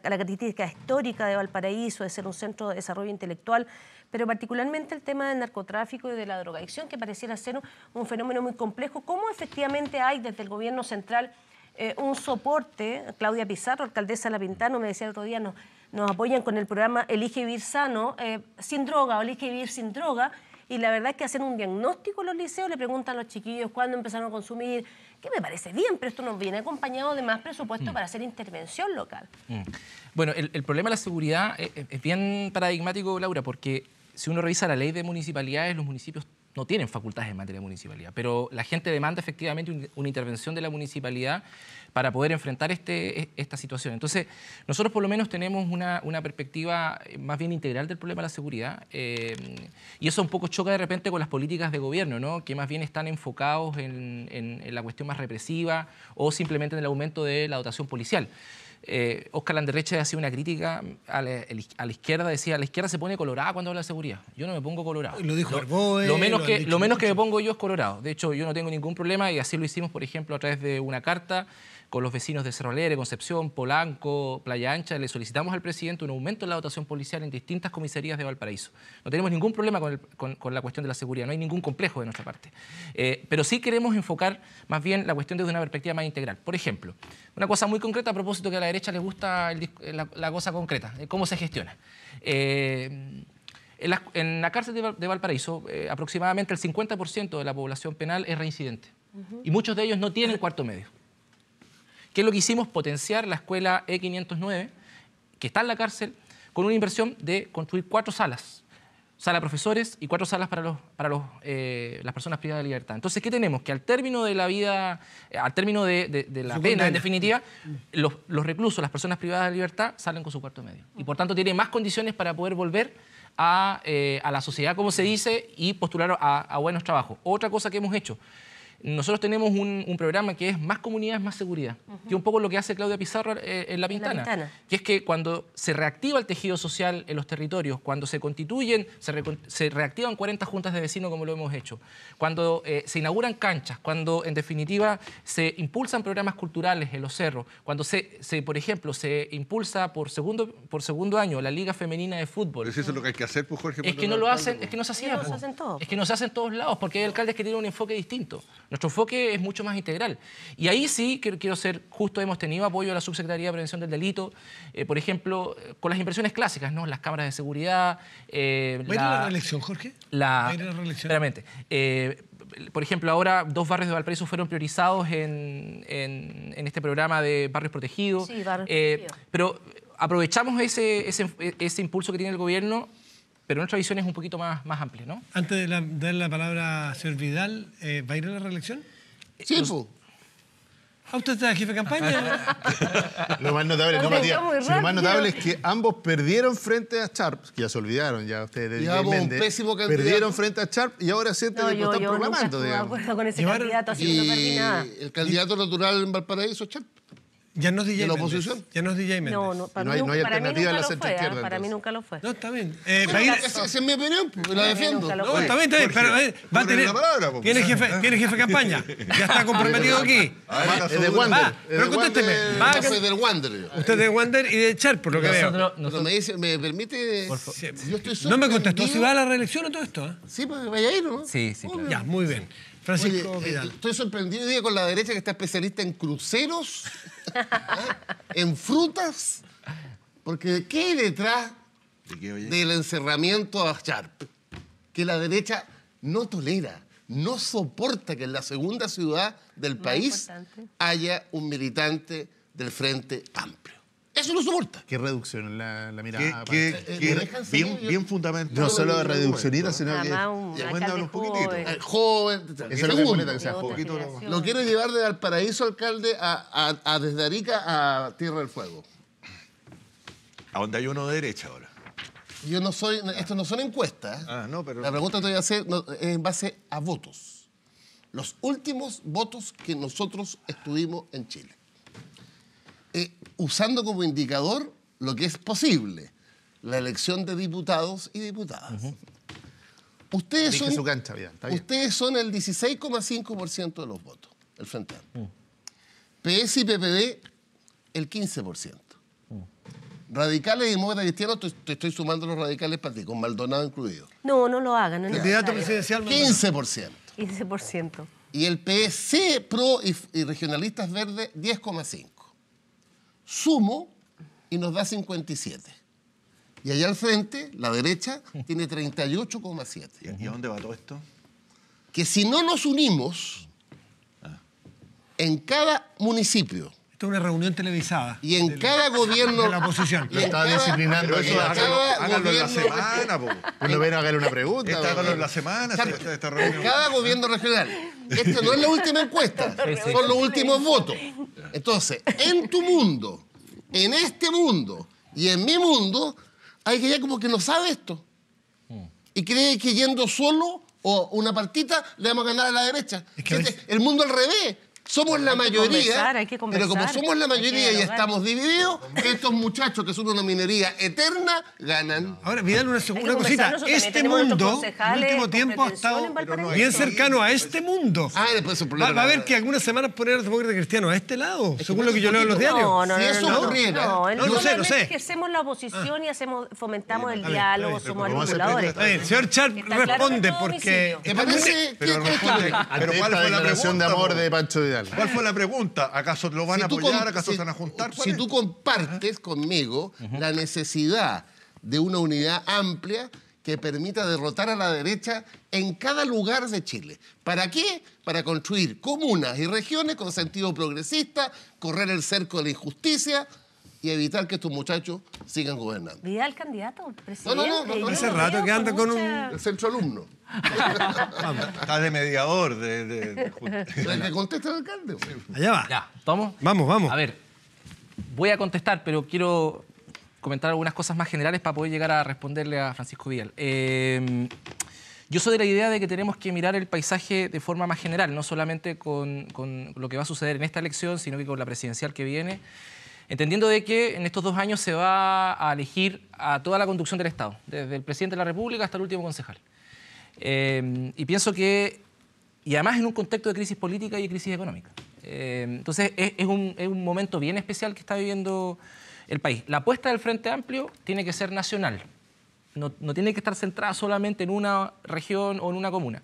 característica histórica de Valparaíso, de ser un centro de desarrollo intelectual, pero particularmente el tema del narcotráfico y de la drogadicción, que pareciera ser un, fenómeno muy complejo. ¿Cómo efectivamente hay desde el gobierno central eh, un soporte? Claudia Pizarro, alcaldesa de La Pintano, me decía el otro día, no, nos apoyan con el programa Elige Vivir Sano, eh, sin droga o Elige Vivir sin droga y la verdad es que hacen un diagnóstico en los liceos, le preguntan a los chiquillos cuándo empezaron a consumir, que me parece bien, pero esto nos viene acompañado de más presupuesto mm. para hacer intervención local. Mm. Bueno, el, problema de la seguridad es bien paradigmático, Laura, porque si uno revisa la ley de municipalidades, los municipios no tienen facultades en materia de municipalidad, pero la gente demanda efectivamente una intervención de la municipalidad para poder enfrentar este, e, esta situación. Entonces, nosotros por lo menos tenemos una, perspectiva eh, más bien integral del problema de la seguridad eh, y eso un poco choca de repente con las políticas de gobierno, que más bien están enfocados en la cuestión más represiva o simplemente en el aumento de la dotación policial eh, Oscar ha sido una crítica a la, izquierda, decía, la izquierda se pone colorada cuando habla de seguridad. Yo no me pongo colorado. Lo dijo lo, menos, que, lo menos que me pongo yo es colorado. De hecho, yo no tengo ningún problema y así lo hicimos, por ejemplo, a través de una carta con los vecinos de Cerro Alegre, Concepción, Polanco, Playa Ancha, le solicitamos al presidente un aumento en la dotación policial en distintas comisarías de Valparaíso. No tenemos ningún problema con, la cuestión de la seguridad, no hay ningún complejo de nuestra parte. Eh, pero sí queremos enfocar más bien la cuestión desde una perspectiva más integral. Por ejemplo, una cosa muy concreta a propósito que a la derecha le gusta la, cosa concreta, eh, cómo se gestiona. Eh, en la, cárcel de, Valparaíso, aproximadamente el 50% de la población penal es reincidente. Y muchos de ellos no tienen cuarto medio. ¿Qué es lo que hicimos? Potenciar la escuela E509, que está en la cárcel, con una inversión de construir cuatro salas. Sala profesores y cuatro salas para, los, para eh, las personas privadas de libertad. Entonces, ¿qué tenemos? Que al término de la vida, eh, al término de, la pena, en definitiva, mm. los, reclusos, las personas privadas de libertad, salen con su cuarto medio. Y por tanto, tienen más condiciones para poder volver eh, a, la sociedad, como se dice, y postular a, a buenos trabajos. Otra cosa que hemos hecho, nosotros tenemos un, programa que es Más comunidades, más seguridad, que un poco lo que hace Claudia Pizarro eh, en, la Pintana, que es que cuando se reactiva el tejido social en los territorios, cuando se constituyen, se, reactivan 40 juntas de vecinos como lo hemos hecho, cuando eh, se inauguran canchas, cuando en definitiva se impulsan programas culturales en los cerros, cuando se, por ejemplo, se impulsa por segundo, por segundo año la Liga Femenina de Fútbol. ¿Es eso lo que hay que hacer, pues, Jorge? Es que no lo hacen, es que no se pues. hacen, es que no se hacen todos lados, porque hay alcaldes que tienen un enfoque distinto. Nuestro enfoque es mucho más integral. Y ahí sí, quiero ser justo, hemos tenido apoyo a la Subsecretaría de Prevención del Delito, eh, por ejemplo, con las impresiones clásicas, ¿no? Las cámaras de seguridad. Eh, ¿Va a ir la, a reelección, Jorge? La, la reelección? Claramente. Eh, por ejemplo, ahora dos barrios de Valparaíso fueron priorizados en, en, en este programa de barrios protegidos. Sí, barrios eh, protegidos. Pero aprovechamos ese, ese, ese impulso que tiene el gobierno pero nuestra visión es un poquito más, más amplia. ¿no? Antes de, la, dar la palabra a señor Vidal, eh, ¿va a ir a la reelección? Eh, sí, ¿A usted está jefe de campaña? lo más notable, no, lo más notable es que ambos perdieron frente a Sharp, que ya se olvidaron ya ustedes de un pésimo candidato. Perdieron frente a Sharp y ahora sienten que digamos. están programando. con ese candidato, nada. El candidato natural en Valparaíso es Sharp. Ya no es DJ la oposición. Ya no es DJ No, no, para no hay, no hay alternativa a la centro ah, Para mí nunca lo fue. No, está bien. Eh, esa es mi opinión, la defiendo. No, está bien, está bien. Eh, va a tener, pues. jefe, jefe de campaña? Ya está comprometido aquí. Ah, es de ah, Wander. Pero contésteme. Yo soy del Wander. Usted es de Wander y de Char, por lo que veo. me dice, ¿me permite? Yo estoy No me contestó si va a la reelección o todo esto. ¿eh? Sí, porque vaya a ir, ¿no? Sí, sí. Ya, muy bien. Francisco Vidal. Estoy sorprendido hoy día con la derecha que está especialista en cruceros ¿Eh? en frutas, porque ¿qué hay detrás del encerramiento a Sharp? Que la derecha no tolera, no soporta que en la segunda ciudad del país haya un militante del Frente Amplio. Eso no soporta. Qué reducción la, mirada. Eh, bien, bien, No solo reduccionista, sino que. Cuéntanos un poquitito. Joven. Eh, es lo que que sea Lo quiero llevar de Alparaíso, alcalde, a, a, desde Arica a Tierra del Fuego. ¿A dónde hay uno de derecha ahora? Yo no soy. Esto no son encuestas. Ah, no, pero. La pregunta que te voy a hacer es en base a votos. Los últimos votos que nosotros estuvimos en Chile. Eh, usando como indicador lo que es posible, la elección de diputados y diputadas. Ustedes son, el 16,5% de los votos, el Frente mm. PS y PPD, el 15%. Mm. Radicales y demócratas cristianos, te, estoy sumando los radicales para ti, con Maldonado incluido. No, no lo hagan. Candidato presidencial. 15%. 15%. Y el PS, PRO y, y regionalistas verdes, 10,5% sumo y nos da 57. Y allá al frente, la derecha, tiene 38,7. ¿Y a dónde va todo esto? Que si no nos unimos en cada municipio, esto es una reunión televisada. Y en cada gobierno... De la oposición. Lo está disciplinando. Eso, eso, hágalo, hágalo en la semana, po. ven, lo a hágale una pregunta. Está hágalo en la semana. En esta reunión. Cada gobierno regional esta no es la última encuesta, son los últimos votos. Entonces, en tu mundo, en este mundo y en mi mundo, hay que ya como que no sabe esto. Hmm. Y cree que yendo solo o una partita le vamos a ganar a la derecha. Este, el mundo al revés somos la mayoría, pero como somos la mayoría y estamos divididos, estos muchachos que son una minería eterna ganan. Ahora, Vidal, una, cosita. Este mundo, en último tiempo, ha estado bien cercano a este pues. mundo. Ah, después problema. Va, a haber que algunas semanas poner a los a este lado, según lo que yo leo en los diarios. No, no, si eso no, No, no, no sé, no sé. hacemos la oposición y hacemos, fomentamos el diálogo, somos articuladores. Señor Char responde porque. Pero ¿cuál fue la relación de amor de Pancho Vidal? ¿Cuál fue la pregunta? ¿Acaso lo van a apoyar? ¿Acaso se van a juntar? Si tú compartes conmigo la necesidad de una unidad amplia que permita derrotar a la derecha en cada lugar de Chile. ¿Para qué? Para construir comunas y regiones con sentido progresista, correr el cerco de la injusticia, y evitar que estos muchachos sigan gobernando. al candidato, presidente. No, no, no. Hace rato que anda con un... centro alumno. Está de mediador. De, de, contesta el alcalde. Allá va. Ya, vamos. Vamos, vamos. A ver, voy a contestar, pero quiero comentar algunas cosas más generales para poder llegar a responderle a Francisco Vial. Em, yo soy de la idea de que tenemos que mirar el paisaje de forma más general, no solamente con, con, lo que va a suceder en esta elección, sino que con la presidencial que viene entendiendo de que en estos dos años se va a elegir a toda la conducción del Estado, desde el presidente de la República hasta el último concejal. Eh, y pienso que, y además en un contexto de crisis política y de crisis económica. Eh, entonces es, un, momento bien especial que está viviendo el país. La apuesta del Frente Amplio tiene que ser nacional, no, tiene que estar centrada solamente en una región o en una comuna.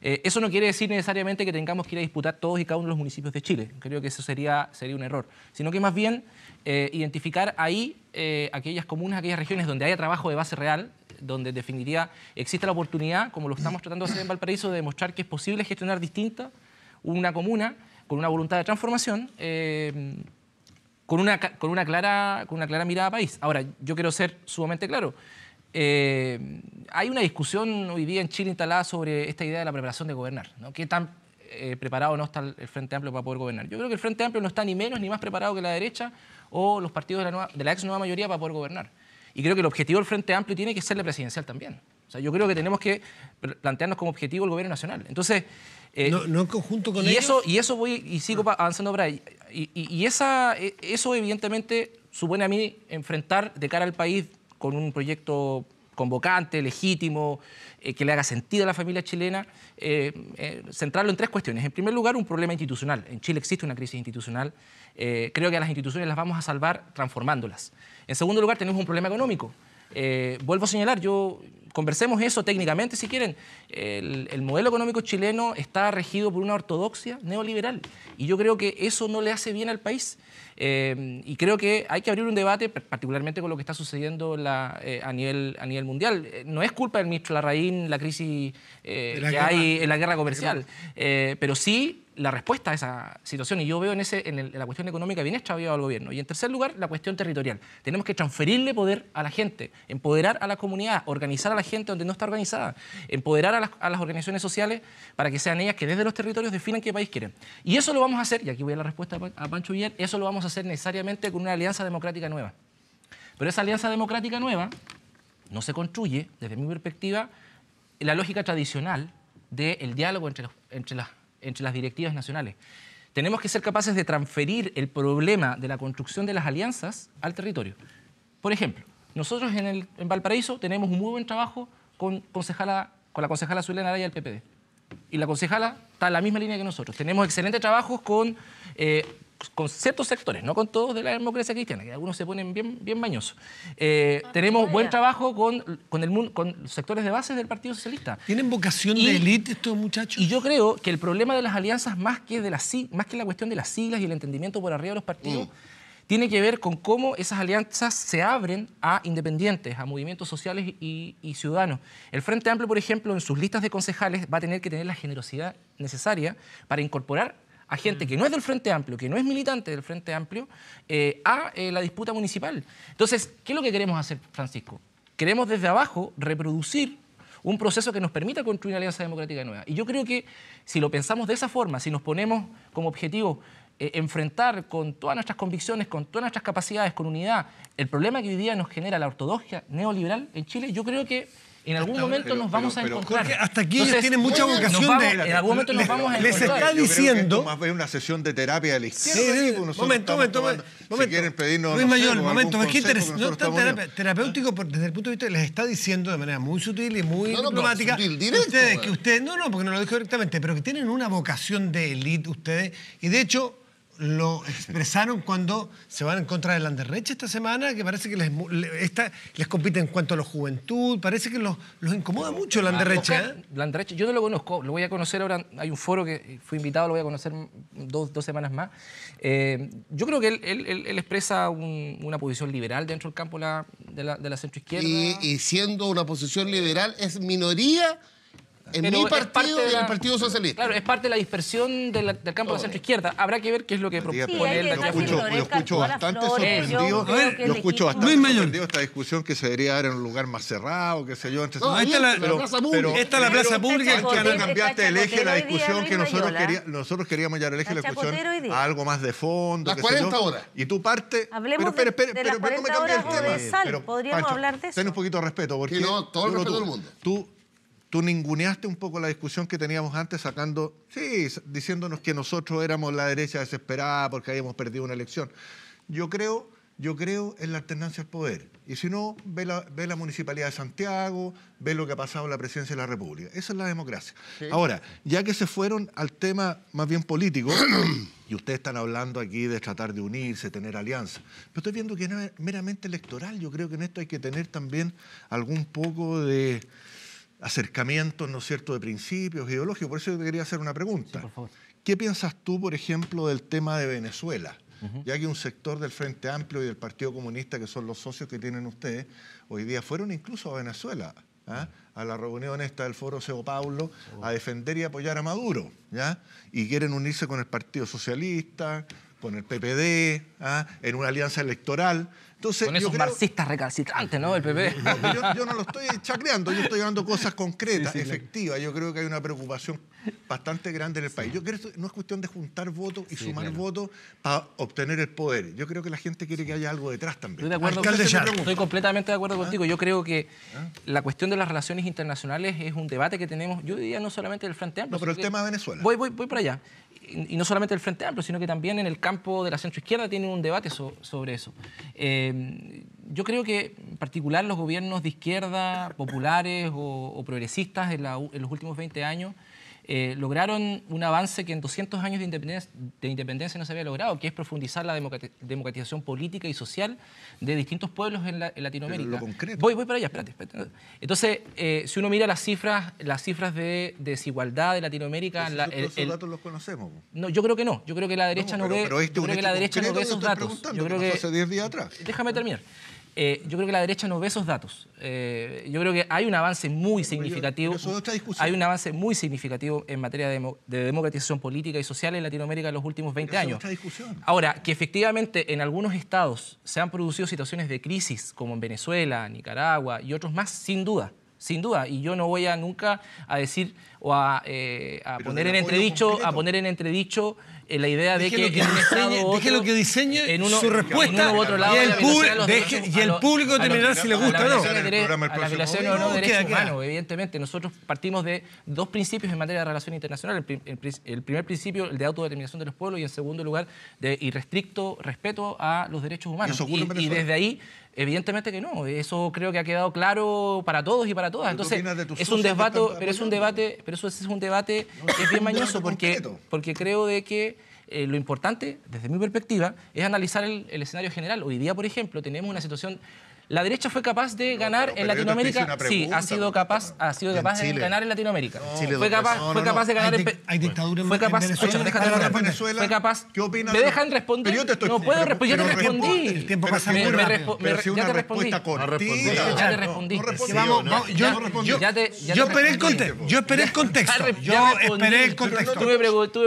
Eh, eso no quiere decir necesariamente que tengamos que ir a disputar todos y cada uno de los municipios de Chile, creo que eso sería, sería un error, sino que más bien eh, identificar ahí eh, aquellas comunas, aquellas regiones donde haya trabajo de base real, donde definiría existe la oportunidad, como lo estamos tratando de hacer en Valparaíso, de demostrar que es posible gestionar distinta una comuna con una voluntad de transformación, eh, con, una, con, una clara, con una clara mirada a país. Ahora, yo quiero ser sumamente claro. hay una discusión hoy día en Chile instalada sobre esta idea de la preparación de gobernar, ¿no? ¿Qué tan eh, preparado no está el Frente Amplio para poder gobernar. Yo creo que el Frente Amplio no está ni menos ni más preparado que la derecha o los partidos de la, ex nueva mayoría para poder gobernar. Y creo que el objetivo del Frente Amplio tiene que ser la presidencial también. O sea, yo creo que tenemos que plantearnos como objetivo el gobierno nacional. Entonces. Eh, no, en conjunto con y Eso, y eso voy y sigo avanzando para ahí. Y, esa, e, eso, evidentemente, supone a mí enfrentar de cara al país con un proyecto convocante, legítimo, eh, que le haga sentido a la familia chilena, eh, eh, centrarlo en tres cuestiones. En primer lugar, un problema institucional. En Chile existe una crisis institucional. creo que a las instituciones las vamos a salvar transformándolas. En segundo lugar, tenemos un problema económico. Eh, vuelvo a señalar, yo conversemos eso técnicamente si quieren. El, modelo económico chileno está regido por una ortodoxia neoliberal y yo creo que eso no le hace bien al país. Eh, y creo que hay que abrir un debate, particularmente con lo que está sucediendo eh, a, nivel, mundial. no es culpa del ministro Larraín la crisis que hay en la guerra comercial, pero sí la respuesta a esa situación. Y yo veo en, ese, en, la cuestión económica bien extraviado al gobierno. Y en tercer lugar, la cuestión territorial. Tenemos que transferirle poder a la gente, empoderar a la comunidad, organizar a la gente donde no está organizada, empoderar a las, organizaciones sociales para que sean ellas que desde los territorios definan qué país quieren. Y eso lo vamos a hacer, y aquí voy a la respuesta a Pancho Villar, eso lo vamos a hacer necesariamente con una alianza democrática nueva. Pero esa alianza democrática nueva no se construye, desde mi perspectiva, la lógica tradicional del diálogo entre, entre las entre las directivas nacionales. Tenemos que ser capaces de transferir el problema de la construcción de las alianzas al territorio. Por ejemplo, nosotros en, el, Valparaíso tenemos un muy buen trabajo con, concejala, con la concejala Zulena Araya del PPD. Y la concejala está en la misma línea que nosotros. Tenemos excelentes trabajos con eh, pues, con ciertos sectores, no con todos de la democracia cristiana, que algunos se ponen bien, bien mañosos. Eh, ah, tenemos buen trabajo con, con, el, con los sectores de base del Partido Socialista. ¿Tienen vocación de élite estos muchachos? Y yo creo que el problema de las alianzas, más que, de más que la cuestión de las siglas y el entendimiento por arriba de los partidos, mm. tiene que ver con cómo esas alianzas se abren a independientes, a movimientos sociales y ciudadanos. El Frente Amplio, por ejemplo, en sus listas de concejales va a tener que tener la generosidad necesaria para incorporar a gente mm. que no es del Frente Amplio, que no es militante del Frente Amplio, eh, a eh, la disputa municipal. Entonces, ¿qué es lo que queremos hacer, Francisco? Queremos desde abajo reproducir un proceso que nos permita construir una alianza democrática nueva. Y yo creo que si lo pensamos de esa forma, si nos ponemos como objetivo eh, enfrentar con todas nuestras convicciones, con todas nuestras capacidades, con unidad, el problema que hoy día nos genera la ortodoxia neoliberal en Chile, yo creo que en algún momento nos vamos a encontrar. hasta aquí ellos tienen mucha vocación de... En algún momento nos vamos a encontrar. Les está diciendo... Más bien una sesión de terapia de la izquierda. Sí, sí, momento, momento, un momento. Si quieren pedirnos... Luis Mayor, momento. Es que no está terapéutico desde el punto de vista... Les está diciendo de manera muy sutil y muy no, no, diplomática... que eh. ustedes... No, no, porque no lo dijo directamente, pero que tienen una vocación de élite ustedes. Y de hecho lo expresaron cuando se van en contra de Landerrecha esta semana, que parece que les, les compite en cuanto a la juventud, parece que los, incomoda mucho Landerreche. ¿eh? yo no lo conozco, lo voy a conocer ahora, hay un foro que fui invitado, lo voy a conocer dos, semanas más. Eh, yo creo que él, expresa una posición liberal dentro del campo de, la, de la centroizquierda. Y, y siendo una posición liberal, es minoría en mi partido y en el Partido Socialista. Claro, es parte de la dispersión del campo de centro-izquierda. Habrá que ver qué es lo que propone el Yo escucho, yo escucho bastante sorprendido. Yo, escucho bastante sorprendido esta discusión que se debería dar en un lugar más cerrado, qué sé yo. Entre no, esta, la, plaza esta la plaza pública. que cambiaste el eje, de la discusión que nosotros, queríamos, nosotros queríamos llevar el eje, de la discusión a algo más de fondo. Las 40 horas. Y tú parte... Hablemos pero, pero, pero, no me cambies el tema. Podríamos hablar de eso. Ten un poquito de respeto. porque no, todo el respeto del mundo. Tú Tú ninguneaste un poco la discusión que teníamos antes sacando, sí, diciéndonos que nosotros éramos la derecha desesperada porque habíamos perdido una elección. Yo creo, yo creo en la alternancia al poder. Y si no, ve la, ve la Municipalidad de Santiago, ve lo que ha pasado en la presidencia de la República. Esa es la democracia. Ahora, ya que se fueron al tema más bien político, y ustedes están hablando aquí de tratar de unirse, tener alianza, pero estoy viendo que no es meramente electoral. Yo creo que en esto hay que tener también algún poco de acercamientos, ¿no es cierto?, de principios ideológicos. Por eso yo te quería hacer una pregunta. ¿Qué piensas tú, por ejemplo, del tema de Venezuela? Ya que un sector del Frente Amplio y del Partido Comunista, que son los socios que tienen ustedes, hoy día fueron incluso a Venezuela, ¿ah? a la reunión esta del Foro Seo Paulo, a defender y apoyar a Maduro, ¿ya? Y quieren unirse con el Partido Socialista, con el PPD, ¿ah? en una alianza electoral. Entonces, Con esos marxistas ¿no? El PP. yo, no lo estoy chacreando, yo estoy dando cosas concretas, efectivas. Yo creo que hay una preocupación bastante grande en el país. Yo creo que no es cuestión de juntar votos y sumar votos para obtener el poder. Yo creo que la gente quiere que haya algo detrás también. Estoy, completamente de acuerdo ah. contigo. Yo creo que ah. la cuestión de las relaciones internacionales es un debate que tenemos, yo diría no solamente del Frente Amplio. No, pero el tema de Venezuela. Voy, voy, voy para allá y no solamente el Frente Amplio, sino que también en el campo de la centroizquierda tienen un debate sobre eso. Em, yo creo que en particular los gobiernos de izquierda, populares o, progresistas en, en, los últimos 20 años eh, lograron un avance que en 200 años de independencia, de independencia, no se había logrado, que es profundizar la democratización política y social de distintos pueblos en, Latinoamérica. Voy, para allá, espérate. espérate. Entonces, eh, si uno mira las cifras, las cifras de desigualdad de Latinoamérica... esos, datos los conocemos. No, yo creo que no. Yo creo que la derecha no, ve, la derecha no ve esos datos. Yo creo que, Déjame terminar. Eh, yo creo que la derecha no ve esos datos. Eh, yo creo que hay un avance muy significativo. hay un avance muy significativo en materia de, democratización política y social en Latinoamérica en los últimos 20 años. Ahora, que efectivamente en algunos estados se han producido situaciones de crisis, como en Venezuela, Nicaragua y otros más, sin duda sin duda. Y yo no voy a nunca a decir o a, eh, poner en entredicho, a poner en entredicho la idea de que, deje lo que diseñe su respuesta y, el, público, determinará si le gusta o no. la no derechos humanos, evidentemente. Nosotros partimos de dos principios en materia de relación internacional. El, primer principio, el de autodeterminación de los pueblos, y en segundo lugar, de irrestricto respeto a los derechos humanos. y desde ahí Evidentemente que no, eso creo que ha quedado claro para todos y para todas. Entonces, es un debate, pero es un debate, pero eso es un debate bien mañoso porque, porque creo de que eh, lo importante, desde mi perspectiva, es analizar el, escenario general. Hoy día, por ejemplo, tenemos una situación la derecha fue capaz de no, ganar pero, en Latinoamérica. Pregunta, sí, ha sido capaz, ha sido capaz de ganar en Latinoamérica. No, Chile, fue capaz, no, fue capaz de ganar hay, en hay dictadura fue capaz, en Venezuela. Oye, me Venezuela fue capaz. ¿Qué opinas? ¿Me dejan responder? Pero yo te estoy No puedo responder, ya te respondí. El tiempo pasa muy rápido. Pero si una respuesta cortita. Ya te respondí. Yo esperé el contexto. Yo esperé el contexto. Yo esperé el contexto. Tú me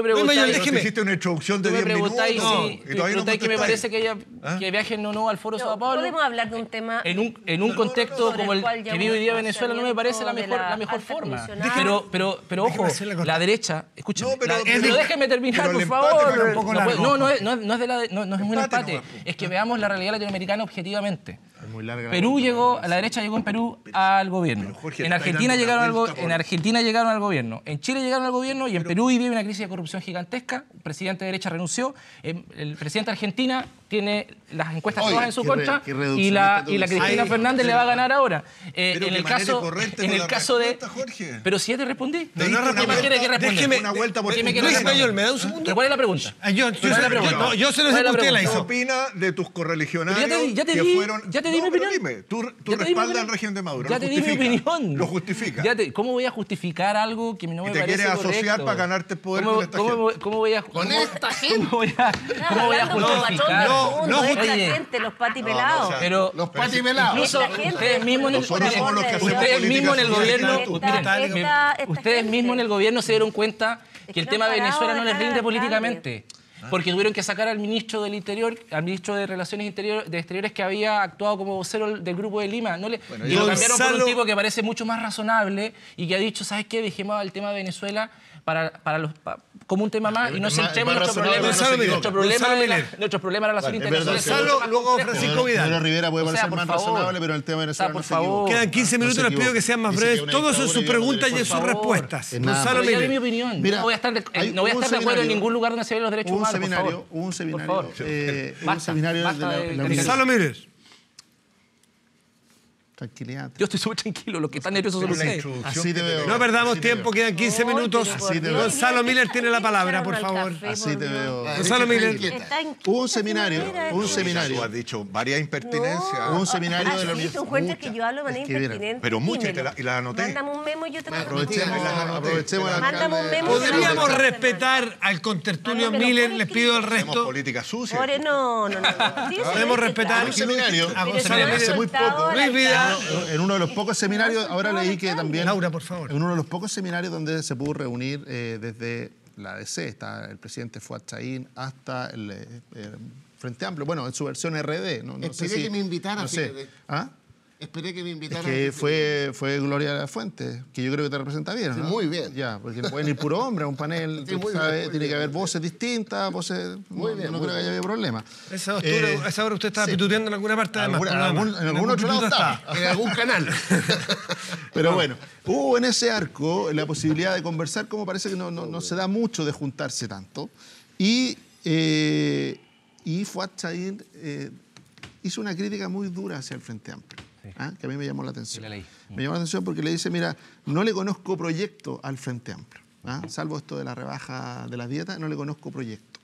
preguntaste. Hiciste una introducción de 10 minutos. Y todavía no me parece que viajen o no al Foro Sao Paulo. Podemos hablar de un tema en un, en un contexto como el, que vive hoy día Venezuela no me parece la mejor, la, mejor forma. Pero, pero, pero ojo, la derecha, escúchame, no, pero, déjeme terminar, por favor. No, no, no, es, no, es de la, no, no es un empate, es que veamos la realidad latinoamericana objetivamente. Muy larga Perú llegó, a la derecha llegó en Perú al gobierno. en, Argentina llegaron al en Argentina llegaron al gobierno. En Chile llegaron al gobierno y en Perú vive una crisis de corrupción gigantesca. El presidente de derecha renunció. El presidente de Argentina tiene las encuestas todas en su contra y la, y la Cristina Fernández le va a ganar ahora. en el caso, en el caso de. Pero si ya te respondí. que Déjeme, una vuelta ¿me da un segundo? ¿Cuál es la pregunta? Yo, se lo que la hizo. ¿Qué opina de tus correligionarios ya te, ya que fueron ya Dime, tú, respaldas al régimen de Maduro. Ya te di mi opinión. Lo justifica. Ya ¿Cómo voy a justificar algo que me no me parece correcto? te quieres asociar para ganarte el poder ¿Cómo, con esta gente? ¿Cómo voy a ¿Con esta gente? ¿Cómo voy a, justificar? a justificar? No, no, esta gente, los patipelados. pero, los patipelados. Incluso ustedes mismos en el gobierno... Ustedes mismos en el gobierno se dieron cuenta que el tema de Venezuela no les rinde políticamente. Ah. porque tuvieron que sacar al ministro del Interior, al ministro de Relaciones de Exteriores que había actuado como vocero del Grupo de Lima. No le, y lo cambiaron por un tipo que parece mucho más razonable y que ha dicho, ¿sabes qué? Dijimos el tema de Venezuela para, los, como un tema ah, más y no centremos nuestro nuestro, de la, nuestros problemas de problemas luego Francisco Vidal. Rivera puede más razonable, pero el tema de por favor. Quedan 15 minutos, les pido que sean más breves. Todos son sus preguntas y sus respuestas. Gonzalo mi opinión. no voy a estar de, en ningún lugar donde se ven los derechos humanos, un seminario, eh, un seminario, un seminario Gonzalo yo estoy súper tranquilo, los que están nerviosos son ustedes. Así te veo. No perdamos tiempo, quedan 15 minutos. Gonzalo Miller tiene la palabra, por favor. Así te veo. Gonzalo Miller. un seminario, un seminario. Tú has dicho varias impertinencias. un seminario de la universidad. un juez que yo hablo de impertinente. Pero muchas, y las anoté. Mándame un memo y yo te mando. Aprovechemos la un memo. Podríamos respetar al contertulio Miller, les pido el resto. política sucia. No, no, no. Podemos respetar a Gonzalo Miller hace muy poco. Luis Vidal en uno de los pocos seminarios, ahora leí que también... Laura, por favor. En uno de los pocos seminarios donde se pudo reunir eh, desde la DC, está el presidente Fuad hasta el... Eh, eh, Frente Amplio, bueno, en su versión RD. No, que me invitaran. a Esperé que me invitaran. que fue, fue Gloria de la Fuente, que yo creo que te representa bien, muy bien. Ya, porque pues, no pueden ir puro hombre un panel, sabes, tiene que haber voces distintas, voces... Muy no, bien. No creo que haya problema. Eh, esa, hora usted estaba pituteando en alguna parte de... la algún, en, algún otro lado está. En algún canal. Pero bueno, hubo en ese arco la posibilidad de conversar, como parece que no, no se da mucho de juntarse tanto. Y, eh, y Fuad Chahir eh, hizo una crítica muy dura hacia el Frente Amplio ¿Ah? que a mí me llamó la atención. me mm. llamó la atención porque le dice, mira, no le conozco proyecto al Frente Amplio, ¿ah? salvo esto de la rebaja de las dietas no le conozco proyecto.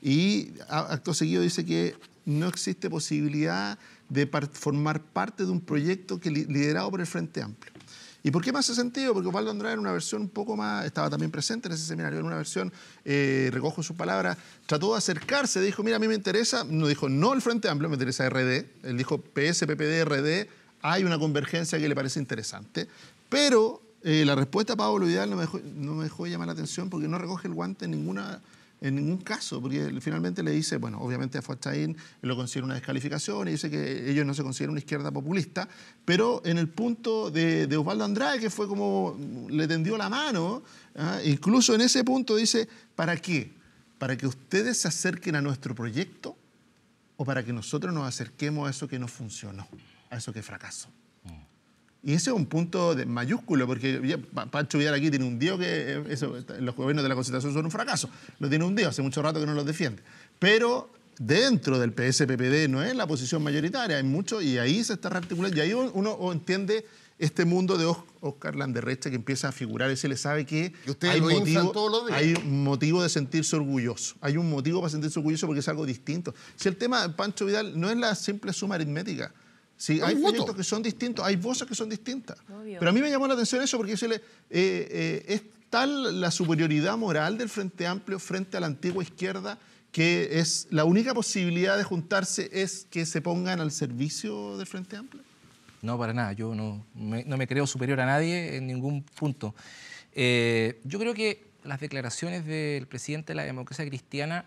Y acto seguido dice que no existe posibilidad de formar parte de un proyecto que liderado por el Frente Amplio. ¿Y por qué más hace sentido? Porque Osvaldo Andrade en una versión un poco más, estaba también presente en ese seminario, en una versión, eh, recojo su palabra trató de acercarse, dijo, mira, a mí me interesa, no dijo no el Frente Amplio, me interesa RD, él dijo PS, RD, hay una convergencia que le parece interesante, pero eh, la respuesta de Pablo Vidal no me, dejó, llamar la atención porque no recoge el guante en ninguna en ningún caso, porque finalmente le dice, bueno, obviamente a lo considera una descalificación y dice que ellos no se consideran una izquierda populista, pero en el punto de, Osvaldo Andrade, que fue como le tendió la mano, ¿ah? incluso en ese punto dice, ¿para qué? ¿Para que ustedes se acerquen a nuestro proyecto o para que nosotros nos acerquemos a eso que no funcionó? a eso que fracaso. Y ese es un punto de mayúsculo, porque Pancho Vidal aquí tiene un dios que eh, eso, los gobiernos de la Constitución son un fracaso. Lo tiene un dios, hace mucho rato que no los defiende. Pero dentro del PSPPD no es la posición mayoritaria, hay mucho, y ahí se está rearticulando. Y ahí uno entiende este mundo de Oscar Landerrecha... que empieza a figurar, ese le sabe que hay, hay motivo de sentirse orgulloso, hay un motivo para sentirse orgulloso porque es algo distinto. Si el tema de Pancho Vidal no es la simple suma aritmética, Sí, hay, puntos que son distintos, hay voces que son distintas. Pero a mí me llamó la atención eso porque decirle eh, eh, es tal la superioridad moral del Frente Amplio frente a la antigua izquierda que es la única posibilidad de juntarse es que se pongan al servicio del Frente Amplio. No, para nada. Yo no me, no me creo superior a nadie en ningún punto. Eh, yo creo que las declaraciones del presidente de la democracia cristiana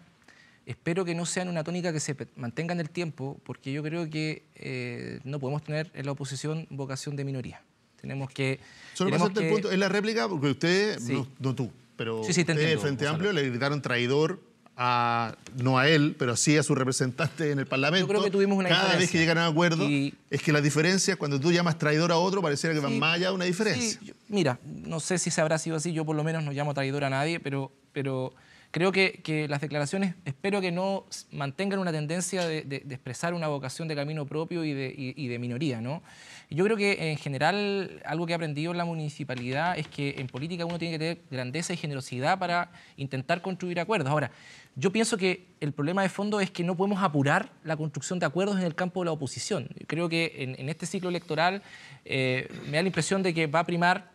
espero que no sean una tónica que se mantenga en el tiempo, porque yo creo que eh, no podemos tener en la oposición vocación de minoría. Tenemos que... Solo El punto, es la réplica, porque usted, no, tú, pero usted Frente Amplio le gritaron traidor a, no a él, pero sí a su representante en el Parlamento. Yo creo que tuvimos una Cada vez que llegan a un acuerdo, es que la diferencia, cuando tú llamas traidor a otro, pareciera que van más allá de una diferencia. mira, no sé si se habrá sido así, yo por lo menos no llamo traidor a nadie, pero... pero Creo que, que las declaraciones, espero que no mantengan una tendencia de, de, expresar una vocación de camino propio y de, y, de, minoría. ¿no? Yo creo que en general algo que he aprendido en la municipalidad es que en política uno tiene que tener grandeza y generosidad para intentar construir acuerdos. Ahora, yo pienso que el problema de fondo es que no podemos apurar la construcción de acuerdos en el campo de la oposición. Creo que en, este ciclo electoral eh, me da la impresión de que va a primar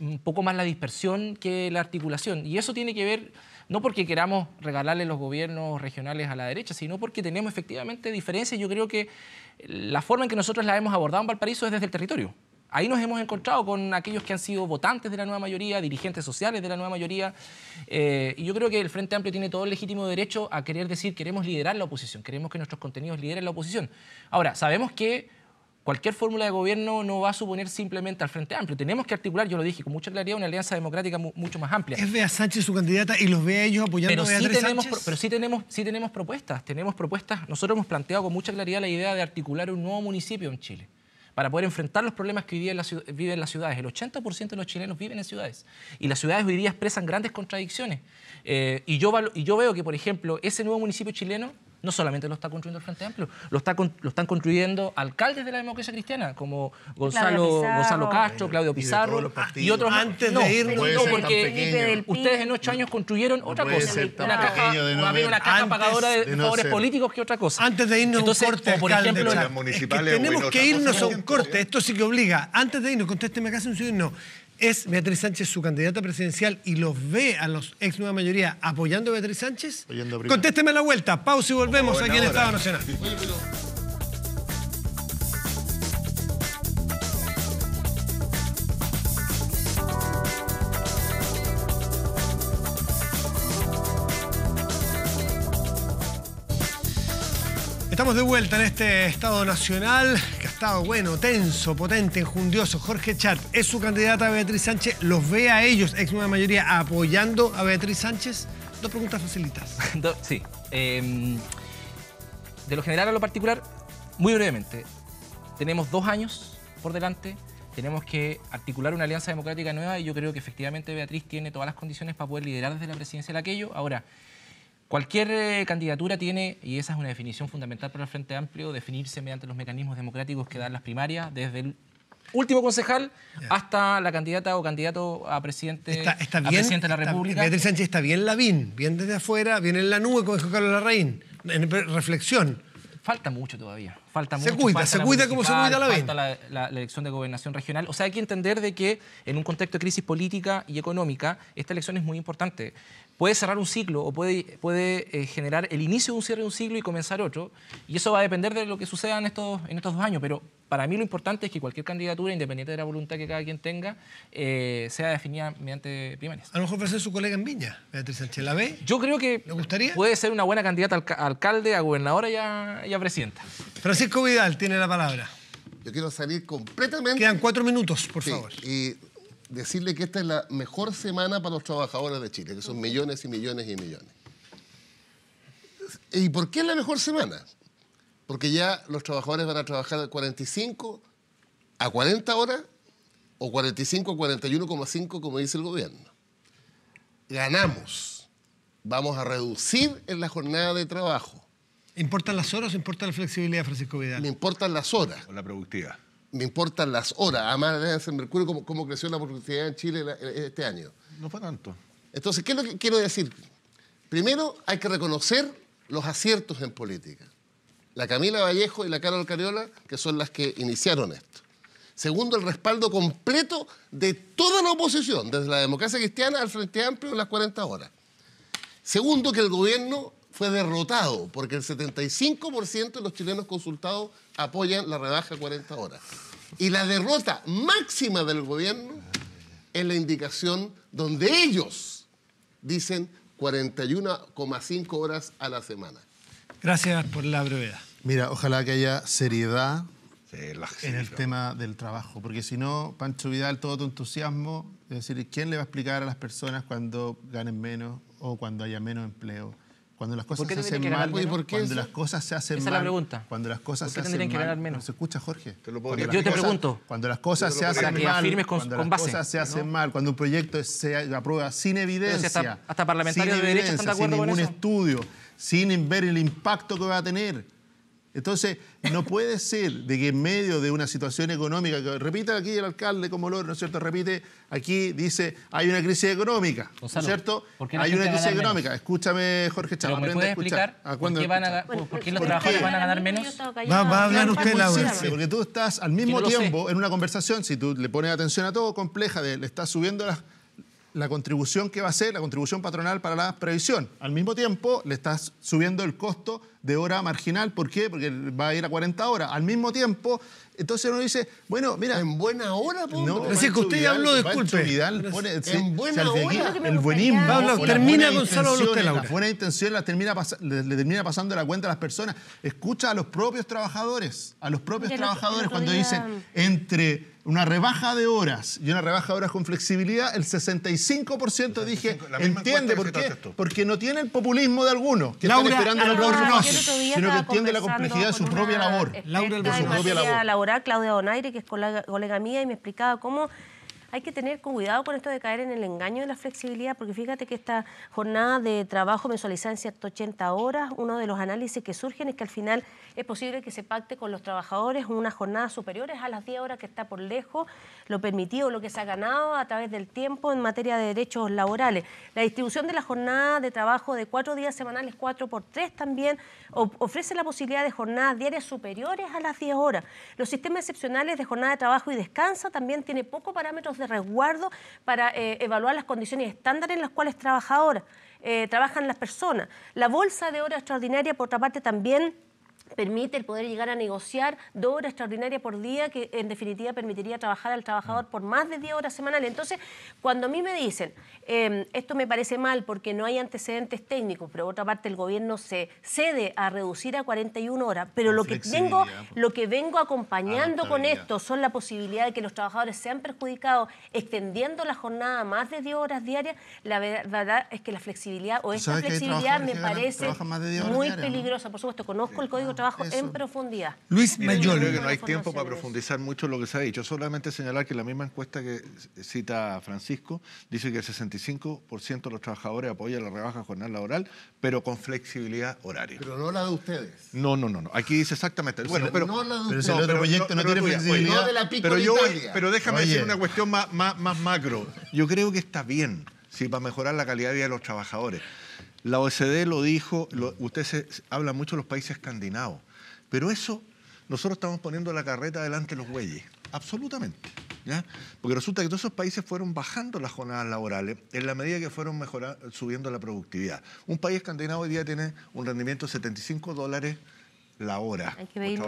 un poco más la dispersión que la articulación. Y eso tiene que ver no porque queramos regalarle los gobiernos regionales a la derecha, sino porque tenemos efectivamente diferencias. Yo creo que la forma en que nosotros la hemos abordado en Valparaíso es desde el territorio. Ahí nos hemos encontrado con aquellos que han sido votantes de la nueva mayoría, dirigentes sociales de la nueva mayoría. Eh, y yo creo que el Frente Amplio tiene todo el legítimo derecho a querer decir queremos liderar la oposición, queremos que nuestros contenidos lideren la oposición. Ahora, sabemos que cualquier fórmula de gobierno no va a suponer simplemente al Frente Amplio. Tenemos que articular, yo lo dije con mucha claridad, una alianza democrática mucho más amplia. ¿Es a Sánchez su candidata y los ve a ellos apoyando pero a sí tenemos, Sánchez? Pero sí tenemos, propuestas. Tenemos propuestas. Nosotros hemos planteado con mucha claridad la idea de articular un nuevo municipio en Chile para poder enfrentar los problemas que viven las ciudades. El 80% de los chilenos viven en ciudades y las ciudades hoy día expresan grandes contradicciones. Eh, y, yo, y yo veo que, por ejemplo, ese nuevo municipio chileno no solamente lo está construyendo el Frente Amplio, lo, está lo están construyendo alcaldes de la democracia cristiana, como Gonzalo, Gonzalo Castro, Claudio Pizarro y, otros. Antes de irnos, no, porque ustedes en ocho años construyeron otra cosa. Una caja, pagadora de, favores políticos que otra cosa. Antes de irnos a un corte, tenemos que irnos a un corte. ¿eh? Esto sí que obliga. Antes de irnos, contésteme acá, un no es Beatriz Sánchez su candidata presidencial y los ve a los ex Nueva Mayoría apoyando a Beatriz Sánchez? Contésteme la vuelta. Pausa y volvemos aquí en Estado Nacional. Estamos de vuelta en este Estado Nacional bueno, tenso, potente, enjundioso. Jorge Chart, es su candidata a Beatriz Sánchez. ¿Los ve a ellos, ex nueva mayoría, apoyando a Beatriz Sánchez? Dos preguntas facilitas. sí. Em, de lo general a lo particular, muy brevemente. Tenemos dos años por delante. Tenemos que articular una alianza democrática nueva y yo creo que efectivamente Beatriz tiene todas las condiciones para poder liderar desde la presidencia de aquello. Ahora, Cualquier eh, candidatura tiene, y esa es una definición fundamental para el Frente Amplio, definirse mediante los mecanismos democráticos que dan las primarias, desde el último concejal hasta la candidata o candidato a presidente, de la República. Está, Beatriz Sánchez está bien vin, bien desde afuera, viene en la nube, con Carlos Larraín, en reflexión. Falta mucho todavía. Falta mucho. se cuida, se cuida como se cuida la Falta la, la, elección de gobernación regional. O sea, hay que entender de que en un contexto de crisis política y económica, esta elección es muy importante puede cerrar un ciclo o puede, puede eh, generar el inicio de un cierre de un ciclo y comenzar otro. Y eso va a depender de lo que suceda en estos, en estos dos años. Pero para mí lo importante es que cualquier candidatura, independiente de la voluntad que cada quien tenga, eh, sea definida mediante primarias. A lo mejor va a ser su colega en Viña, Beatriz Sánchez. ¿La ve? Yo creo que gustaría? puede ser una buena candidata a alcalde, a gobernadora y a, presidenta. Francisco Vidal tiene la palabra. Yo quiero salir completamente. Quedan cuatro minutos, por favor. Y decirle que esta es la mejor semana para los trabajadores de Chile, que son millones y millones y millones. ¿Y por qué es la mejor semana? Porque ya los trabajadores van a trabajar 45 a 40 horas o 45 a 41,5 como dice el gobierno. Ganamos. Vamos a reducir en la jornada de trabajo. ¿Importan las horas o importa la flexibilidad, Francisco Vidal? Me importan las horas. O la productividad me importan las horas. Además, en Mercurio, ¿cómo, cómo creció la productividad en Chile este año? No fue tanto. Entonces, ¿qué es lo que quiero decir? Primero, hay que reconocer los aciertos en política. La Camila Vallejo y la Carol Cariola, que son las que iniciaron esto. Segundo, el respaldo completo de toda la oposición, desde la democracia cristiana al Frente Amplio en las 40 horas. Segundo, que el gobierno fue derrotado porque el 75% de los chilenos consultados apoyan la rebaja a 40 horas. Y la derrota máxima del gobierno es la indicación donde ellos dicen 41,5 horas a la semana. Gracias por la brevedad. Mira, ojalá que haya seriedad en el tema del trabajo, porque si no, Pancho Vidal, todo tu entusiasmo, es decir, ¿quién le va a explicar a las personas cuando ganen menos o cuando haya menos empleo? Cuando las cosas se hacen mal, cuando las cosas se hacen mal. Esa es la pregunta. Cuando las cosas se hacen mal, que ganar menos? se escucha Jorge. Te lo puedo yo te pregunto. Cuando las cosas se hacen mal, cuando las cosas se ¿no? mal, cuando un proyecto se aprueba sin evidencia, hasta, hasta, parlamentarios de derecha están de acuerdo sin ningún estudio, sin ver el impacto que va a tener, entonces, no puede ser de que en medio de una situación económica, que repite aquí el alcalde como lo, ¿no es cierto? Repite aquí, dice, hay una crisis económica, ¿no es cierto? Hay una crisis económica. Escúchame, Jorge Chávez, a por, qué a, qué los trabajadores van a ganar menos? Va, a hablar usted, la Porque tú estás al mismo tiempo en una conversación, si tú le pones atención a todo, compleja, de, le estás subiendo la contribución que va a ser la contribución patronal para la previsión. Al mismo tiempo, le estás subiendo el costo de hora marginal. ¿Por qué? Porque va a ir a 40 horas. Al mismo tiempo, entonces uno dice, bueno, mira. En buena hora, pues. No, es que usted ya habló, disculpe. en buena hora. el buenismo. termina Gonzalo López Las buenas intenciones las termina le, termina pasando la cuenta a las personas. Escucha a los propios trabajadores. A los propios trabajadores cuando dicen entre una rebaja de horas y una rebaja de horas con flexibilidad, el 65%, dije, entiende por qué, porque no tiene el populismo de algunos que están esperando sino que entiende la complejidad de su propia labor. Laura, de su propia labor. Claudia Donaire, que es colega, mía, y me explicaba cómo hay que tener cuidado con esto de caer en el engaño de la flexibilidad, porque fíjate que esta jornada de trabajo mensualizada en 180 horas, uno de los análisis que surgen es que al final es posible que se pacte con los trabajadores unas jornadas superiores a las 10 horas que está por lejos, lo permitido, lo que se ha ganado a través del tiempo en materia de derechos laborales. La distribución de la jornada de trabajo de cuatro días semanales, cuatro por tres también, ofrece la posibilidad de jornadas diarias superiores a las 10 horas. Los sistemas excepcionales de jornada de trabajo y descanso también tiene pocos parámetros de resguardo para eh, evaluar las condiciones estándar en las cuales eh, trabajan las personas. La bolsa de horas extraordinaria, por otra parte, también permite el poder llegar a negociar dos horas extraordinarias por día, que en definitiva permitiría trabajar al trabajador por más de 10 horas semanales. Entonces, cuando a mí me dicen, em, esto me parece mal porque no hay antecedentes técnicos, pero otra parte el gobierno se cede a reducir a 41 horas, pero lo que, vengo, pues. lo que vengo acompañando ah, con esto son la posibilidad de que los trabajadores sean perjudicados extendiendo la jornada a más de 10 horas diarias, la verdad es que la flexibilidad o esta flexibilidad me parece muy peligrosa. Por supuesto, conozco el código trabajo en profundidad. Luis Mayol. Creo que no hay tiempo para profundizar mucho lo que se ha dicho. Solamente señalar que la misma encuesta que cita Francisco dice que el 65% de los trabajadores apoya la rebaja jornal laboral, pero con flexibilidad horaria. Pero no la de ustedes. No, no, no. no. Aquí dice exactamente. pero, no la de ustedes. Pero el otro proyecto no, tiene flexibilidad. de la pero, pero déjame decir una cuestión más, más macro. Yo creo que está bien. Sí, para mejorar la calidad de vida de los trabajadores. La OECD lo dijo, ustedes usted habla mucho de los países escandinavos, pero eso nosotros estamos poniendo la carreta delante de los bueyes, absolutamente. ¿ya? Porque resulta que todos esos países fueron bajando las jornadas laborales en la medida que fueron subiendo la productividad. Un país escandinavo hoy día tiene un rendimiento de 75 dólares la hora Hay que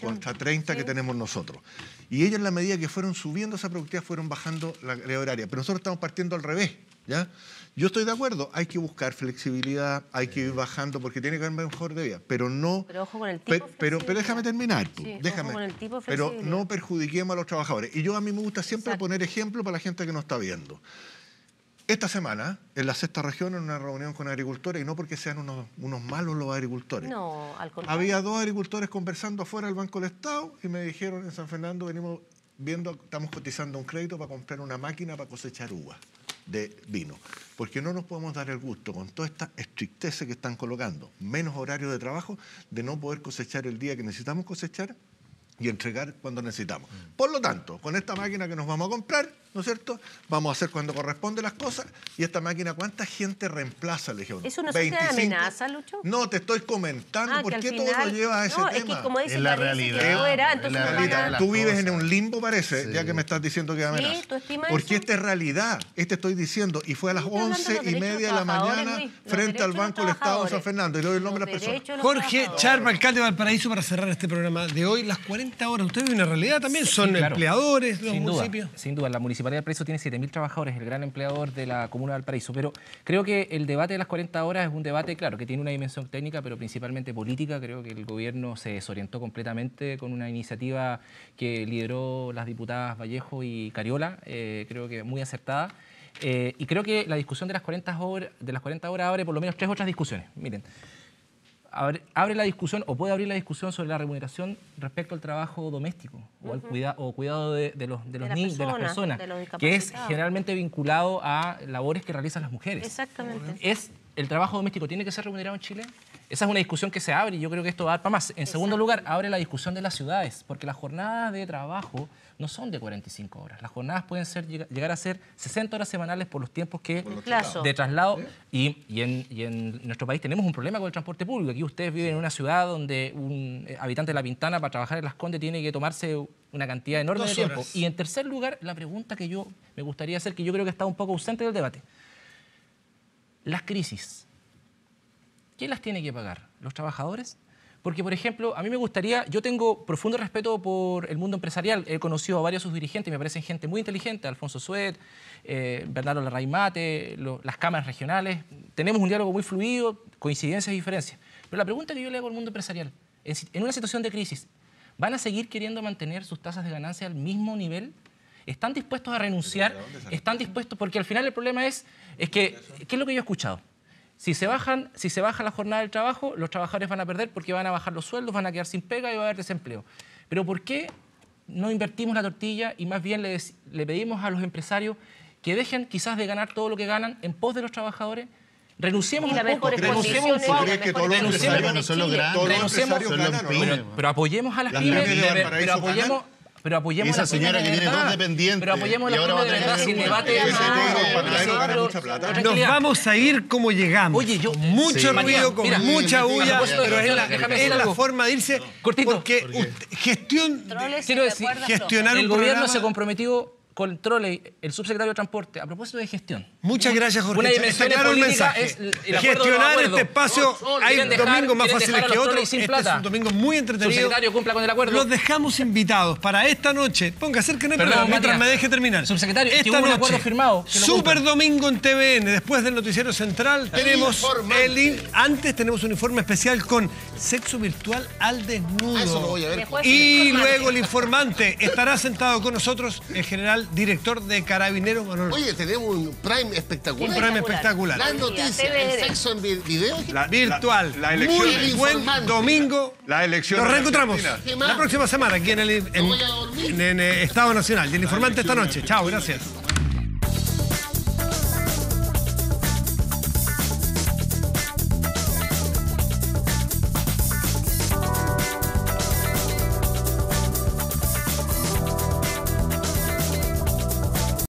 contra 30 que tenemos nosotros. Y ellos en la medida que fueron subiendo esa productividad fueron bajando la, la horaria. Pero nosotros estamos partiendo al revés. ¿ya? Yo estoy de acuerdo, hay que buscar flexibilidad, hay que ir bajando porque tiene que haber mejor de vida, pero no... Pero ojo con el tipo pero, déjame terminar, déjame. pero no perjudiquemos a los trabajadores. Y yo a mí me gusta siempre poner ejemplo para la gente que nos está viendo. Esta semana, en la sexta región, en una reunión con agricultores, y no porque sean unos, malos los agricultores. No, Había dos agricultores conversando afuera del Banco del Estado y me dijeron en San Fernando, venimos viendo, estamos cotizando un crédito para comprar una máquina para cosechar uvas de vino. Porque no nos podemos dar el gusto, con toda esta estricteza que están colocando, menos horario de trabajo, de no poder cosechar el día que necesitamos cosechar y entregar cuando necesitamos. Por lo tanto, con esta máquina que nos vamos a comprar, ¿no es cierto? Vamos a hacer cuando corresponde las cosas. Y esta máquina, ¿cuánta gente reemplaza, le dije? ¿Es una 25... amenaza, Lucho? No, te estoy comentando ah, por qué todo lo lleva a ese tema. Es que como la realidad. tú vives en un limbo, parece, ya que me estás diciendo que es amenaza. Sí, porque esta es realidad, este estoy diciendo. Y fue a las once y media de la mañana frente al Banco del Estado de San Fernando. Y le doy el nombre a la persona. Jorge Charma, alcalde de Valparaíso, para cerrar este programa de hoy, las 40 horas. Ustedes viven en realidad también, son empleadores de los municipios. Sin duda, la Municipalidad de Valparaíso tiene 7.000 trabajadores, el gran empleador de la Comuna de Valparaíso. Pero creo que el debate de las 40 horas es un debate, claro, que tiene una dimensión técnica, pero principalmente política. Creo que el gobierno se desorientó completamente con una iniciativa que lideró las diputadas Vallejo y Cariola, eh, creo que muy acertada. Eh, y creo que la discusión de las 40 horas, de las 40 horas abre por lo menos tres otras discusiones. Miren, abre, la discusión o puede abrir la discusión sobre la remuneración respecto al trabajo doméstico o al o cuidado de, los, de niños, de las personas, que es generalmente vinculado a labores que realizan las mujeres. Exactamente. ¿Es el trabajo doméstico tiene que ser remunerado en Chile? Esa es una discusión que se abre y yo creo que esto va para más. En segundo lugar, abre la discusión de las ciudades, porque las jornadas de trabajo no son de 45 horas. Las jornadas pueden llegar a ser 60 horas semanales por los tiempos que de traslado. Y, en, nuestro país tenemos un problema con el transporte público. Aquí ustedes viven en una ciudad donde un habitante de La Pintana para trabajar en Las Condes tiene que tomarse una cantidad enorme de tiempo. Y en tercer lugar, la pregunta que yo me gustaría hacer, que yo creo que está un poco ausente del debate. Las crisis. ¿Quién las tiene que pagar? ¿Los trabajadores? Porque, por ejemplo, a mí me gustaría, yo tengo profundo respeto por el mundo empresarial, he conocido a varios de sus dirigentes, me parecen gente muy inteligente, Alfonso Suet, eh, Bernardo Larraimate, las cámaras regionales, tenemos un diálogo muy fluido, coincidencias y diferencias. Pero la pregunta que yo le hago al mundo empresarial, en, en una situación de crisis, ¿van a seguir queriendo mantener sus tasas de ganancia al mismo nivel? ¿Están dispuestos a renunciar? ¿Están dispuestos? Porque al final el problema es, es que, ¿qué es lo que yo he escuchado? Si se, bajan, si se baja la jornada del trabajo, los trabajadores van a perder porque van a bajar los sueldos, van a quedar sin pega y va a haber desempleo. Pero ¿por qué no invertimos la tortilla y más bien le, pedimos a los empresarios que dejen quizás de ganar todo lo que ganan en pos de los trabajadores? Renunciemos a poco, renunciemos un poco. no pero, apoyemos a las, pymes, pero apoyemos, pero apoyemos Esa señora que tiene dos dependientes. Pero apoyemos la ahora de verdad sin debate. Nos vamos a ir como llegamos. Oye, yo. Mucho ruido, con mucha bulla, pero es la forma de irse. Cortito. Porque gestión. Quiero decir, gestionar un gobierno se comprometió controle el subsecretario de Transporte a propósito de gestión. Muchas gracias, Jorge. Una un mensaje. Gestionar este espacio. Hay domingos más fáciles que otros. Este es un domingo muy entretenido. Subsecretario, cumpla con el acuerdo. Los dejamos invitados para esta noche. Ponga acérquenme, no mientras me deje terminar. Subsecretario, este esta noche, acuerdo firmado. Super domingo en TVN. Después del noticiero central tenemos el, Antes tenemos un informe especial con sexo virtual al desnudo. Y luego el informante estará sentado con nosotros, el general director de Carabineros Manuel. Oye, tenemos un prime espectacular. Un prime espectacular. Las noticias, el sexo en video. virtual. La, elección. Muy buen domingo. La elección. Nos reencontramos la próxima semana aquí en el en, Estado Nacional. Y informante esta noche. Chao, gracias.